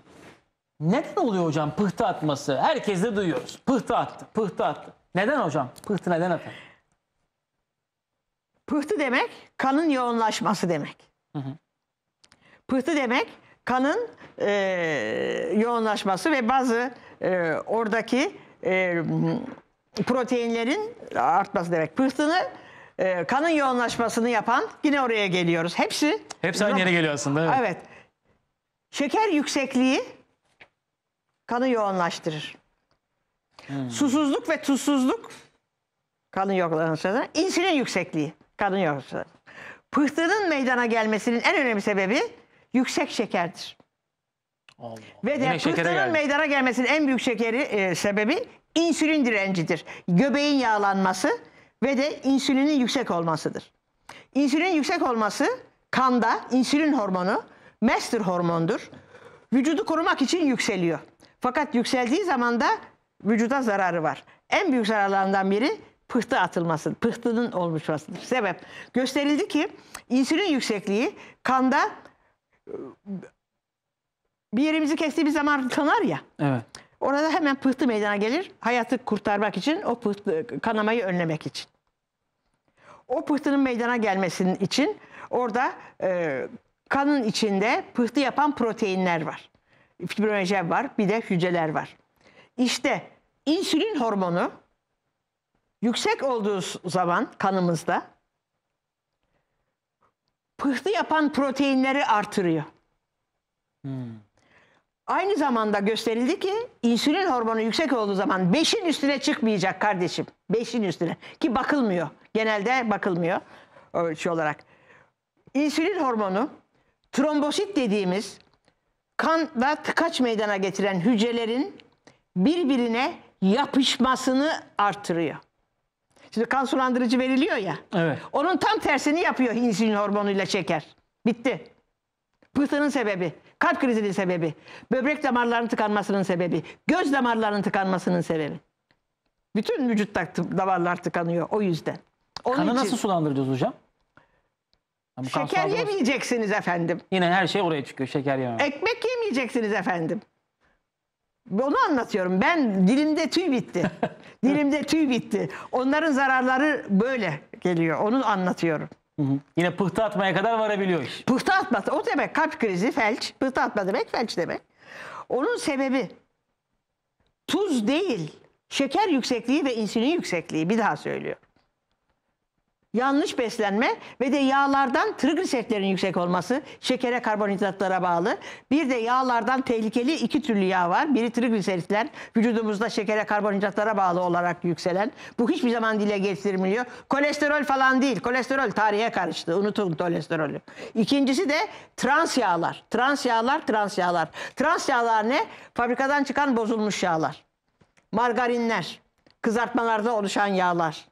Neden oluyor hocam pıhtı atması? Herkes de duyuyoruz. Pıhtı attı, pıhtı attı. Neden hocam? Pıhtı neden atı? Pıhtı demek kanın yoğunlaşması demek. Hı hı. Pıhtı demek kanın e, yoğunlaşması ve bazı e, oradaki e, proteinlerin artması demek. Pıhtını e, kanın yoğunlaşmasını yapan yine oraya geliyoruz. Hepsi. Hepsi aynı yere geliyor aslında. Evet. evet. Şeker yüksekliği kanı yoğunlaştırır. Hmm. Susuzluk ve tuzsuzluk kanı yoğunlaştırır. İnsülin yüksekliği kanı yoğunlaştırır. Pıhtının meydana gelmesinin en önemli sebebi yüksek şekerdir. Allah. Ve de Yine fıstığın meydana gelmesinin en büyük şekeri e, sebebi insülin direncidir. Göbeğin yağlanması ve de insülinin yüksek olmasıdır. İnsülin yüksek olması kanda insülin hormonu master hormondur. Vücudu korumak için yükseliyor. Fakat yükseldiği zaman da vücuda zararı var. En büyük zararlarından biri pıhtı atılması, pıhtının oluşmasıdır. Sebep gösterildi ki insülin yüksekliği kanda bir yerimizi kestiğimiz zaman kanar ya. Evet. Orada hemen pıhtı meydana gelir. Hayatı kurtarmak için, o pıhtı, kanamayı önlemek için. O pıhtının meydana gelmesinin için orada e, kanın içinde pıhtı yapan proteinler var. Fibrinojen var, bir de hücreler var. İşte insülin hormonu yüksek olduğu zaman kanımızda pıhtı yapan proteinleri artırıyor. Hmm. Aynı zamanda gösterildi ki insülin hormonu yüksek olduğu zaman 5'in üstüne çıkmayacak kardeşim. 5'in üstüne ki bakılmıyor. Genelde bakılmıyor ölçü şey olarak. İnsülin hormonu trombosit dediğimiz kan ve tıkaç meydana getiren hücrelerin birbirine yapışmasını artırıyor. Şimdi kan sulandırıcı veriliyor ya. Evet. Onun tam tersini yapıyor insülin hormonuyla şeker. Bitti. Pıhtının sebebi kalp krizinin sebebi, böbrek damarlarının tıkanmasının sebebi, göz damarlarının tıkanmasının sebebi. Bütün vücutta damarlar tıkanıyor o yüzden. Onun Kanı için, nasıl sulandıracağız hocam? Yani şeker yemeyeceksiniz efendim. Yine her şey oraya çıkıyor şeker yemem. Ekmek yemeyeceksiniz efendim. Onu anlatıyorum. Ben dilimde tüy bitti. dilimde tüy bitti. Onların zararları böyle geliyor. Onu anlatıyorum. Hı hı. Yine pıhtı atmaya kadar varabiliyor iş. Pıhtı atması o demek kalp krizi, felç. Pıhtı atma demek felç demek. Onun sebebi tuz değil, şeker yüksekliği ve insülin yüksekliği. Bir daha söylüyorum. Yanlış beslenme ve de yağlardan trigliseritlerin yüksek olması, şekere karbonhidratlara bağlı. Bir de yağlardan tehlikeli iki türlü yağ var. Biri trigliseritler, vücudumuzda şekere karbonhidratlara bağlı olarak yükselen. Bu hiçbir zaman dile getirilmiyor. Kolesterol falan değil. Kolesterol tarihe karıştı. Unutun kolesterolü. İkincisi de trans yağlar. Trans yağlar, trans yağlar. Trans yağlar ne? Fabrikadan çıkan bozulmuş yağlar. Margarinler, kızartmalarda oluşan yağlar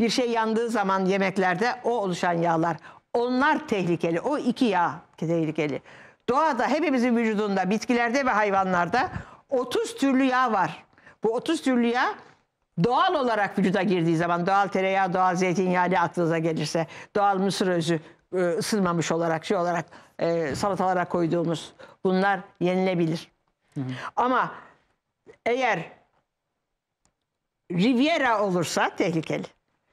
bir şey yandığı zaman yemeklerde o oluşan yağlar. Onlar tehlikeli. O iki yağ tehlikeli. Doğada hepimizin vücudunda, bitkilerde ve hayvanlarda 30 türlü yağ var. Bu 30 türlü yağ doğal olarak vücuda girdiği zaman doğal tereyağı, doğal zeytinyağı ne aklınıza gelirse, doğal mısır özü e, ısınmamış olarak şey olarak e, salatalara koyduğumuz bunlar yenilebilir. Hı hı. Ama eğer Riviera olursa tehlikeli.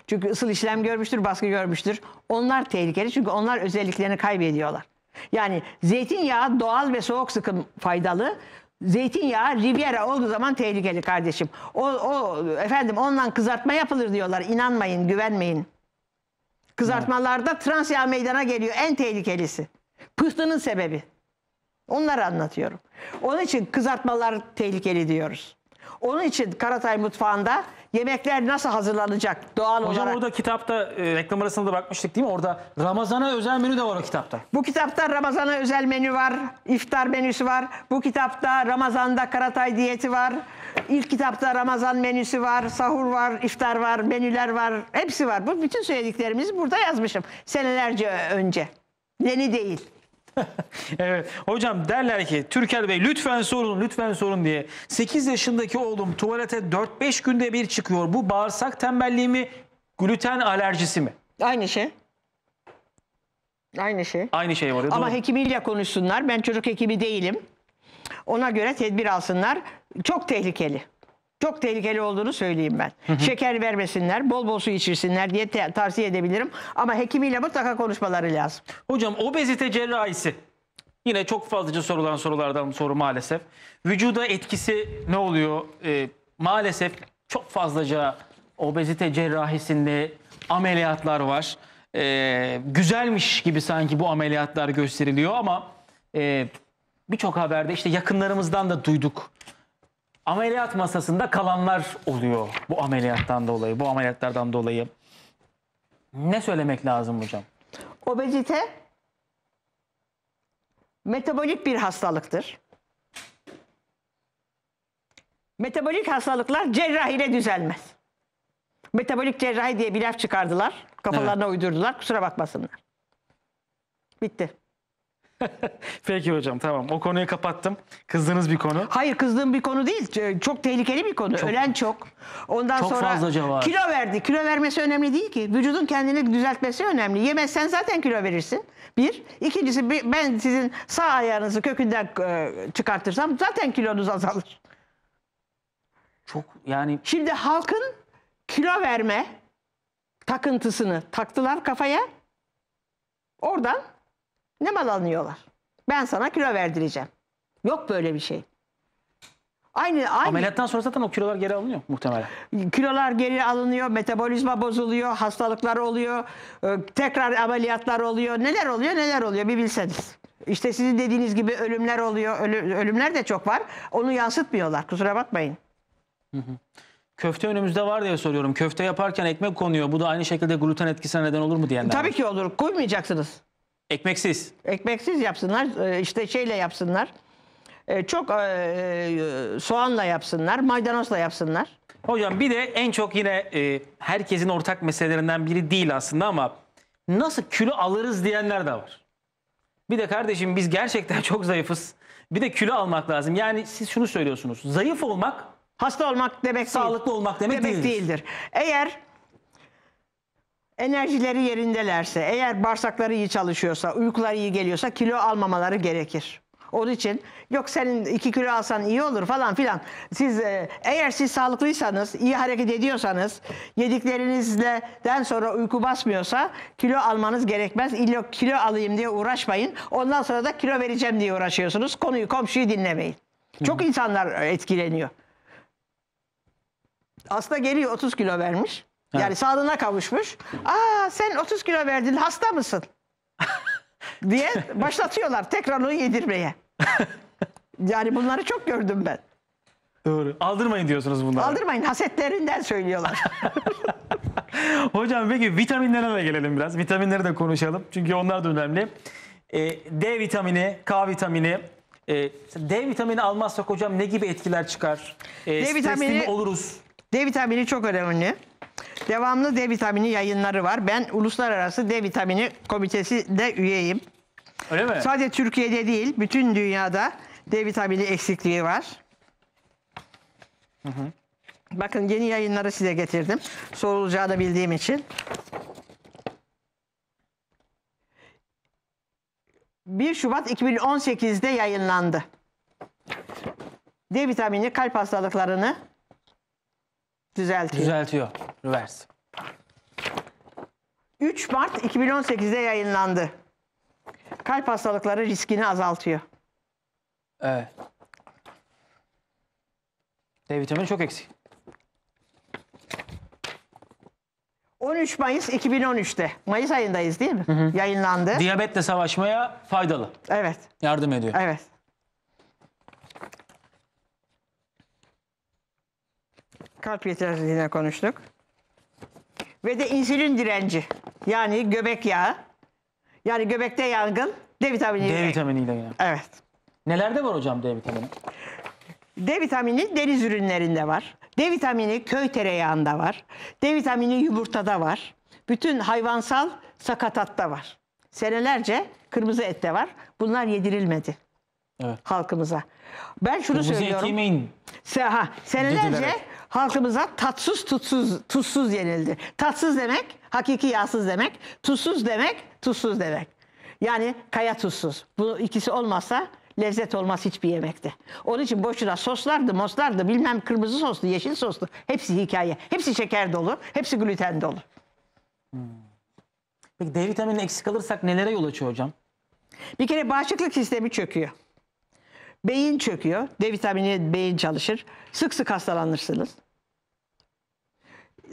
Çünkü ısıl işlem görmüştür, baskı görmüştür. Onlar tehlikeli çünkü onlar özelliklerini kaybediyorlar. Yani zeytinyağı doğal ve soğuk sıkım faydalı. Zeytinyağı Riviera olduğu zaman tehlikeli kardeşim. O, o efendim ondan kızartma yapılır diyorlar. İnanmayın, güvenmeyin. Kızartmalarda trans yağ meydana geliyor en tehlikelisi. Pıhtının sebebi. Onları anlatıyorum. Onun için kızartmalar tehlikeli diyoruz. Onun için Karatay mutfağında Yemekler nasıl hazırlanacak doğal Hocam olarak? Hocam orada kitapta e, reklam arasında da bakmıştık değil mi? Orada Ramazan'a özel menü de var o kitapta. Bu kitapta Ramazan'a özel menü var. iftar menüsü var. Bu kitapta Ramazan'da Karatay diyeti var. İlk kitapta Ramazan menüsü var. Sahur var, iftar var, menüler var. Hepsi var. Bu bütün söylediklerimizi burada yazmışım. Senelerce önce. Yeni değil. evet. Hocam derler ki Türker Bey lütfen sorun lütfen sorun diye. 8 yaşındaki oğlum tuvalete 4-5 günde bir çıkıyor. Bu bağırsak tembelliği mi gluten alerjisi mi? Aynı şey. Aynı şey. Aynı şey var. Ya, Ama doğru. hekimiyle konuşsunlar. Ben çocuk hekimi değilim. Ona göre tedbir alsınlar. Çok tehlikeli çok tehlikeli olduğunu söyleyeyim ben. Şeker vermesinler, bol bol su içirsinler diye tavsiye edebilirim. Ama hekimiyle mutlaka konuşmaları lazım. Hocam obezite cerrahisi yine çok fazlaca sorulan sorulardan soru maalesef. Vücuda etkisi ne oluyor? Ee, maalesef çok fazlaca obezite cerrahisinde ameliyatlar var. Ee, güzelmiş gibi sanki bu ameliyatlar gösteriliyor ama e, birçok haberde işte yakınlarımızdan da duyduk ameliyat masasında kalanlar oluyor bu ameliyattan dolayı, bu ameliyatlardan dolayı. Ne söylemek lazım hocam? Obezite metabolik bir hastalıktır. Metabolik hastalıklar cerrahiyle düzelmez. Metabolik cerrahi diye bir laf çıkardılar. Kafalarına evet. uydurdular. Kusura bakmasınlar. Bitti. Peki hocam tamam. O konuyu kapattım. Kızdığınız bir konu. Hayır kızdığım bir konu değil. Çok tehlikeli bir konu. Çok, Ölen çok. Ondan çok sonra fazlaca var. kilo verdi. Kilo vermesi önemli değil ki. Vücudun kendini düzeltmesi önemli. Yemezsen zaten kilo verirsin. Bir. İkincisi ben sizin sağ ayağınızı kökünden e, çıkartırsam zaten kilonuz azalır. Çok yani... Şimdi halkın kilo verme takıntısını taktılar kafaya. Oradan ne mal alınıyorlar? Ben sana kilo verdireceğim. Yok böyle bir şey. Aynı, aynı. Ameliyattan sonra zaten o kilolar geri alınıyor muhtemelen. Kilolar geri alınıyor, metabolizma bozuluyor, hastalıklar oluyor, e, tekrar ameliyatlar oluyor. Neler oluyor neler oluyor bir bilseniz. İşte sizin dediğiniz gibi ölümler oluyor. Ölümler de çok var. Onu yansıtmıyorlar kusura bakmayın. Hı hı. Köfte önümüzde var diye soruyorum. Köfte yaparken ekmek konuyor. Bu da aynı şekilde gluten etkisine neden olur mu diyenler Tabii var. ki olur. Koymayacaksınız. Ekmeksiz. Ekmeksiz yapsınlar. E, işte şeyle yapsınlar. E, çok e, soğanla yapsınlar. Maydanozla yapsınlar. Hocam bir de en çok yine herkesin ortak meselelerinden biri değil aslında ama nasıl kilo alırız diyenler de var. Bir de kardeşim biz gerçekten çok zayıfız. Bir de kilo almak lazım. Yani siz şunu söylüyorsunuz. Zayıf olmak hasta olmak demek sağlıklı değil. olmak demek, demek değildir. değildir. Eğer enerjileri yerindelerse, eğer bağırsakları iyi çalışıyorsa, uykuları iyi geliyorsa kilo almamaları gerekir. Onun için yok senin iki kilo alsan iyi olur falan filan. Siz e, eğer siz sağlıklıysanız, iyi hareket ediyorsanız, yediklerinizle den sonra uyku basmıyorsa kilo almanız gerekmez. İlla kilo alayım diye uğraşmayın. Ondan sonra da kilo vereceğim diye uğraşıyorsunuz. Konuyu komşuyu dinlemeyin. Çok insanlar etkileniyor. Aslında geliyor 30 kilo vermiş. Ha. Yani sağlığına kavuşmuş. Aa sen 30 kilo verdin hasta mısın? diye başlatıyorlar tekrar onu yedirmeye. yani bunları çok gördüm ben. Doğru. Aldırmayın diyorsunuz bunları. Aldırmayın. Hasetlerinden söylüyorlar. Hocam peki vitaminlere de gelelim biraz. Vitaminleri de konuşalım. Çünkü onlar da önemli. Ee, D vitamini, K vitamini. E, D vitamini almazsak hocam ne gibi etkiler çıkar? E, D vitamini oluruz. D vitamini çok önemli. Devamlı D vitamini yayınları var. Ben Uluslararası D vitamini komitesi de üyeyim. Öyle mi? Sadece Türkiye'de değil, bütün dünyada D vitamini eksikliği var. Hı hı. Bakın yeni yayınları size getirdim. Sorulacağını bildiğim için. ...1 Şubat 2018'de yayınlandı. D vitamini kalp hastalıklarını Düzeltiyor. Düzeltiyor. Reverse. 3 Mart 2018'de yayınlandı. Kalp hastalıkları riskini azaltıyor. Evet. D vitamini çok eksik. 13 Mayıs 2013'te. Mayıs ayındayız değil mi? Hı hı. Yayınlandı. Diyabetle savaşmaya faydalı. Evet. Yardım ediyor. Evet. kalp yetersizliğine konuştuk. Ve de insülin direnci. Yani göbek yağı. Yani göbekte yangın. D vitamini. D vitaminiyle yine. Evet. Nelerde var hocam D vitamini? D vitamini deniz ürünlerinde var. D vitamini köy tereyağında var. D vitamini yumurtada var. Bütün hayvansal sakatatta var. Senelerce kırmızı ette var. Bunlar yedirilmedi evet. halkımıza. Ben şunu kırmızı söylüyorum. Kırmızı et yemeyin. ha, senelerce Dediler halkımıza tatsız tutsuz, tutsuz yenildi. Tatsız demek hakiki yağsız demek, tuzsuz demek tuzsuz demek. Yani kaya tuzsuz. Bu ikisi olmasa lezzet olmaz hiçbir yemekte. Onun için boşuna soslardı, moslardı, bilmem kırmızı soslu, yeşil soslu. Hepsi hikaye. Hepsi şeker dolu, hepsi gluten dolu. Hmm. Peki D vitamini eksik alırsak nelere yol açıyor hocam? Bir kere bağışıklık sistemi çöküyor. Beyin çöküyor. D vitamini beyin çalışır. Sık sık hastalanırsınız.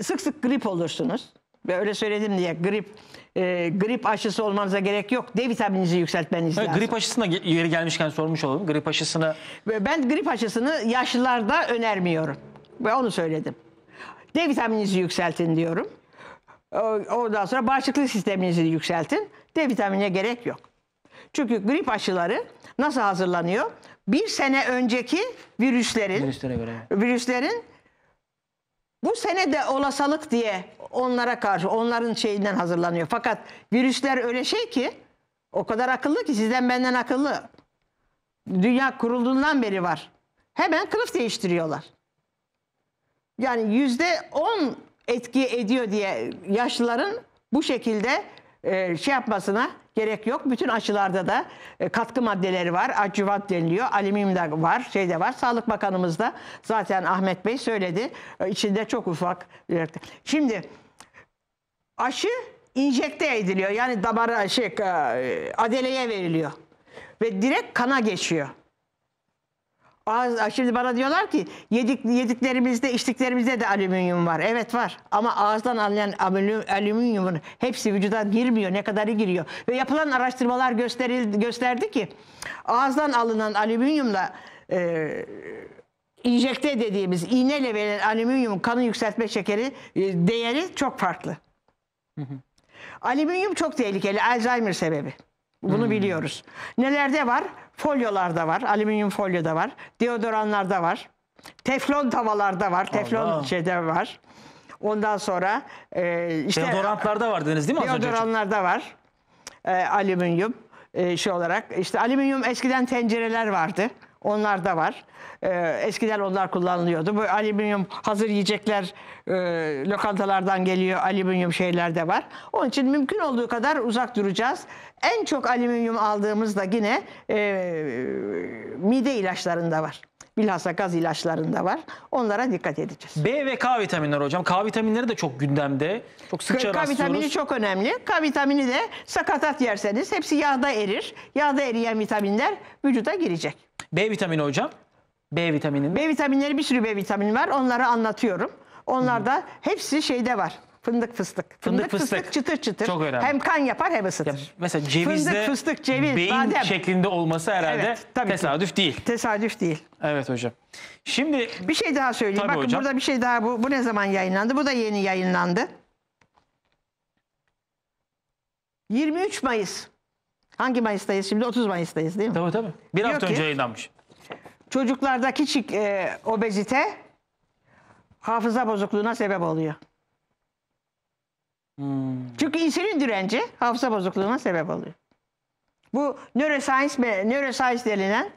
Sık sık grip olursunuz. Ve öyle söyledim diye grip e, grip aşısı olmanıza gerek yok. D vitamininizi yükseltmeniz evet, lazım. Grip aşısına yeri gelmişken sormuş olalım. Grip aşısına... Ben grip aşısını yaşlılarda önermiyorum. Ve onu söyledim. D vitamininizi yükseltin diyorum. Ondan sonra bağışıklık sisteminizi yükseltin. D vitaminine gerek yok. Çünkü grip aşıları nasıl hazırlanıyor? bir sene önceki virüslerin virüslere göre. virüslerin bu sene de olasılık diye onlara karşı onların şeyinden hazırlanıyor. Fakat virüsler öyle şey ki o kadar akıllı ki sizden benden akıllı. Dünya kurulduğundan beri var. Hemen kılıf değiştiriyorlar. Yani yüzde on etki ediyor diye yaşlıların bu şekilde e, şey yapmasına gerek yok. Bütün aşılarda da e, katkı maddeleri var. Acıvat deniliyor. Alüminyum da var. Şey de var. Sağlık Bakanımız da zaten Ahmet Bey söyledi. E, içinde çok ufak. Şimdi aşı injekte ediliyor. Yani damara şey e, adeleye veriliyor. Ve direkt kana geçiyor şimdi bana diyorlar ki yedik, yediklerimizde, içtiklerimizde de alüminyum var. Evet var. Ama ağızdan alınan alüminyumun hepsi vücuda girmiyor. Ne kadarı giriyor. Ve yapılan araştırmalar gösterildi, gösterdi ki ağızdan alınan alüminyumla e, injekte dediğimiz iğneyle verilen alüminyum kanı yükseltme şekeri e, değeri çok farklı. Hı hı. Alüminyum çok tehlikeli. Alzheimer sebebi. Bunu hmm. biliyoruz. Nelerde var? Folyolar da var, alüminyum folyo da var, deodoranlar da var, teflon tavalar da var, teflon Allah. şeyde var. Ondan sonra e, işte... Deodorantlarda var dediniz değil mi az önce? var, e, alüminyum e, şey olarak. İşte alüminyum eskiden tencereler vardı. Onlar da var. Ee, eskiden onlar kullanılıyordu. Bu alüminyum hazır yiyecekler e, lokantalardan geliyor. Alüminyum şeyler de var. Onun için mümkün olduğu kadar uzak duracağız. En çok alüminyum aldığımız da yine e, mide ilaçlarında var. Bilhassa gaz ilaçlarında var. Onlara dikkat edeceğiz. B ve K vitaminleri hocam. K vitaminleri de çok gündemde. Çok sıkça K rastlıyoruz. vitamini çok önemli. K vitamini de sakatat yerseniz hepsi yağda erir. Yağda eriyen vitaminler vücuda girecek. B vitamini hocam. B vitamini. B vitaminleri bir sürü B vitamini var. Onları anlatıyorum. Onlar da hepsi şeyde var. Fındık fıstık. Fındık, fıstık, fıstık çıtır çıtır. Çok önemli. Hem kan yapar hem ısıtır. Ya mesela cevizde fındık, fıstık, ceviz, beyin badem. şeklinde olması herhalde evet, tesadüf ki. değil. Tesadüf değil. Evet hocam. Şimdi bir şey daha söyleyeyim. Bakın hocam. burada bir şey daha bu, bu ne zaman yayınlandı? Bu da yeni yayınlandı. 23 Mayıs. Hangi Mayıs'tayız şimdi? 30 Mayıs'tayız değil mi? Tabii tabii. Bir Diyor hafta ki, önce yayınlanmış. Çocuklardaki çik, e, obezite hafıza bozukluğuna sebep oluyor. Hmm. Çünkü insülin direnci hafıza bozukluğuna sebep oluyor. Bu neuroscience, neuroscience denilen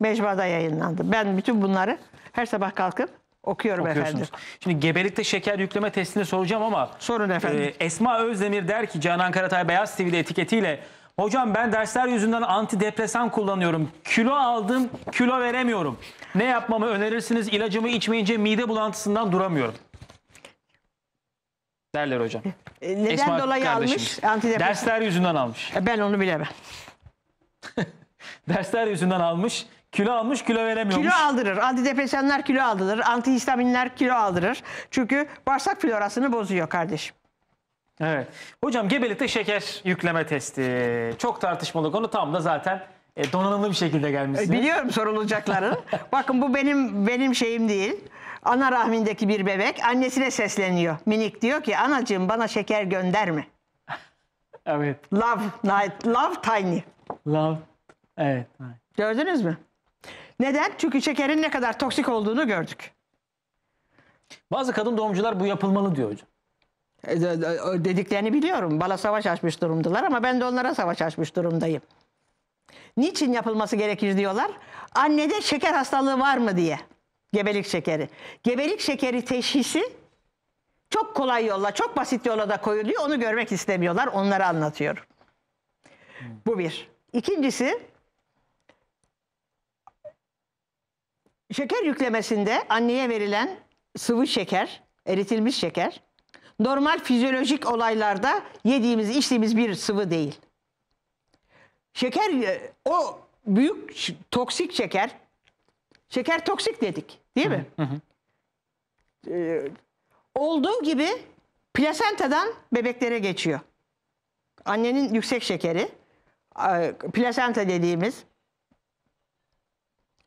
mecrada yayınlandı. Ben bütün bunları her sabah kalkıp okuyorum efendim. Şimdi gebelikte şeker yükleme testini soracağım ama sorun e, efendim. E, Esma Özdemir der ki Canan Karatay Beyaz TV'de etiketiyle Hocam ben dersler yüzünden antidepresan kullanıyorum. Kilo aldım, kilo veremiyorum. Ne yapmamı önerirsiniz? İlacımı içmeyince mide bulantısından duramıyorum. Derler hocam. E, neden Esma dolayı kardeşimiz. almış? Antidepresan. Dersler yüzünden almış. E, ben onu bilemem. Dersler yüzünden almış. Kilo almış, kilo veremiyormuş. Kilo aldırır. Antidepresanlar kilo aldırır. Antihistaminler kilo aldırır. Çünkü bağırsak florasını bozuyor kardeşim. Evet. Hocam gebelikte şeker yükleme testi. Çok tartışmalı konu. Tam da zaten e, donanımlı bir şekilde gelmişsiniz. Biliyorum sorulacakları. Bakın bu benim benim şeyim değil ana rahmindeki bir bebek annesine sesleniyor. Minik diyor ki anacığım bana şeker gönderme. evet. Love, night, love tiny. Love, evet. Gördünüz mü? Neden? Çünkü şekerin ne kadar toksik olduğunu gördük. Bazı kadın doğumcular bu yapılmalı diyor hocam. E, dediklerini biliyorum. bala savaş açmış durumdalar ama ben de onlara savaş açmış durumdayım. Niçin yapılması gerekir diyorlar? Annede şeker hastalığı var mı diye. Gebelik şekeri. Gebelik şekeri teşhisi çok kolay yolla, çok basit yola da koyuluyor. Onu görmek istemiyorlar. Onları anlatıyor. Bu bir. İkincisi şeker yüklemesinde anneye verilen sıvı şeker, eritilmiş şeker normal fizyolojik olaylarda yediğimiz, içtiğimiz bir sıvı değil. Şeker e, o büyük toksik şeker Şeker toksik dedik değil mi? Hı hı. Ee, olduğu gibi plasentadan bebeklere geçiyor. Annenin yüksek şekeri, plasenta dediğimiz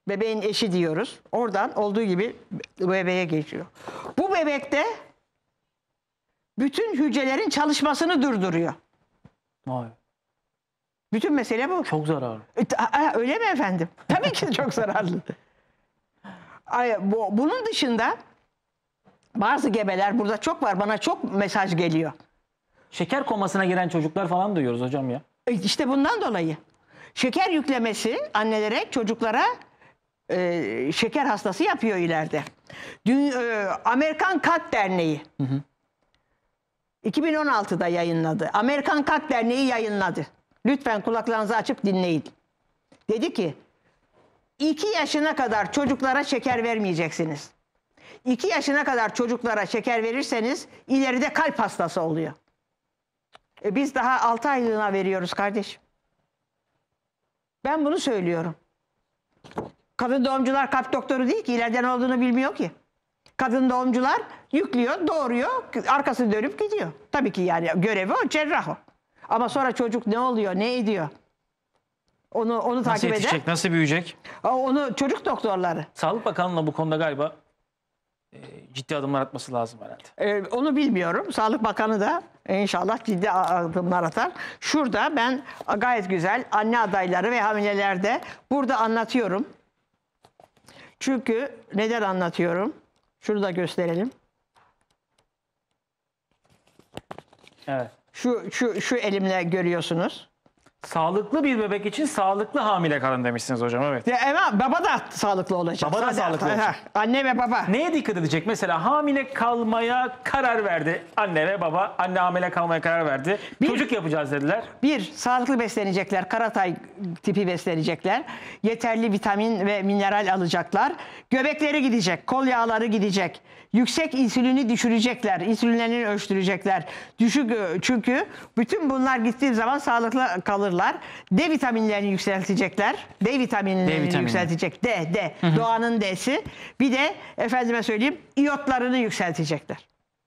bebeğin eşi diyoruz. Oradan olduğu gibi bebeğe geçiyor. Bu bebekte bütün hücrelerin çalışmasını durduruyor. Vay. Bütün mesele bu. Çok zararlı. E, öyle mi efendim? Tabii ki çok zararlı. bunun dışında bazı gebeler burada çok var. Bana çok mesaj geliyor. Şeker komasına giren çocuklar falan duyuyoruz hocam ya. E, işte bundan dolayı. Şeker yüklemesi annelere, çocuklara e, şeker hastası yapıyor ileride. Dün, e, Amerikan Kalp Derneği hı hı. 2016'da yayınladı. Amerikan Kalp Derneği yayınladı. Lütfen kulaklarınızı açıp dinleyin. Dedi ki 2 yaşına kadar çocuklara şeker vermeyeceksiniz. 2 yaşına kadar çocuklara şeker verirseniz ileride kalp hastası oluyor. E biz daha 6 aylığına veriyoruz kardeşim. Ben bunu söylüyorum. Kadın doğumcular kalp doktoru değil ki ileriden olduğunu bilmiyor ki. Kadın doğumcular yüklüyor, doğuruyor, arkasını dönüp gidiyor. Tabii ki yani görevi o, cerrah o. Ama sonra çocuk ne oluyor, ne ediyor? Onu onu Nasıl takip eder. nasıl büyüyecek? Onu çocuk doktorları. Sağlık Bakanlığı'na bu konuda galiba e, ciddi adımlar atması lazım herhalde. Ee, onu bilmiyorum. Sağlık Bakanı da inşallah ciddi adımlar atar. Şurada ben gayet güzel anne adayları ve hamilelerde burada anlatıyorum. Çünkü neden anlatıyorum? Şunu da gösterelim. Evet. Şu, şu, şu elimle görüyorsunuz. Sağlıklı bir bebek için sağlıklı hamile kalın demişsiniz hocam evet. Ya ama baba da sağlıklı olacak. Baba da Sadece- sağlıklı olacak. Anne ve baba. Neye dikkat edecek? Mesela hamile kalmaya karar verdi anne ve baba. Anne hamile kalmaya karar verdi. Bir- Çocuk yapacağız dediler. Bir, sağlıklı beslenecekler, karatay tipi beslenecekler. Yeterli vitamin ve mineral alacaklar. Göbekleri gidecek, kol yağları gidecek. Yüksek insülini düşürecekler, insülinlerini ölçtürecekler. Düşük e, çünkü bütün bunlar gittiği zaman sağlıklı kalırlar alırlar. D vitaminlerini yükseltecekler. D vitaminlerini D vitamini. yükseltecek. D, D. Hı hı. Doğanın D'si. Bir de efendime söyleyeyim iyotlarını yükseltecekler.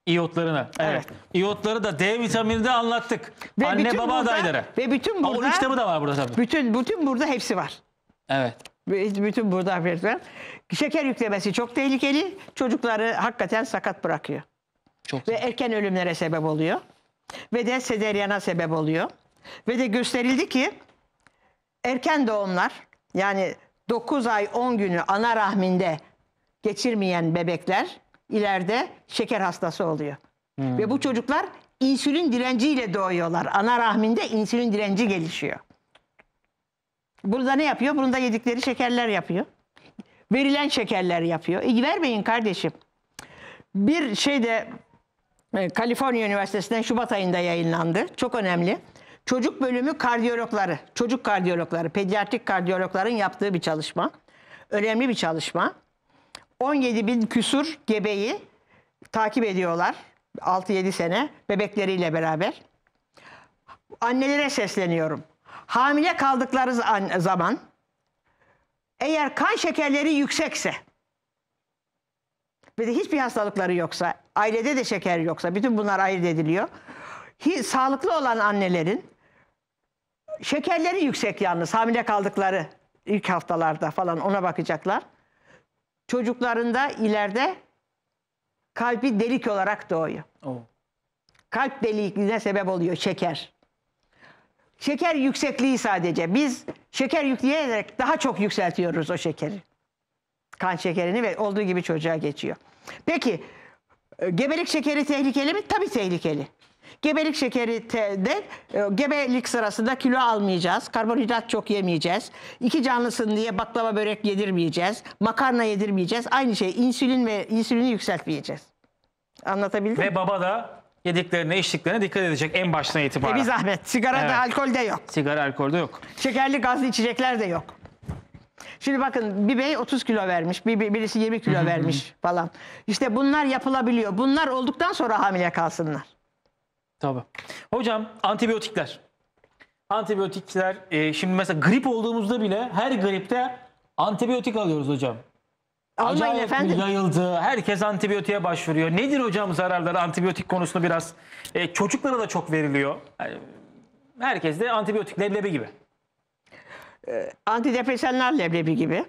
İyotlarını. Evet. evet. İyotları da D vitamini de anlattık. Ve Anne baba burada, adayları. Ve bütün burada. Onun kitabı da var burada tabii. Bütün, bütün burada hepsi var. Evet. Bütün burada afiyetler. Şeker yüklemesi çok tehlikeli. Çocukları hakikaten sakat bırakıyor. Çok Ve erken ölümlere sebep oluyor. Ve de sederyana sebep oluyor. Ve de gösterildi ki erken doğumlar yani 9 ay 10 günü ana rahminde geçirmeyen bebekler ileride şeker hastası oluyor. Hmm. Ve bu çocuklar insülin direnciyle doğuyorlar. Ana rahminde insülin direnci gelişiyor. Burada ne yapıyor? Bunu yedikleri şekerler yapıyor. Verilen şekerler yapıyor. E, vermeyin kardeşim. Bir şey de e, Kaliforniya Üniversitesi'nden Şubat ayında yayınlandı. Çok önemli. Çocuk bölümü kardiyologları, çocuk kardiyologları, pediatrik kardiyologların yaptığı bir çalışma. Önemli bir çalışma. 17 bin küsur gebeyi takip ediyorlar 6-7 sene bebekleriyle beraber. Annelere sesleniyorum. Hamile kaldıkları zaman eğer kan şekerleri yüksekse ve de hiçbir hastalıkları yoksa, ailede de şeker yoksa, bütün bunlar ayırt ediliyor. sağlıklı olan annelerin Şekerleri yüksek yalnız hamile kaldıkları ilk haftalarda falan ona bakacaklar. Çocuklarında ileride kalbi delik olarak doğuyor. Oh. Kalp delikliğine sebep oluyor şeker. Şeker yüksekliği sadece. Biz şeker yükleyerek daha çok yükseltiyoruz o şekeri. Kan şekerini ve olduğu gibi çocuğa geçiyor. Peki e, gebelik şekeri tehlikeli mi? Tabii tehlikeli. Gebelik şekeri de e, gebelik sırasında kilo almayacağız. Karbonhidrat çok yemeyeceğiz. İki canlısın diye baklava börek yedirmeyeceğiz. Makarna yedirmeyeceğiz. Aynı şey insülin ve insülini yükseltmeyeceğiz. Anlatabildim Ve mi? baba da yediklerine, içtiklerine dikkat edecek en baştan itibaren. E bir zahmet. Sigara evet. da alkol de yok. Sigara alkol de yok. Şekerli gazlı içecekler de yok. Şimdi bakın bir bey 30 kilo vermiş, bir, bir birisi 20 kilo vermiş falan. İşte bunlar yapılabiliyor. Bunlar olduktan sonra hamile kalsınlar. Tabii. Hocam antibiyotikler. Antibiyotikler e, şimdi mesela grip olduğumuzda bile her gripte antibiyotik alıyoruz hocam. Almayın Acayip efendim. yayıldı. Herkes antibiyotiğe başvuruyor. Nedir hocam zararları antibiyotik konusunda biraz? E, çocuklara da çok veriliyor. Yani, e, herkes de antibiyotik leblebi gibi. E, antidepresanlar leblebi gibi.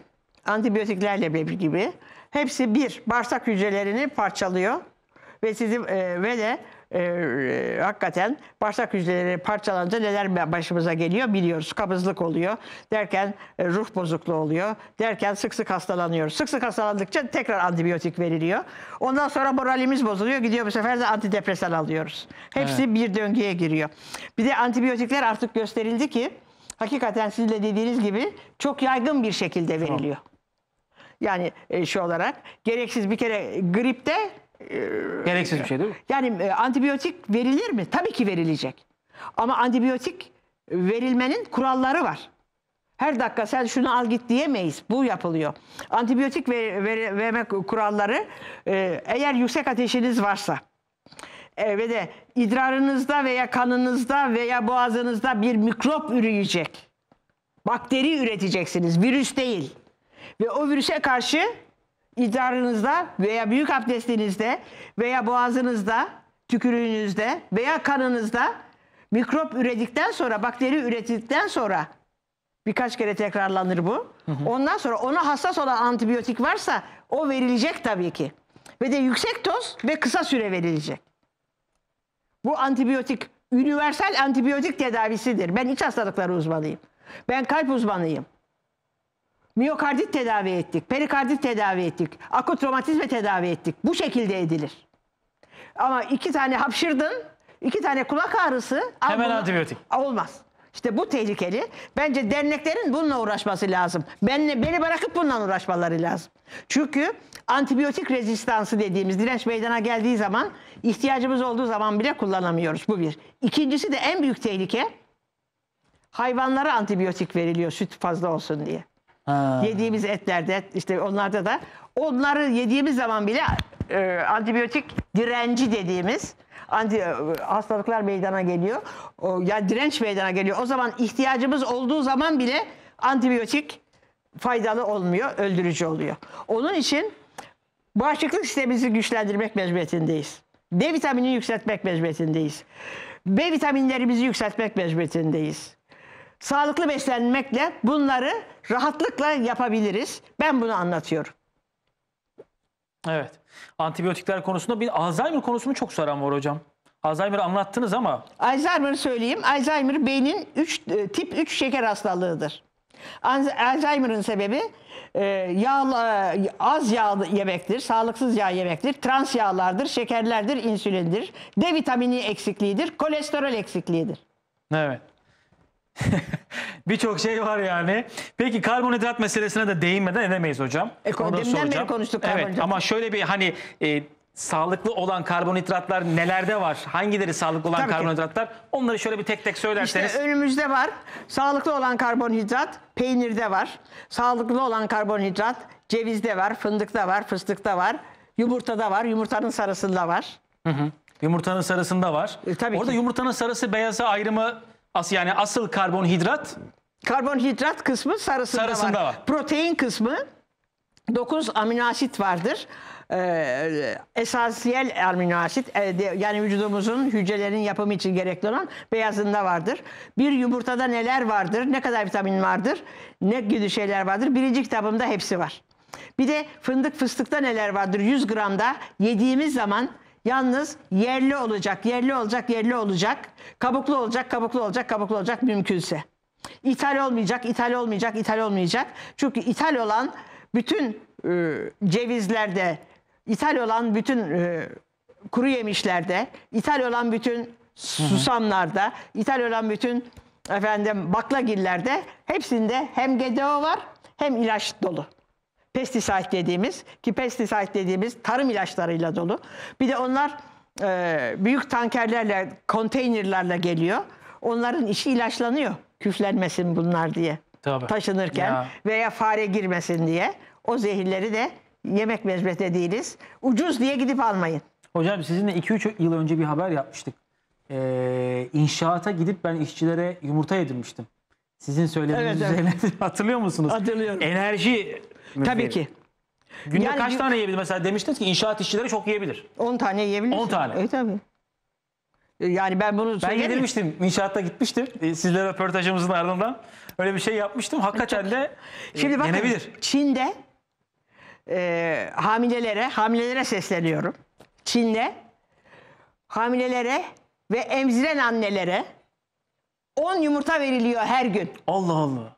Antibiyotikler leblebi gibi. Hepsi bir, bağırsak hücrelerini parçalıyor. Ve sizi e, ve de ee, e, hakikaten bağırsak hücreleri parçalanınca neler başımıza geliyor biliyoruz. Kabızlık oluyor derken e, ruh bozukluğu oluyor derken sık sık hastalanıyoruz. Sık sık hastalandıkça tekrar antibiyotik veriliyor. Ondan sonra moralimiz bozuluyor. Gidiyor bu sefer de antidepresan alıyoruz. Hepsi evet. bir döngüye giriyor. Bir de antibiyotikler artık gösterildi ki hakikaten siz de dediğiniz gibi çok yaygın bir şekilde veriliyor. Tamam. Yani e, şu olarak gereksiz bir kere gripte Gereksiz bir şey değil mi? Yani e, antibiyotik verilir mi? Tabii ki verilecek. Ama antibiyotik verilmenin kuralları var. Her dakika sen şunu al git diyemeyiz. Bu yapılıyor. Antibiyotik ver, ver, vermek kuralları e, eğer yüksek ateşiniz varsa e, ve de idrarınızda veya kanınızda veya boğazınızda bir mikrop üreyecek. Bakteri üreteceksiniz. Virüs değil. Ve o virüse karşı idrarınızda veya büyük abdestinizde veya boğazınızda, tükürüğünüzde veya kanınızda mikrop üredikten sonra, bakteri üretildikten sonra birkaç kere tekrarlanır bu. Ondan sonra ona hassas olan antibiyotik varsa o verilecek tabii ki. Ve de yüksek doz ve kısa süre verilecek. Bu antibiyotik, universal antibiyotik tedavisidir. Ben iç hastalıkları uzmanıyım. Ben kalp uzmanıyım. Miyokardit tedavi ettik, perikardit tedavi ettik, akut akotromatizme tedavi ettik. Bu şekilde edilir. Ama iki tane hapşırdın, iki tane kulak ağrısı. Hemen bunu, antibiyotik. Olmaz. İşte bu tehlikeli. Bence derneklerin bununla uğraşması lazım. Benle, beni bırakıp bununla uğraşmaları lazım. Çünkü antibiyotik rezistansı dediğimiz direnç meydana geldiği zaman ihtiyacımız olduğu zaman bile kullanamıyoruz. Bu bir. İkincisi de en büyük tehlike hayvanlara antibiyotik veriliyor süt fazla olsun diye. Ha. Yediğimiz etlerde işte onlarda da onları yediğimiz zaman bile e, antibiyotik direnci dediğimiz anti, e, hastalıklar meydana geliyor. O, yani direnç meydana geliyor. O zaman ihtiyacımız olduğu zaman bile antibiyotik faydalı olmuyor, öldürücü oluyor. Onun için bağışıklık sistemimizi güçlendirmek mecburiyetindeyiz. D vitamini yükseltmek mecburiyetindeyiz. B vitaminlerimizi yükseltmek mecburiyetindeyiz. Sağlıklı beslenmekle bunları rahatlıkla yapabiliriz. Ben bunu anlatıyorum. Evet. Antibiyotikler konusunda bir Alzheimer konusunu çok saran var hocam. Alzheimer'ı anlattınız ama. Alzheimer'ı söyleyeyim. Alzheimer beynin üç, e, tip 3 şeker hastalığıdır. Alzheimer'ın sebebi e, yağ, az yağ yemektir, sağlıksız yağ yemektir, trans yağlardır, şekerlerdir, insülindir, D vitamini eksikliğidir, kolesterol eksikliğidir. Evet. Birçok şey var yani. Peki karbonhidrat meselesine de değinmeden edemeyiz hocam. E, Deminden beri konuştuk karbonhidrat. Evet ama şöyle bir hani e, sağlıklı olan karbonhidratlar nelerde var? Hangileri sağlıklı olan Tabii karbonhidratlar? Ki. Onları şöyle bir tek tek söylerseniz. İşte önümüzde var. Sağlıklı olan karbonhidrat peynirde var. Sağlıklı olan karbonhidrat cevizde var, fındıkta var, fıstıkta var, yumurtada var, yumurtanın sarısında var. Hı hı. Yumurtanın sarısında var. E, tabii Orada ki. yumurtanın sarısı beyazı ayrımı As yani asıl karbonhidrat Karbonhidrat kısmı sarısında, Sarısında var. var. Protein kısmı 9 amino asit vardır. Ee, esasiyel amino asit e, yani vücudumuzun hücrelerin yapımı için gerekli olan beyazında vardır. Bir yumurtada neler vardır? Ne kadar vitamin vardır? Ne gibi şeyler vardır? Birinci kitabımda hepsi var. Bir de fındık fıstıkta neler vardır? 100 gramda yediğimiz zaman Yalnız yerli olacak, yerli olacak, yerli olacak. Kabuklu olacak, kabuklu olacak, kabuklu olacak mümkünse. İthal olmayacak, ithal olmayacak, ithal olmayacak. Çünkü ithal olan bütün e, cevizlerde, ithal olan bütün e, kuru yemişlerde, ithal olan bütün susamlarda, hı ithal olan bütün efendim baklagillerde hepsinde hem GDO var hem ilaç dolu. Pestisayt dediğimiz ki pestisayt dediğimiz tarım ilaçlarıyla dolu. Bir de onlar e, büyük tankerlerle, konteynerlerle geliyor. Onların işi ilaçlanıyor. Küflenmesin bunlar diye. Tabii. Taşınırken ya. veya fare girmesin diye. O zehirleri de yemek mezbete değiliz. Ucuz diye gidip almayın. Hocam sizinle 2-3 yıl önce bir haber yapmıştık. Ee, inşaata gidip ben işçilere yumurta yedirmiştim. Sizin söylediğiniz evet, üzerine evet. hatırlıyor musunuz? Hatırlıyorum. Enerji Tabii ki. Günde yani, kaç tane yiyebilir? Mesela demiştiniz ki inşaat işçileri çok yiyebilir. 10 tane yiyebilir. 10 tane. E tabii. E, yani ben bunu Ben yedirmiştim. İnşaatta gitmiştim. E, sizlere röportajımızın ardından. Öyle bir şey yapmıştım. Hakikaten çok. de e, Şimdi bakın, yenebilir. Çin'de e, hamilelere, hamilelere sesleniyorum. Çin'de hamilelere ve emziren annelere 10 yumurta veriliyor her gün. Allah Allah.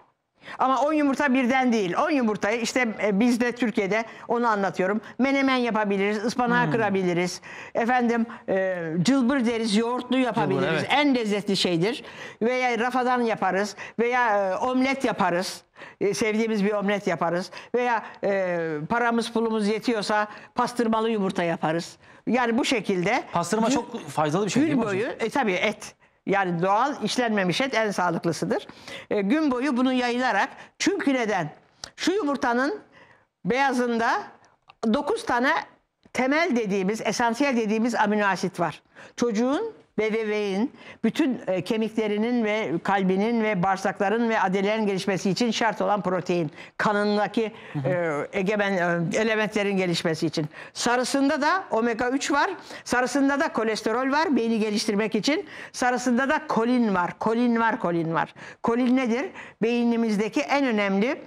Ama 10 yumurta birden değil. 10 yumurtayı işte e, biz de Türkiye'de onu anlatıyorum. Menemen yapabiliriz, ıspanağı hmm. kırabiliriz. Efendim e, cılbır deriz, yoğurtlu yapabiliriz. Cılbır, evet. En lezzetli şeydir. Veya rafadan yaparız veya e, omlet yaparız. E, sevdiğimiz bir omlet yaparız. Veya e, paramız pulumuz yetiyorsa pastırmalı yumurta yaparız. Yani bu şekilde. Pastırma gün, çok faydalı bir şey gün değil mi? Gün boyu e, tabii et yani doğal işlenmemiş et en sağlıklısıdır. E, gün boyu bunu yayılarak çünkü neden? Şu yumurtanın beyazında 9 tane temel dediğimiz, esansiyel dediğimiz amino asit var. Çocuğun bebeğin bütün e, kemiklerinin ve kalbinin ve bağırsakların ve adelerin gelişmesi için şart olan protein. Kanındaki hı E, egemen e, elementlerin gelişmesi için. Sarısında da omega 3 var. Sarısında da kolesterol var beyni geliştirmek için. Sarısında da kolin var. Kolin var, kolin var. Kolin nedir? Beynimizdeki en önemli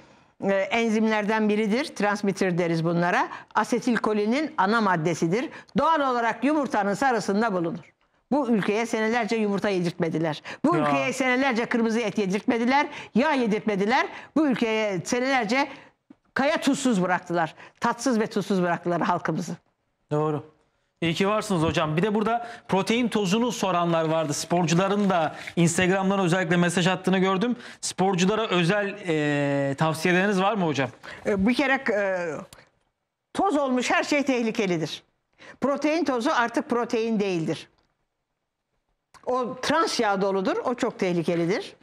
e, enzimlerden biridir. Transmitter deriz bunlara. Asetilkolinin ana maddesidir. Doğal olarak yumurtanın sarısında bulunur. Bu ülkeye senelerce yumurta yedirtmediler. Bu ya. ülkeye senelerce kırmızı et yedirtmediler. Yağ yedirtmediler. Bu ülkeye senelerce kaya tuzsuz bıraktılar. Tatsız ve tuzsuz bıraktılar halkımızı. Doğru. İyi ki varsınız hocam. Bir de burada protein tozunu soranlar vardı. Sporcuların da Instagram'dan özellikle mesaj attığını gördüm. Sporculara özel e, tavsiyeleriniz var mı hocam? E, bir kere e, toz olmuş her şey tehlikelidir. Protein tozu artık protein değildir. O trans yağ doludur. O çok tehlikelidir.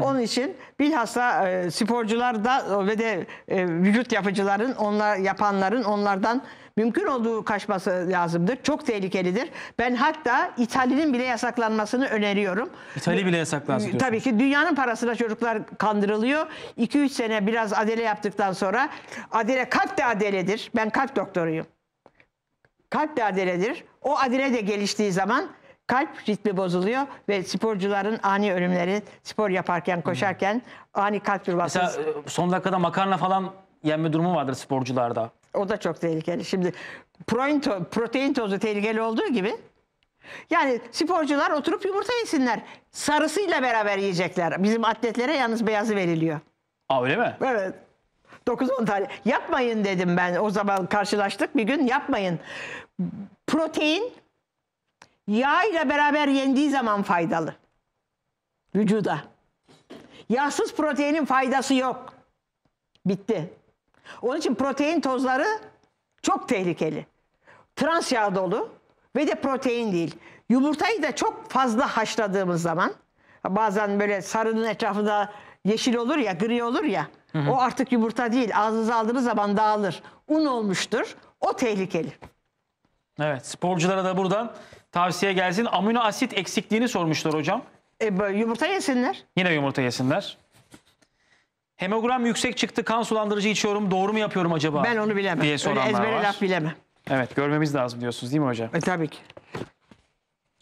Onun için bilhassa e, sporcular da e, ve de e, vücut yapıcıların, onlar yapanların onlardan mümkün olduğu kaçması lazımdır. Çok tehlikelidir. Ben hatta İtalya'nın bile yasaklanmasını öneriyorum. İtalya bile yasaklansın diyorsun. Tabii ki dünyanın parasına çocuklar kandırılıyor. 2-3 sene biraz adele yaptıktan sonra adele kalp de adeledir. Ben kalp doktoruyum. Kalp de adeledir. O adele de geliştiği zaman kalp ritmi bozuluyor ve sporcuların ani ölümleri spor yaparken, koşarken ani kalp durması. Mesela e, son dakikada makarna falan yenme durumu vardır sporcularda. O da çok tehlikeli. Şimdi protein, to- protein tozu tehlikeli olduğu gibi yani sporcular oturup yumurta yesinler. Sarısıyla beraber yiyecekler. Bizim atletlere yalnız beyazı veriliyor. Aa öyle mi? Evet. 9-10 tane. Yapmayın dedim ben. O zaman karşılaştık bir gün. Yapmayın. Protein Yağ ile beraber yendiği zaman faydalı. Vücuda. Yağsız proteinin faydası yok. Bitti. Onun için protein tozları çok tehlikeli. Trans yağ dolu ve de protein değil. Yumurtayı da çok fazla haşladığımız zaman bazen böyle sarının etrafında yeşil olur ya, gri olur ya. Hı hı. O artık yumurta değil. Ağzınıza aldığınız zaman dağılır. Un olmuştur. O tehlikeli. Evet sporculara da buradan tavsiye gelsin. Amino asit eksikliğini sormuşlar hocam. E, yumurta yesinler. Yine yumurta yesinler. Hemogram yüksek çıktı kan sulandırıcı içiyorum doğru mu yapıyorum acaba? Ben onu bilemem. Diye Öyle ezbere var. laf bilemem. Evet görmemiz lazım diyorsunuz değil mi hocam? E, tabii ki.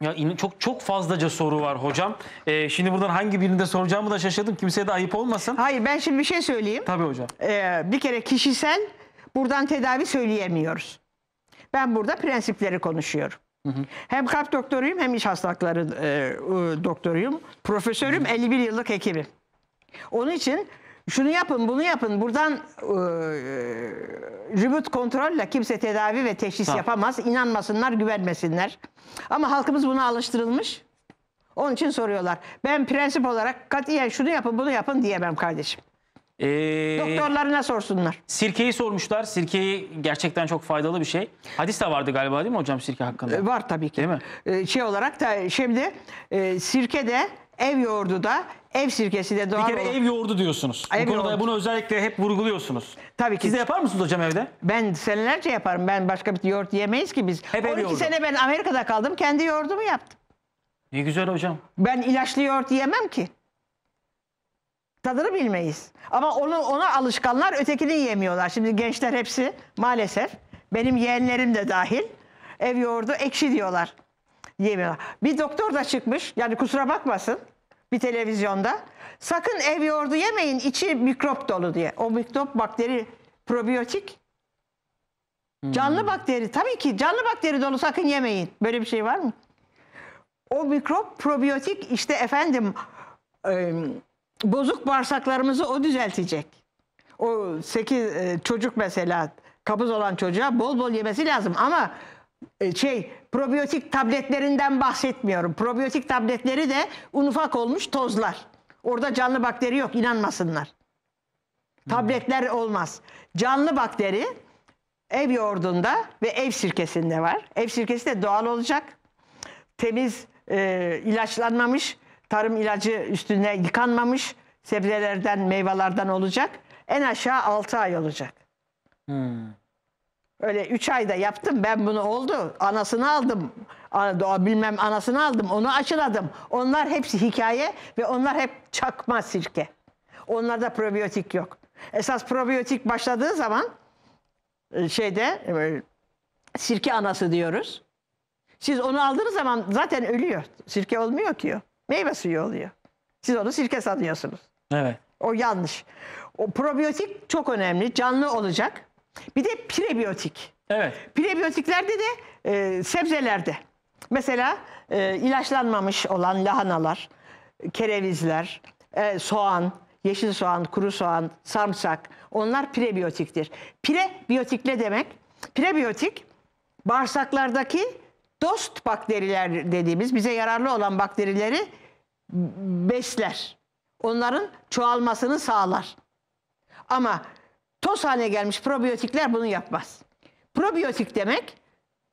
Ya in- çok çok fazlaca soru var hocam. Ee, şimdi buradan hangi birinde soracağımı da şaşırdım. Kimseye de ayıp olmasın. Hayır ben şimdi bir şey söyleyeyim. Tabii hocam. Ee, bir kere kişisel buradan tedavi söyleyemiyoruz. Ben burada prensipleri konuşuyorum. Hem kalp doktoruyum hem iş hastalıkları e, doktoruyum. Profesörüm, hı hı. 51 yıllık hekimim. Onun için şunu yapın, bunu yapın. Buradan e, rübüt kontrolle kimse tedavi ve teşhis ha. yapamaz. İnanmasınlar, güvenmesinler. Ama halkımız buna alıştırılmış. Onun için soruyorlar. Ben prensip olarak katiyen şunu yapın, bunu yapın diyemem kardeşim. Ee, Doktorlarına sorsunlar. Sirkeyi sormuşlar. Sirkeyi gerçekten çok faydalı bir şey. Hadis de vardı galiba değil mi hocam sirke hakkında? Ee, var tabii ki. Değil mi? E, Şey olarak da şimdi e, sirke de ev yoğurdu da ev sirkesi de doğal Bir kere olarak- ev yoğurdu diyorsunuz. Ev Bu yoğurdu. bunu özellikle hep vurguluyorsunuz. Tabii ki. Siz de yapar mısınız hocam evde? Ben senelerce yaparım. Ben başka bir yoğurt yemeyiz ki biz. Hep ev 12 yoğurdu. sene ben Amerika'da kaldım. Kendi yoğurdumu yaptım. Ne güzel hocam. Ben ilaçlı yoğurt yemem ki. Tadını bilmeyiz. Ama onu, ona alışkanlar ötekini yiyemiyorlar. Şimdi gençler hepsi maalesef. Benim yeğenlerim de dahil. Ev yoğurdu ekşi diyorlar. Yiyemiyorlar. Bir doktor da çıkmış. Yani kusura bakmasın. Bir televizyonda. Sakın ev yoğurdu yemeyin. içi mikrop dolu diye. O mikrop bakteri probiyotik. Hmm. Canlı bakteri. Tabii ki canlı bakteri dolu sakın yemeyin. Böyle bir şey var mı? O mikrop probiyotik işte efendim... Iı, bozuk bağırsaklarımızı o düzeltecek. O 8 e, çocuk mesela kabız olan çocuğa bol bol yemesi lazım ama e, şey probiyotik tabletlerinden bahsetmiyorum. Probiyotik tabletleri de un ufak olmuş tozlar. Orada canlı bakteri yok inanmasınlar. Tabletler olmaz. Canlı bakteri ev yoğurdunda ve ev sirkesinde var. Ev sirkesi de doğal olacak. Temiz, e, ilaçlanmamış tarım ilacı üstüne yıkanmamış sebzelerden, meyvelerden olacak. En aşağı 6 ay olacak. Hmm. Öyle 3 ayda yaptım ben bunu oldu. Anasını aldım. Bilmem anasını aldım. Onu aşıladım. Onlar hepsi hikaye ve onlar hep çakma sirke. Onlarda probiyotik yok. Esas probiyotik başladığı zaman e, şeyde e, sirke anası diyoruz. Siz onu aldığınız zaman zaten ölüyor. Sirke olmuyor ki o. Meyve suyu oluyor. Siz onu sirke sanıyorsunuz. Evet. O yanlış. O probiyotik çok önemli. Canlı olacak. Bir de prebiyotik. Evet. Prebiyotiklerde de e, sebzelerde. Mesela e, ilaçlanmamış olan lahanalar, kerevizler, e, soğan, yeşil soğan, kuru soğan, sarımsak onlar prebiyotiktir. Prebiyotik ne demek? Prebiyotik bağırsaklardaki dost bakteriler dediğimiz bize yararlı olan bakterileri besler. Onların çoğalmasını sağlar. Ama toz haline gelmiş probiyotikler bunu yapmaz. Probiyotik demek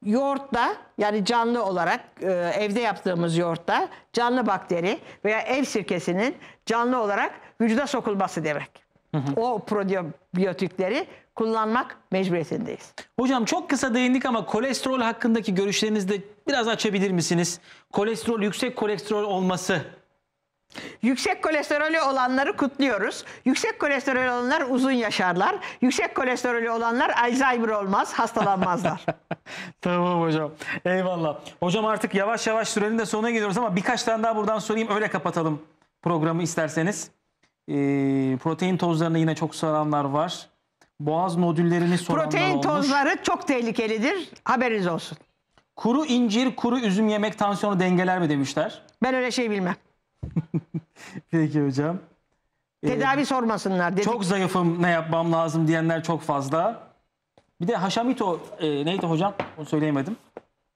yoğurtta yani canlı olarak e, evde yaptığımız yoğurtta canlı bakteri veya ev sirkesinin canlı olarak vücuda sokulması demek. Hı hı. O probiyotikleri kullanmak mecburiyetindeyiz. Hocam çok kısa değindik ama kolesterol hakkındaki görüşlerinizi de biraz açabilir misiniz? Kolesterol, yüksek kolesterol olması Yüksek kolesterolü olanları kutluyoruz. Yüksek kolesterolü olanlar uzun yaşarlar. Yüksek kolesterolü olanlar Alzheimer olmaz, hastalanmazlar. tamam hocam. Eyvallah. Hocam artık yavaş yavaş sürenin de sonuna geliyoruz ama birkaç tane daha buradan sorayım. Öyle kapatalım programı isterseniz. Ee, protein tozlarına yine çok soranlar var. Boğaz nodüllerini soranlar Protein olmuş. tozları çok tehlikelidir. Haberiniz olsun. Kuru incir, kuru üzüm yemek tansiyonu dengeler mi demişler? Ben öyle şey bilmem. Peki hocam. Ee, Tedavi sormasınlar dedik. Çok zayıfım ne yapmam lazım diyenler çok fazla. Bir de Haşamito e, neydi hocam? Onu söyleyemedim.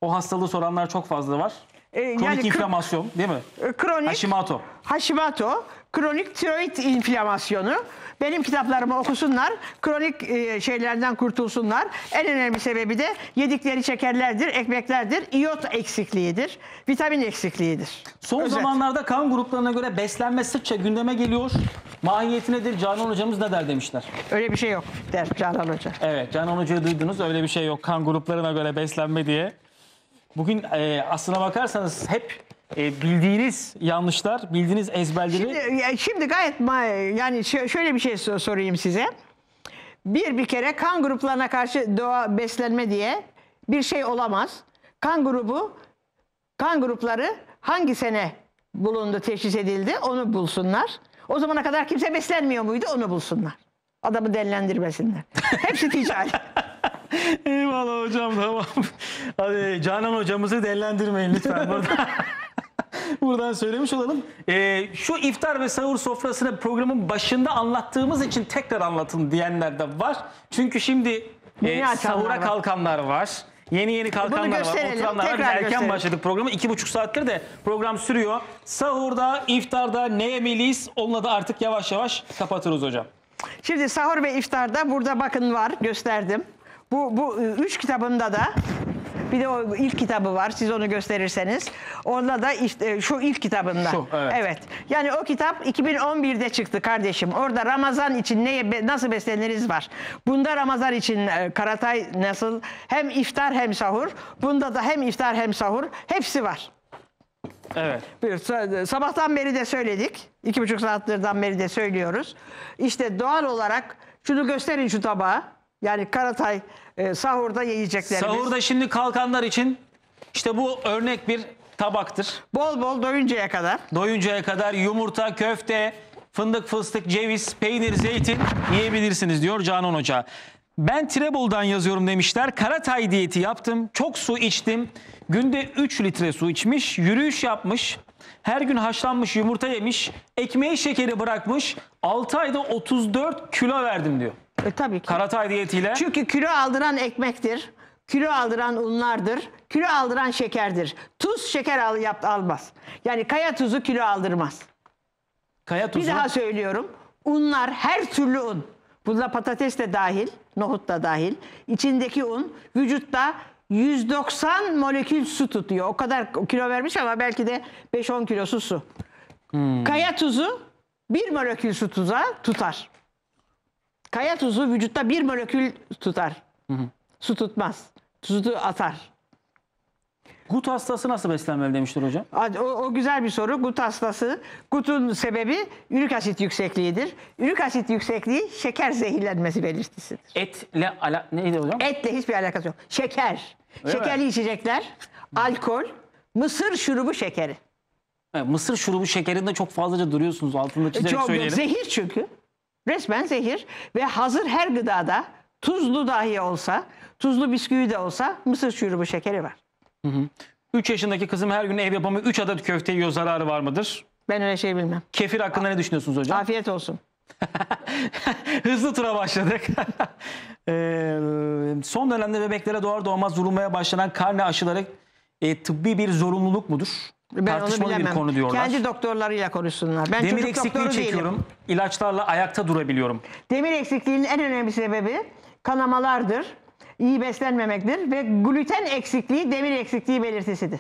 O hastalığı soranlar çok fazla var. E, kronik yani, inflamasyon değil mi? E, kronik. Hashimoto. Hashimoto. Kronik tiroid inflamasyonu. Benim kitaplarımı okusunlar, kronik e, şeylerden kurtulsunlar. En önemli sebebi de yedikleri şekerlerdir, ekmeklerdir, iot eksikliğidir, vitamin eksikliğidir. Son Özet. zamanlarda kan gruplarına göre beslenme sıkça gündeme geliyor. Mahiyeti nedir? Canan hocamız ne der demişler. Öyle bir şey yok der Canan hoca. Evet, Canan hocayı duydunuz. Öyle bir şey yok kan gruplarına göre beslenme diye. Bugün e, aslına bakarsanız hep e, bildiğiniz yanlışlar, bildiğiniz ezberleri... Şimdi, şimdi gayet ma- yani şöyle bir şey sorayım size. Bir bir kere kan gruplarına karşı doğa beslenme diye bir şey olamaz. Kan grubu, kan grupları hangi sene bulundu, teşhis edildi onu bulsunlar. O zamana kadar kimse beslenmiyor muydu onu bulsunlar. Adamı delilendirmesinler. Hepsi ticari. Eyvallah hocam tamam. Hadi Canan hocamızı dellendirmeyin lütfen burada. Buradan söylemiş olalım. Ee, şu iftar ve sahur sofrasını programın başında anlattığımız için tekrar anlatın diyenler de var. Çünkü şimdi e, sahura var. kalkanlar var. Yeni yeni e, kalkanlar var, gösterelim, oturanlar var. erken gösterelim. başladık programı. iki buçuk saattir de program sürüyor. Sahurda, iftarda ne yemeliyiz? Onunla da artık yavaş yavaş kapatırız hocam. Şimdi sahur ve iftarda burada bakın var gösterdim. Bu, bu e, üç kitabında da bir de o ilk kitabı var. Siz onu gösterirseniz. Onda da işte şu ilk kitabında. Şu, evet. evet. Yani o kitap 2011'de çıktı kardeşim. Orada Ramazan için neye nasıl besleniriz var. Bunda Ramazan için e, Karatay nasıl hem iftar hem sahur. Bunda da hem iftar hem sahur hepsi var. Evet. Bir, e, sabahtan beri de söyledik. iki buçuk saatlerden beri de söylüyoruz. İşte doğal olarak şunu gösterin şu tabağı. Yani Karatay e, sahurda yiyeceklerimiz. Sahurda şimdi kalkanlar için işte bu örnek bir tabaktır. Bol bol doyuncaya kadar. Doyuncaya kadar yumurta, köfte, fındık, fıstık, ceviz, peynir, zeytin yiyebilirsiniz diyor Canan Hoca. Ben Treble'dan yazıyorum demişler. Karatay diyeti yaptım. Çok su içtim. Günde 3 litre su içmiş. Yürüyüş yapmış. Her gün haşlanmış yumurta yemiş. ekmeği şekeri bırakmış. 6 ayda 34 kilo verdim diyor. E, tabii ki. Karatay diyetiyle. Çünkü kilo aldıran ekmektir. Kilo aldıran unlardır. Kilo aldıran şekerdir. Tuz şeker al, yap, almaz. Yani kaya tuzu kilo aldırmaz. Kaya tuzu. Bir daha söylüyorum. Unlar her türlü un. Bunda patates de dahil, nohut da dahil. İçindeki un vücutta 190 molekül su tutuyor. O kadar kilo vermiş ama belki de 5-10 kilosu su. Hmm. Kaya tuzu bir molekül su tuza tutar. Kaya tuzu vücutta bir molekül tutar. Hı hı. Su tutmaz. Tuzu atar. Gut hastası nasıl beslenmeli demiştir hocam? O, o güzel bir soru. Gut hastası. Gut'un sebebi ürük asit yüksekliğidir. Ürük asit yüksekliği şeker zehirlenmesi belirtisidir. Etle ala neydi hocam? Etle hiçbir alakası yok. Şeker. Öyle Şekerli mi? içecekler, alkol, mısır şurubu şekeri. mısır şurubu şekerinde çok fazlaca duruyorsunuz altında çizerek çok, söyleyelim. Zehir çünkü. Resmen zehir ve hazır her gıdada tuzlu dahi olsa, tuzlu bisküvi de olsa mısır şurubu şekeri var. Hı 3 yaşındaki kızım her gün ev yapımı 3 adet köfte yiyor zararı var mıdır? Ben öyle şey bilmem. Kefir hakkında ne düşünüyorsunuz hocam? Afiyet olsun. Hızlı tura başladık. ee, son dönemde bebeklere doğar doğmaz vurulmaya başlanan karne aşıları e, tıbbi bir zorunluluk mudur? Ben Tartışmalı bir konu diyorlar. Kendi doktorlarıyla konuşsunlar. Ben Demir çocuk eksikliği çekiyorum. değilim. İlaçlarla ayakta durabiliyorum. Demir eksikliğinin en önemli sebebi kanamalardır, iyi beslenmemektir ve gluten eksikliği demir eksikliği belirtisidir.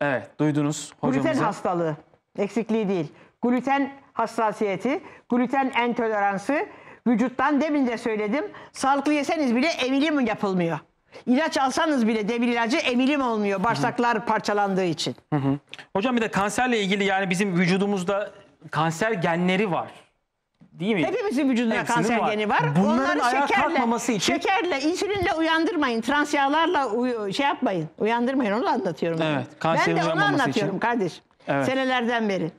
Evet duydunuz hocamızı. Gluten hastalığı, eksikliği değil. Gluten hassasiyeti, gluten entoleransı vücuttan demin de söyledim. Sağlıklı yeseniz bile emilim yapılmıyor. İlaç alsanız bile demir ilacı emilim olmuyor bağırsaklar parçalandığı için. Hı hı. Hocam bir de kanserle ilgili yani bizim vücudumuzda kanser genleri var. Değil mi? Hepimizin vücudunda Hepsinin kanser var. geni var. Bunların ayağa Onları kalkmaması şekerle, için- şekerle, insülinle uyandırmayın. Trans yağlarla uyu- şey yapmayın. Uyandırmayın onu anlatıyorum. Evet, kanserin ben de onu uyanmaması için. anlatıyorum kardeşim. Evet. Senelerden beri.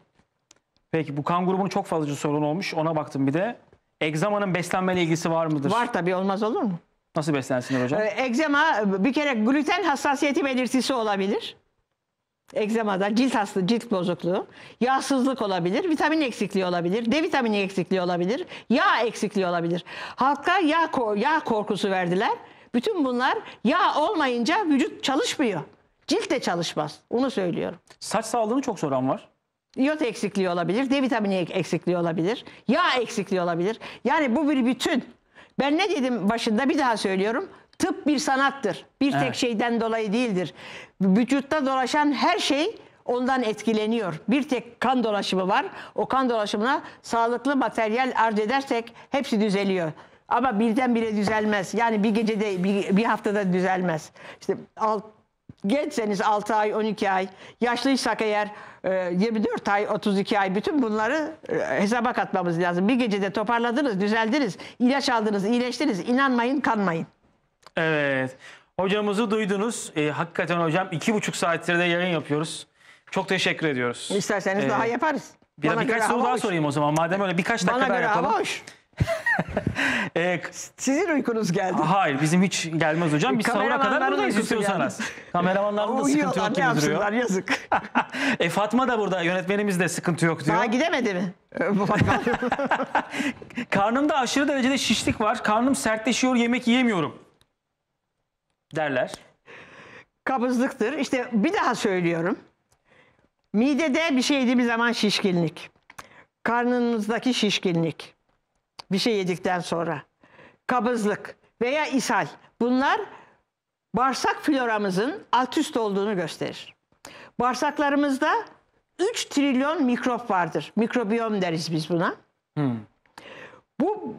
Peki bu kan grubunun çok fazla sorun olmuş. Ona baktım bir de. Egzamanın beslenmeyle ilgisi var mıdır? Var tabii olmaz olur mu? Nasıl beslensinler hocam? Ekzema, ee, bir kere gluten hassasiyeti belirtisi olabilir. Egzemada cilt hastalığı, cilt bozukluğu, yağsızlık olabilir, vitamin eksikliği olabilir, D vitamini eksikliği olabilir, yağ eksikliği olabilir. Halka yağ, yağ korkusu verdiler. Bütün bunlar yağ olmayınca vücut çalışmıyor. Cilt de çalışmaz. Onu söylüyorum. Saç sağlığını çok soran var. İyot eksikliği olabilir, D vitamini eksikliği olabilir, yağ eksikliği olabilir. Yani bu bir bütün. Ben ne dedim başında bir daha söylüyorum. Tıp bir sanattır. Bir evet. tek şeyden dolayı değildir. Vücutta dolaşan her şey ondan etkileniyor. Bir tek kan dolaşımı var. O kan dolaşımına sağlıklı materyal arz edersek hepsi düzeliyor. Ama birden birdenbire düzelmez. Yani bir gecede, bir, bir haftada düzelmez. İşte alt, Gençseniz 6 ay, 12 ay, yaşlıysak eğer 24 e, ay, 32 ay bütün bunları e, hesaba katmamız lazım. Bir gecede toparladınız, düzeldiniz, ilaç aldınız, iyileştiniz. İnanmayın, kanmayın. Evet. Hocamızı duydunuz. E, hakikaten hocam iki buçuk saattir de yayın yapıyoruz. Çok teşekkür ediyoruz. İsterseniz ee, daha yaparız. Bir, birkaç soru daha hoş. sorayım o zaman. Madem öyle birkaç dakika Bana daha göre yapalım. Hava hoş. e, Sizin uykunuz geldi. Hayır bizim hiç gelmez hocam. Biz sahura kadar buradayız istiyorsanız. Kameramanlar da sıkıntı yok gibi duruyor. yazık. e, Fatma da burada yönetmenimiz de sıkıntı yok diyor. Daha gidemedi mi? Ee, Karnımda aşırı derecede şişlik var. Karnım sertleşiyor yemek yiyemiyorum. Derler. Kabızlıktır. İşte bir daha söylüyorum. Midede bir şey yediğimiz zaman şişkinlik. Karnınızdaki şişkinlik bir şey yedikten sonra. Kabızlık veya ishal. Bunlar bağırsak floramızın alt üst olduğunu gösterir. Bağırsaklarımızda 3 trilyon mikrop vardır. Mikrobiyom deriz biz buna. Hmm. Bu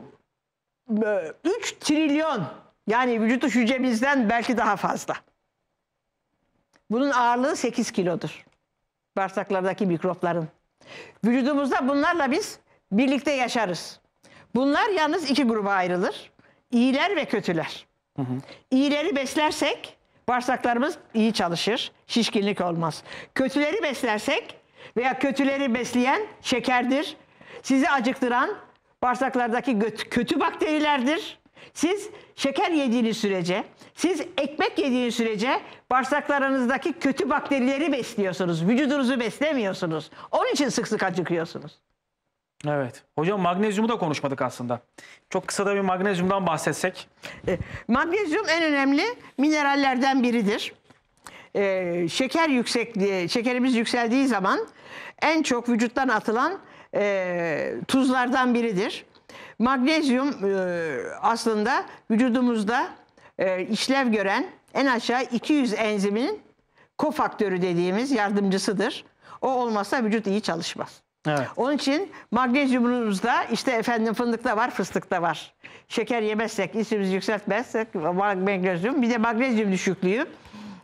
3 e, trilyon yani vücut hücremizden belki daha fazla. Bunun ağırlığı 8 kilodur. Bağırsaklardaki mikropların. Vücudumuzda bunlarla biz birlikte yaşarız. Bunlar yalnız iki gruba ayrılır. İyiler ve kötüler. Hı hı. İyileri beslersek bağırsaklarımız iyi çalışır, şişkinlik olmaz. Kötüleri beslersek veya kötüleri besleyen şekerdir. Sizi acıktıran bağırsaklardaki kötü bakterilerdir. Siz şeker yediğiniz sürece, siz ekmek yediğiniz sürece bağırsaklarınızdaki kötü bakterileri besliyorsunuz. Vücudunuzu beslemiyorsunuz. Onun için sık sık acıkıyorsunuz. Evet. Hocam magnezyumu da konuşmadık aslında. Çok kısa da bir magnezyumdan bahsetsek. E, magnezyum en önemli minerallerden biridir. E, şeker yüksekliği, şekerimiz yükseldiği zaman en çok vücuttan atılan e, tuzlardan biridir. Magnezyum e, aslında vücudumuzda e, işlev gören en aşağı 200 enzimin kofaktörü dediğimiz yardımcısıdır. O olmasa vücut iyi çalışmaz. Evet. Onun için magnezyumunuzda işte efendim fındıkta var, fıstıkta var. Şeker yemezsek, insülimizi yükseltmezsek magnezyum. Bir de magnezyum düşüklüğü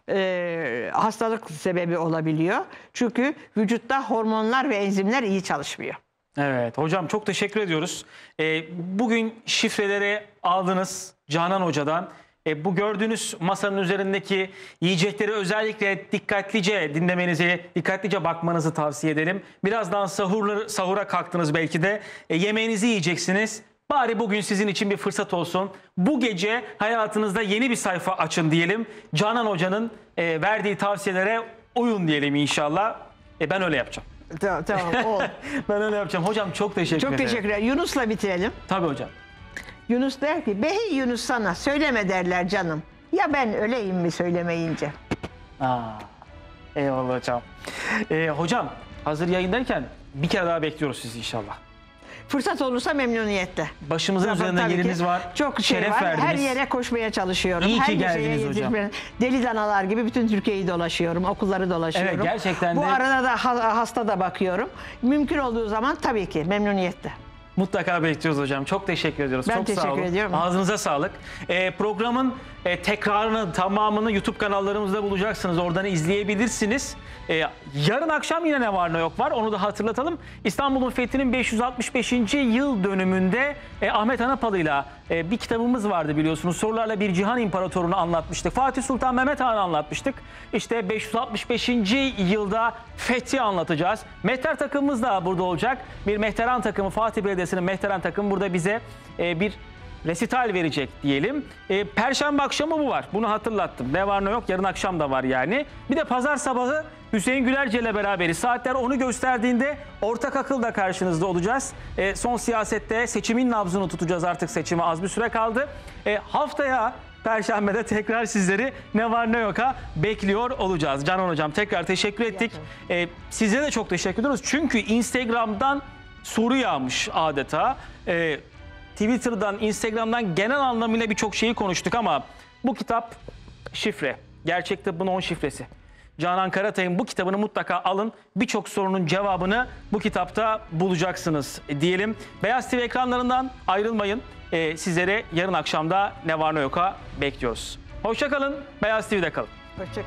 e, hastalık sebebi olabiliyor. Çünkü vücutta hormonlar ve enzimler iyi çalışmıyor. Evet hocam çok teşekkür ediyoruz. E, bugün şifrelere aldınız Canan Hoca'dan. E, bu gördüğünüz masanın üzerindeki yiyecekleri özellikle dikkatlice dinlemenizi, dikkatlice bakmanızı tavsiye ederim. Birazdan sahurları, sahura kalktınız belki de. E, yemeğinizi yiyeceksiniz. Bari bugün sizin için bir fırsat olsun. Bu gece hayatınızda yeni bir sayfa açın diyelim. Canan Hoca'nın e, verdiği tavsiyelere uyun diyelim inşallah. E, ben öyle yapacağım. Tamam, tamam. ben öyle yapacağım. Hocam çok teşekkür çok ederim. Çok teşekkürler. Yunus'la bitirelim. Tabii hocam. Yunus der ki behi Yunus sana söyleme derler canım. Ya ben öleyim mi söylemeyince? Aa, eyvallah hocam. Ee, hocam hazır yayındayken bir kere daha bekliyoruz sizi inşallah. Fırsat olursa memnuniyetle. Başımızın üzerinde yerimiz var. Çok şey şeref var. verdiniz. Her yere koşmaya çalışıyorum. İyi Her ki geldiniz şeye, hocam. Deli danalar gibi bütün Türkiye'yi dolaşıyorum. Okulları dolaşıyorum. Evet gerçekten de. Bu arada da hasta da bakıyorum. Mümkün olduğu zaman tabii ki memnuniyetle. Mutlaka bekliyoruz hocam. Çok teşekkür ediyoruz. Ben Çok teşekkür sağ olun. ediyorum. Ağzınıza sağlık. Ee, programın e, tekrarını, tamamını YouTube kanallarımızda bulacaksınız. Oradan izleyebilirsiniz. Ee, yarın akşam yine ne var ne yok var. Onu da hatırlatalım. İstanbul'un fethinin 565. yıl dönümünde e, Ahmet Anapalı'yla e, bir kitabımız vardı biliyorsunuz. Sorularla bir cihan imparatorunu anlatmıştık. Fatih Sultan Mehmet Han'ı anlatmıştık. İşte 565. yılda fethi anlatacağız. Mehter takımımız da burada olacak. Bir Mehteran takımı Fatih Bey'de. Dünyası'nın Mehteren takım burada bize e, bir resital verecek diyelim. E, Perşembe akşamı bu var. Bunu hatırlattım. Ne var ne yok yarın akşam da var yani. Bir de pazar sabahı Hüseyin Gülerce ile beraberiz. Saatler onu gösterdiğinde ortak akılda karşınızda olacağız. E, son siyasette seçimin nabzını tutacağız artık seçime az bir süre kaldı. E, haftaya Perşembe'de tekrar sizleri ne var ne yok ha bekliyor olacağız. Canan Hocam tekrar teşekkür ettik. E, size de çok teşekkür ediyoruz. Çünkü Instagram'dan soru yağmış adeta. E, Twitter'dan, Instagram'dan genel anlamıyla birçok şeyi konuştuk ama bu kitap şifre. Gerçek tıbbın 10 şifresi. Canan Karatay'ın bu kitabını mutlaka alın. Birçok sorunun cevabını bu kitapta bulacaksınız diyelim. Beyaz TV ekranlarından ayrılmayın. Ee, sizlere yarın akşamda ne var ne yok'a bekliyoruz. Hoşçakalın, Beyaz TV'de kalın. Hoşçakalın.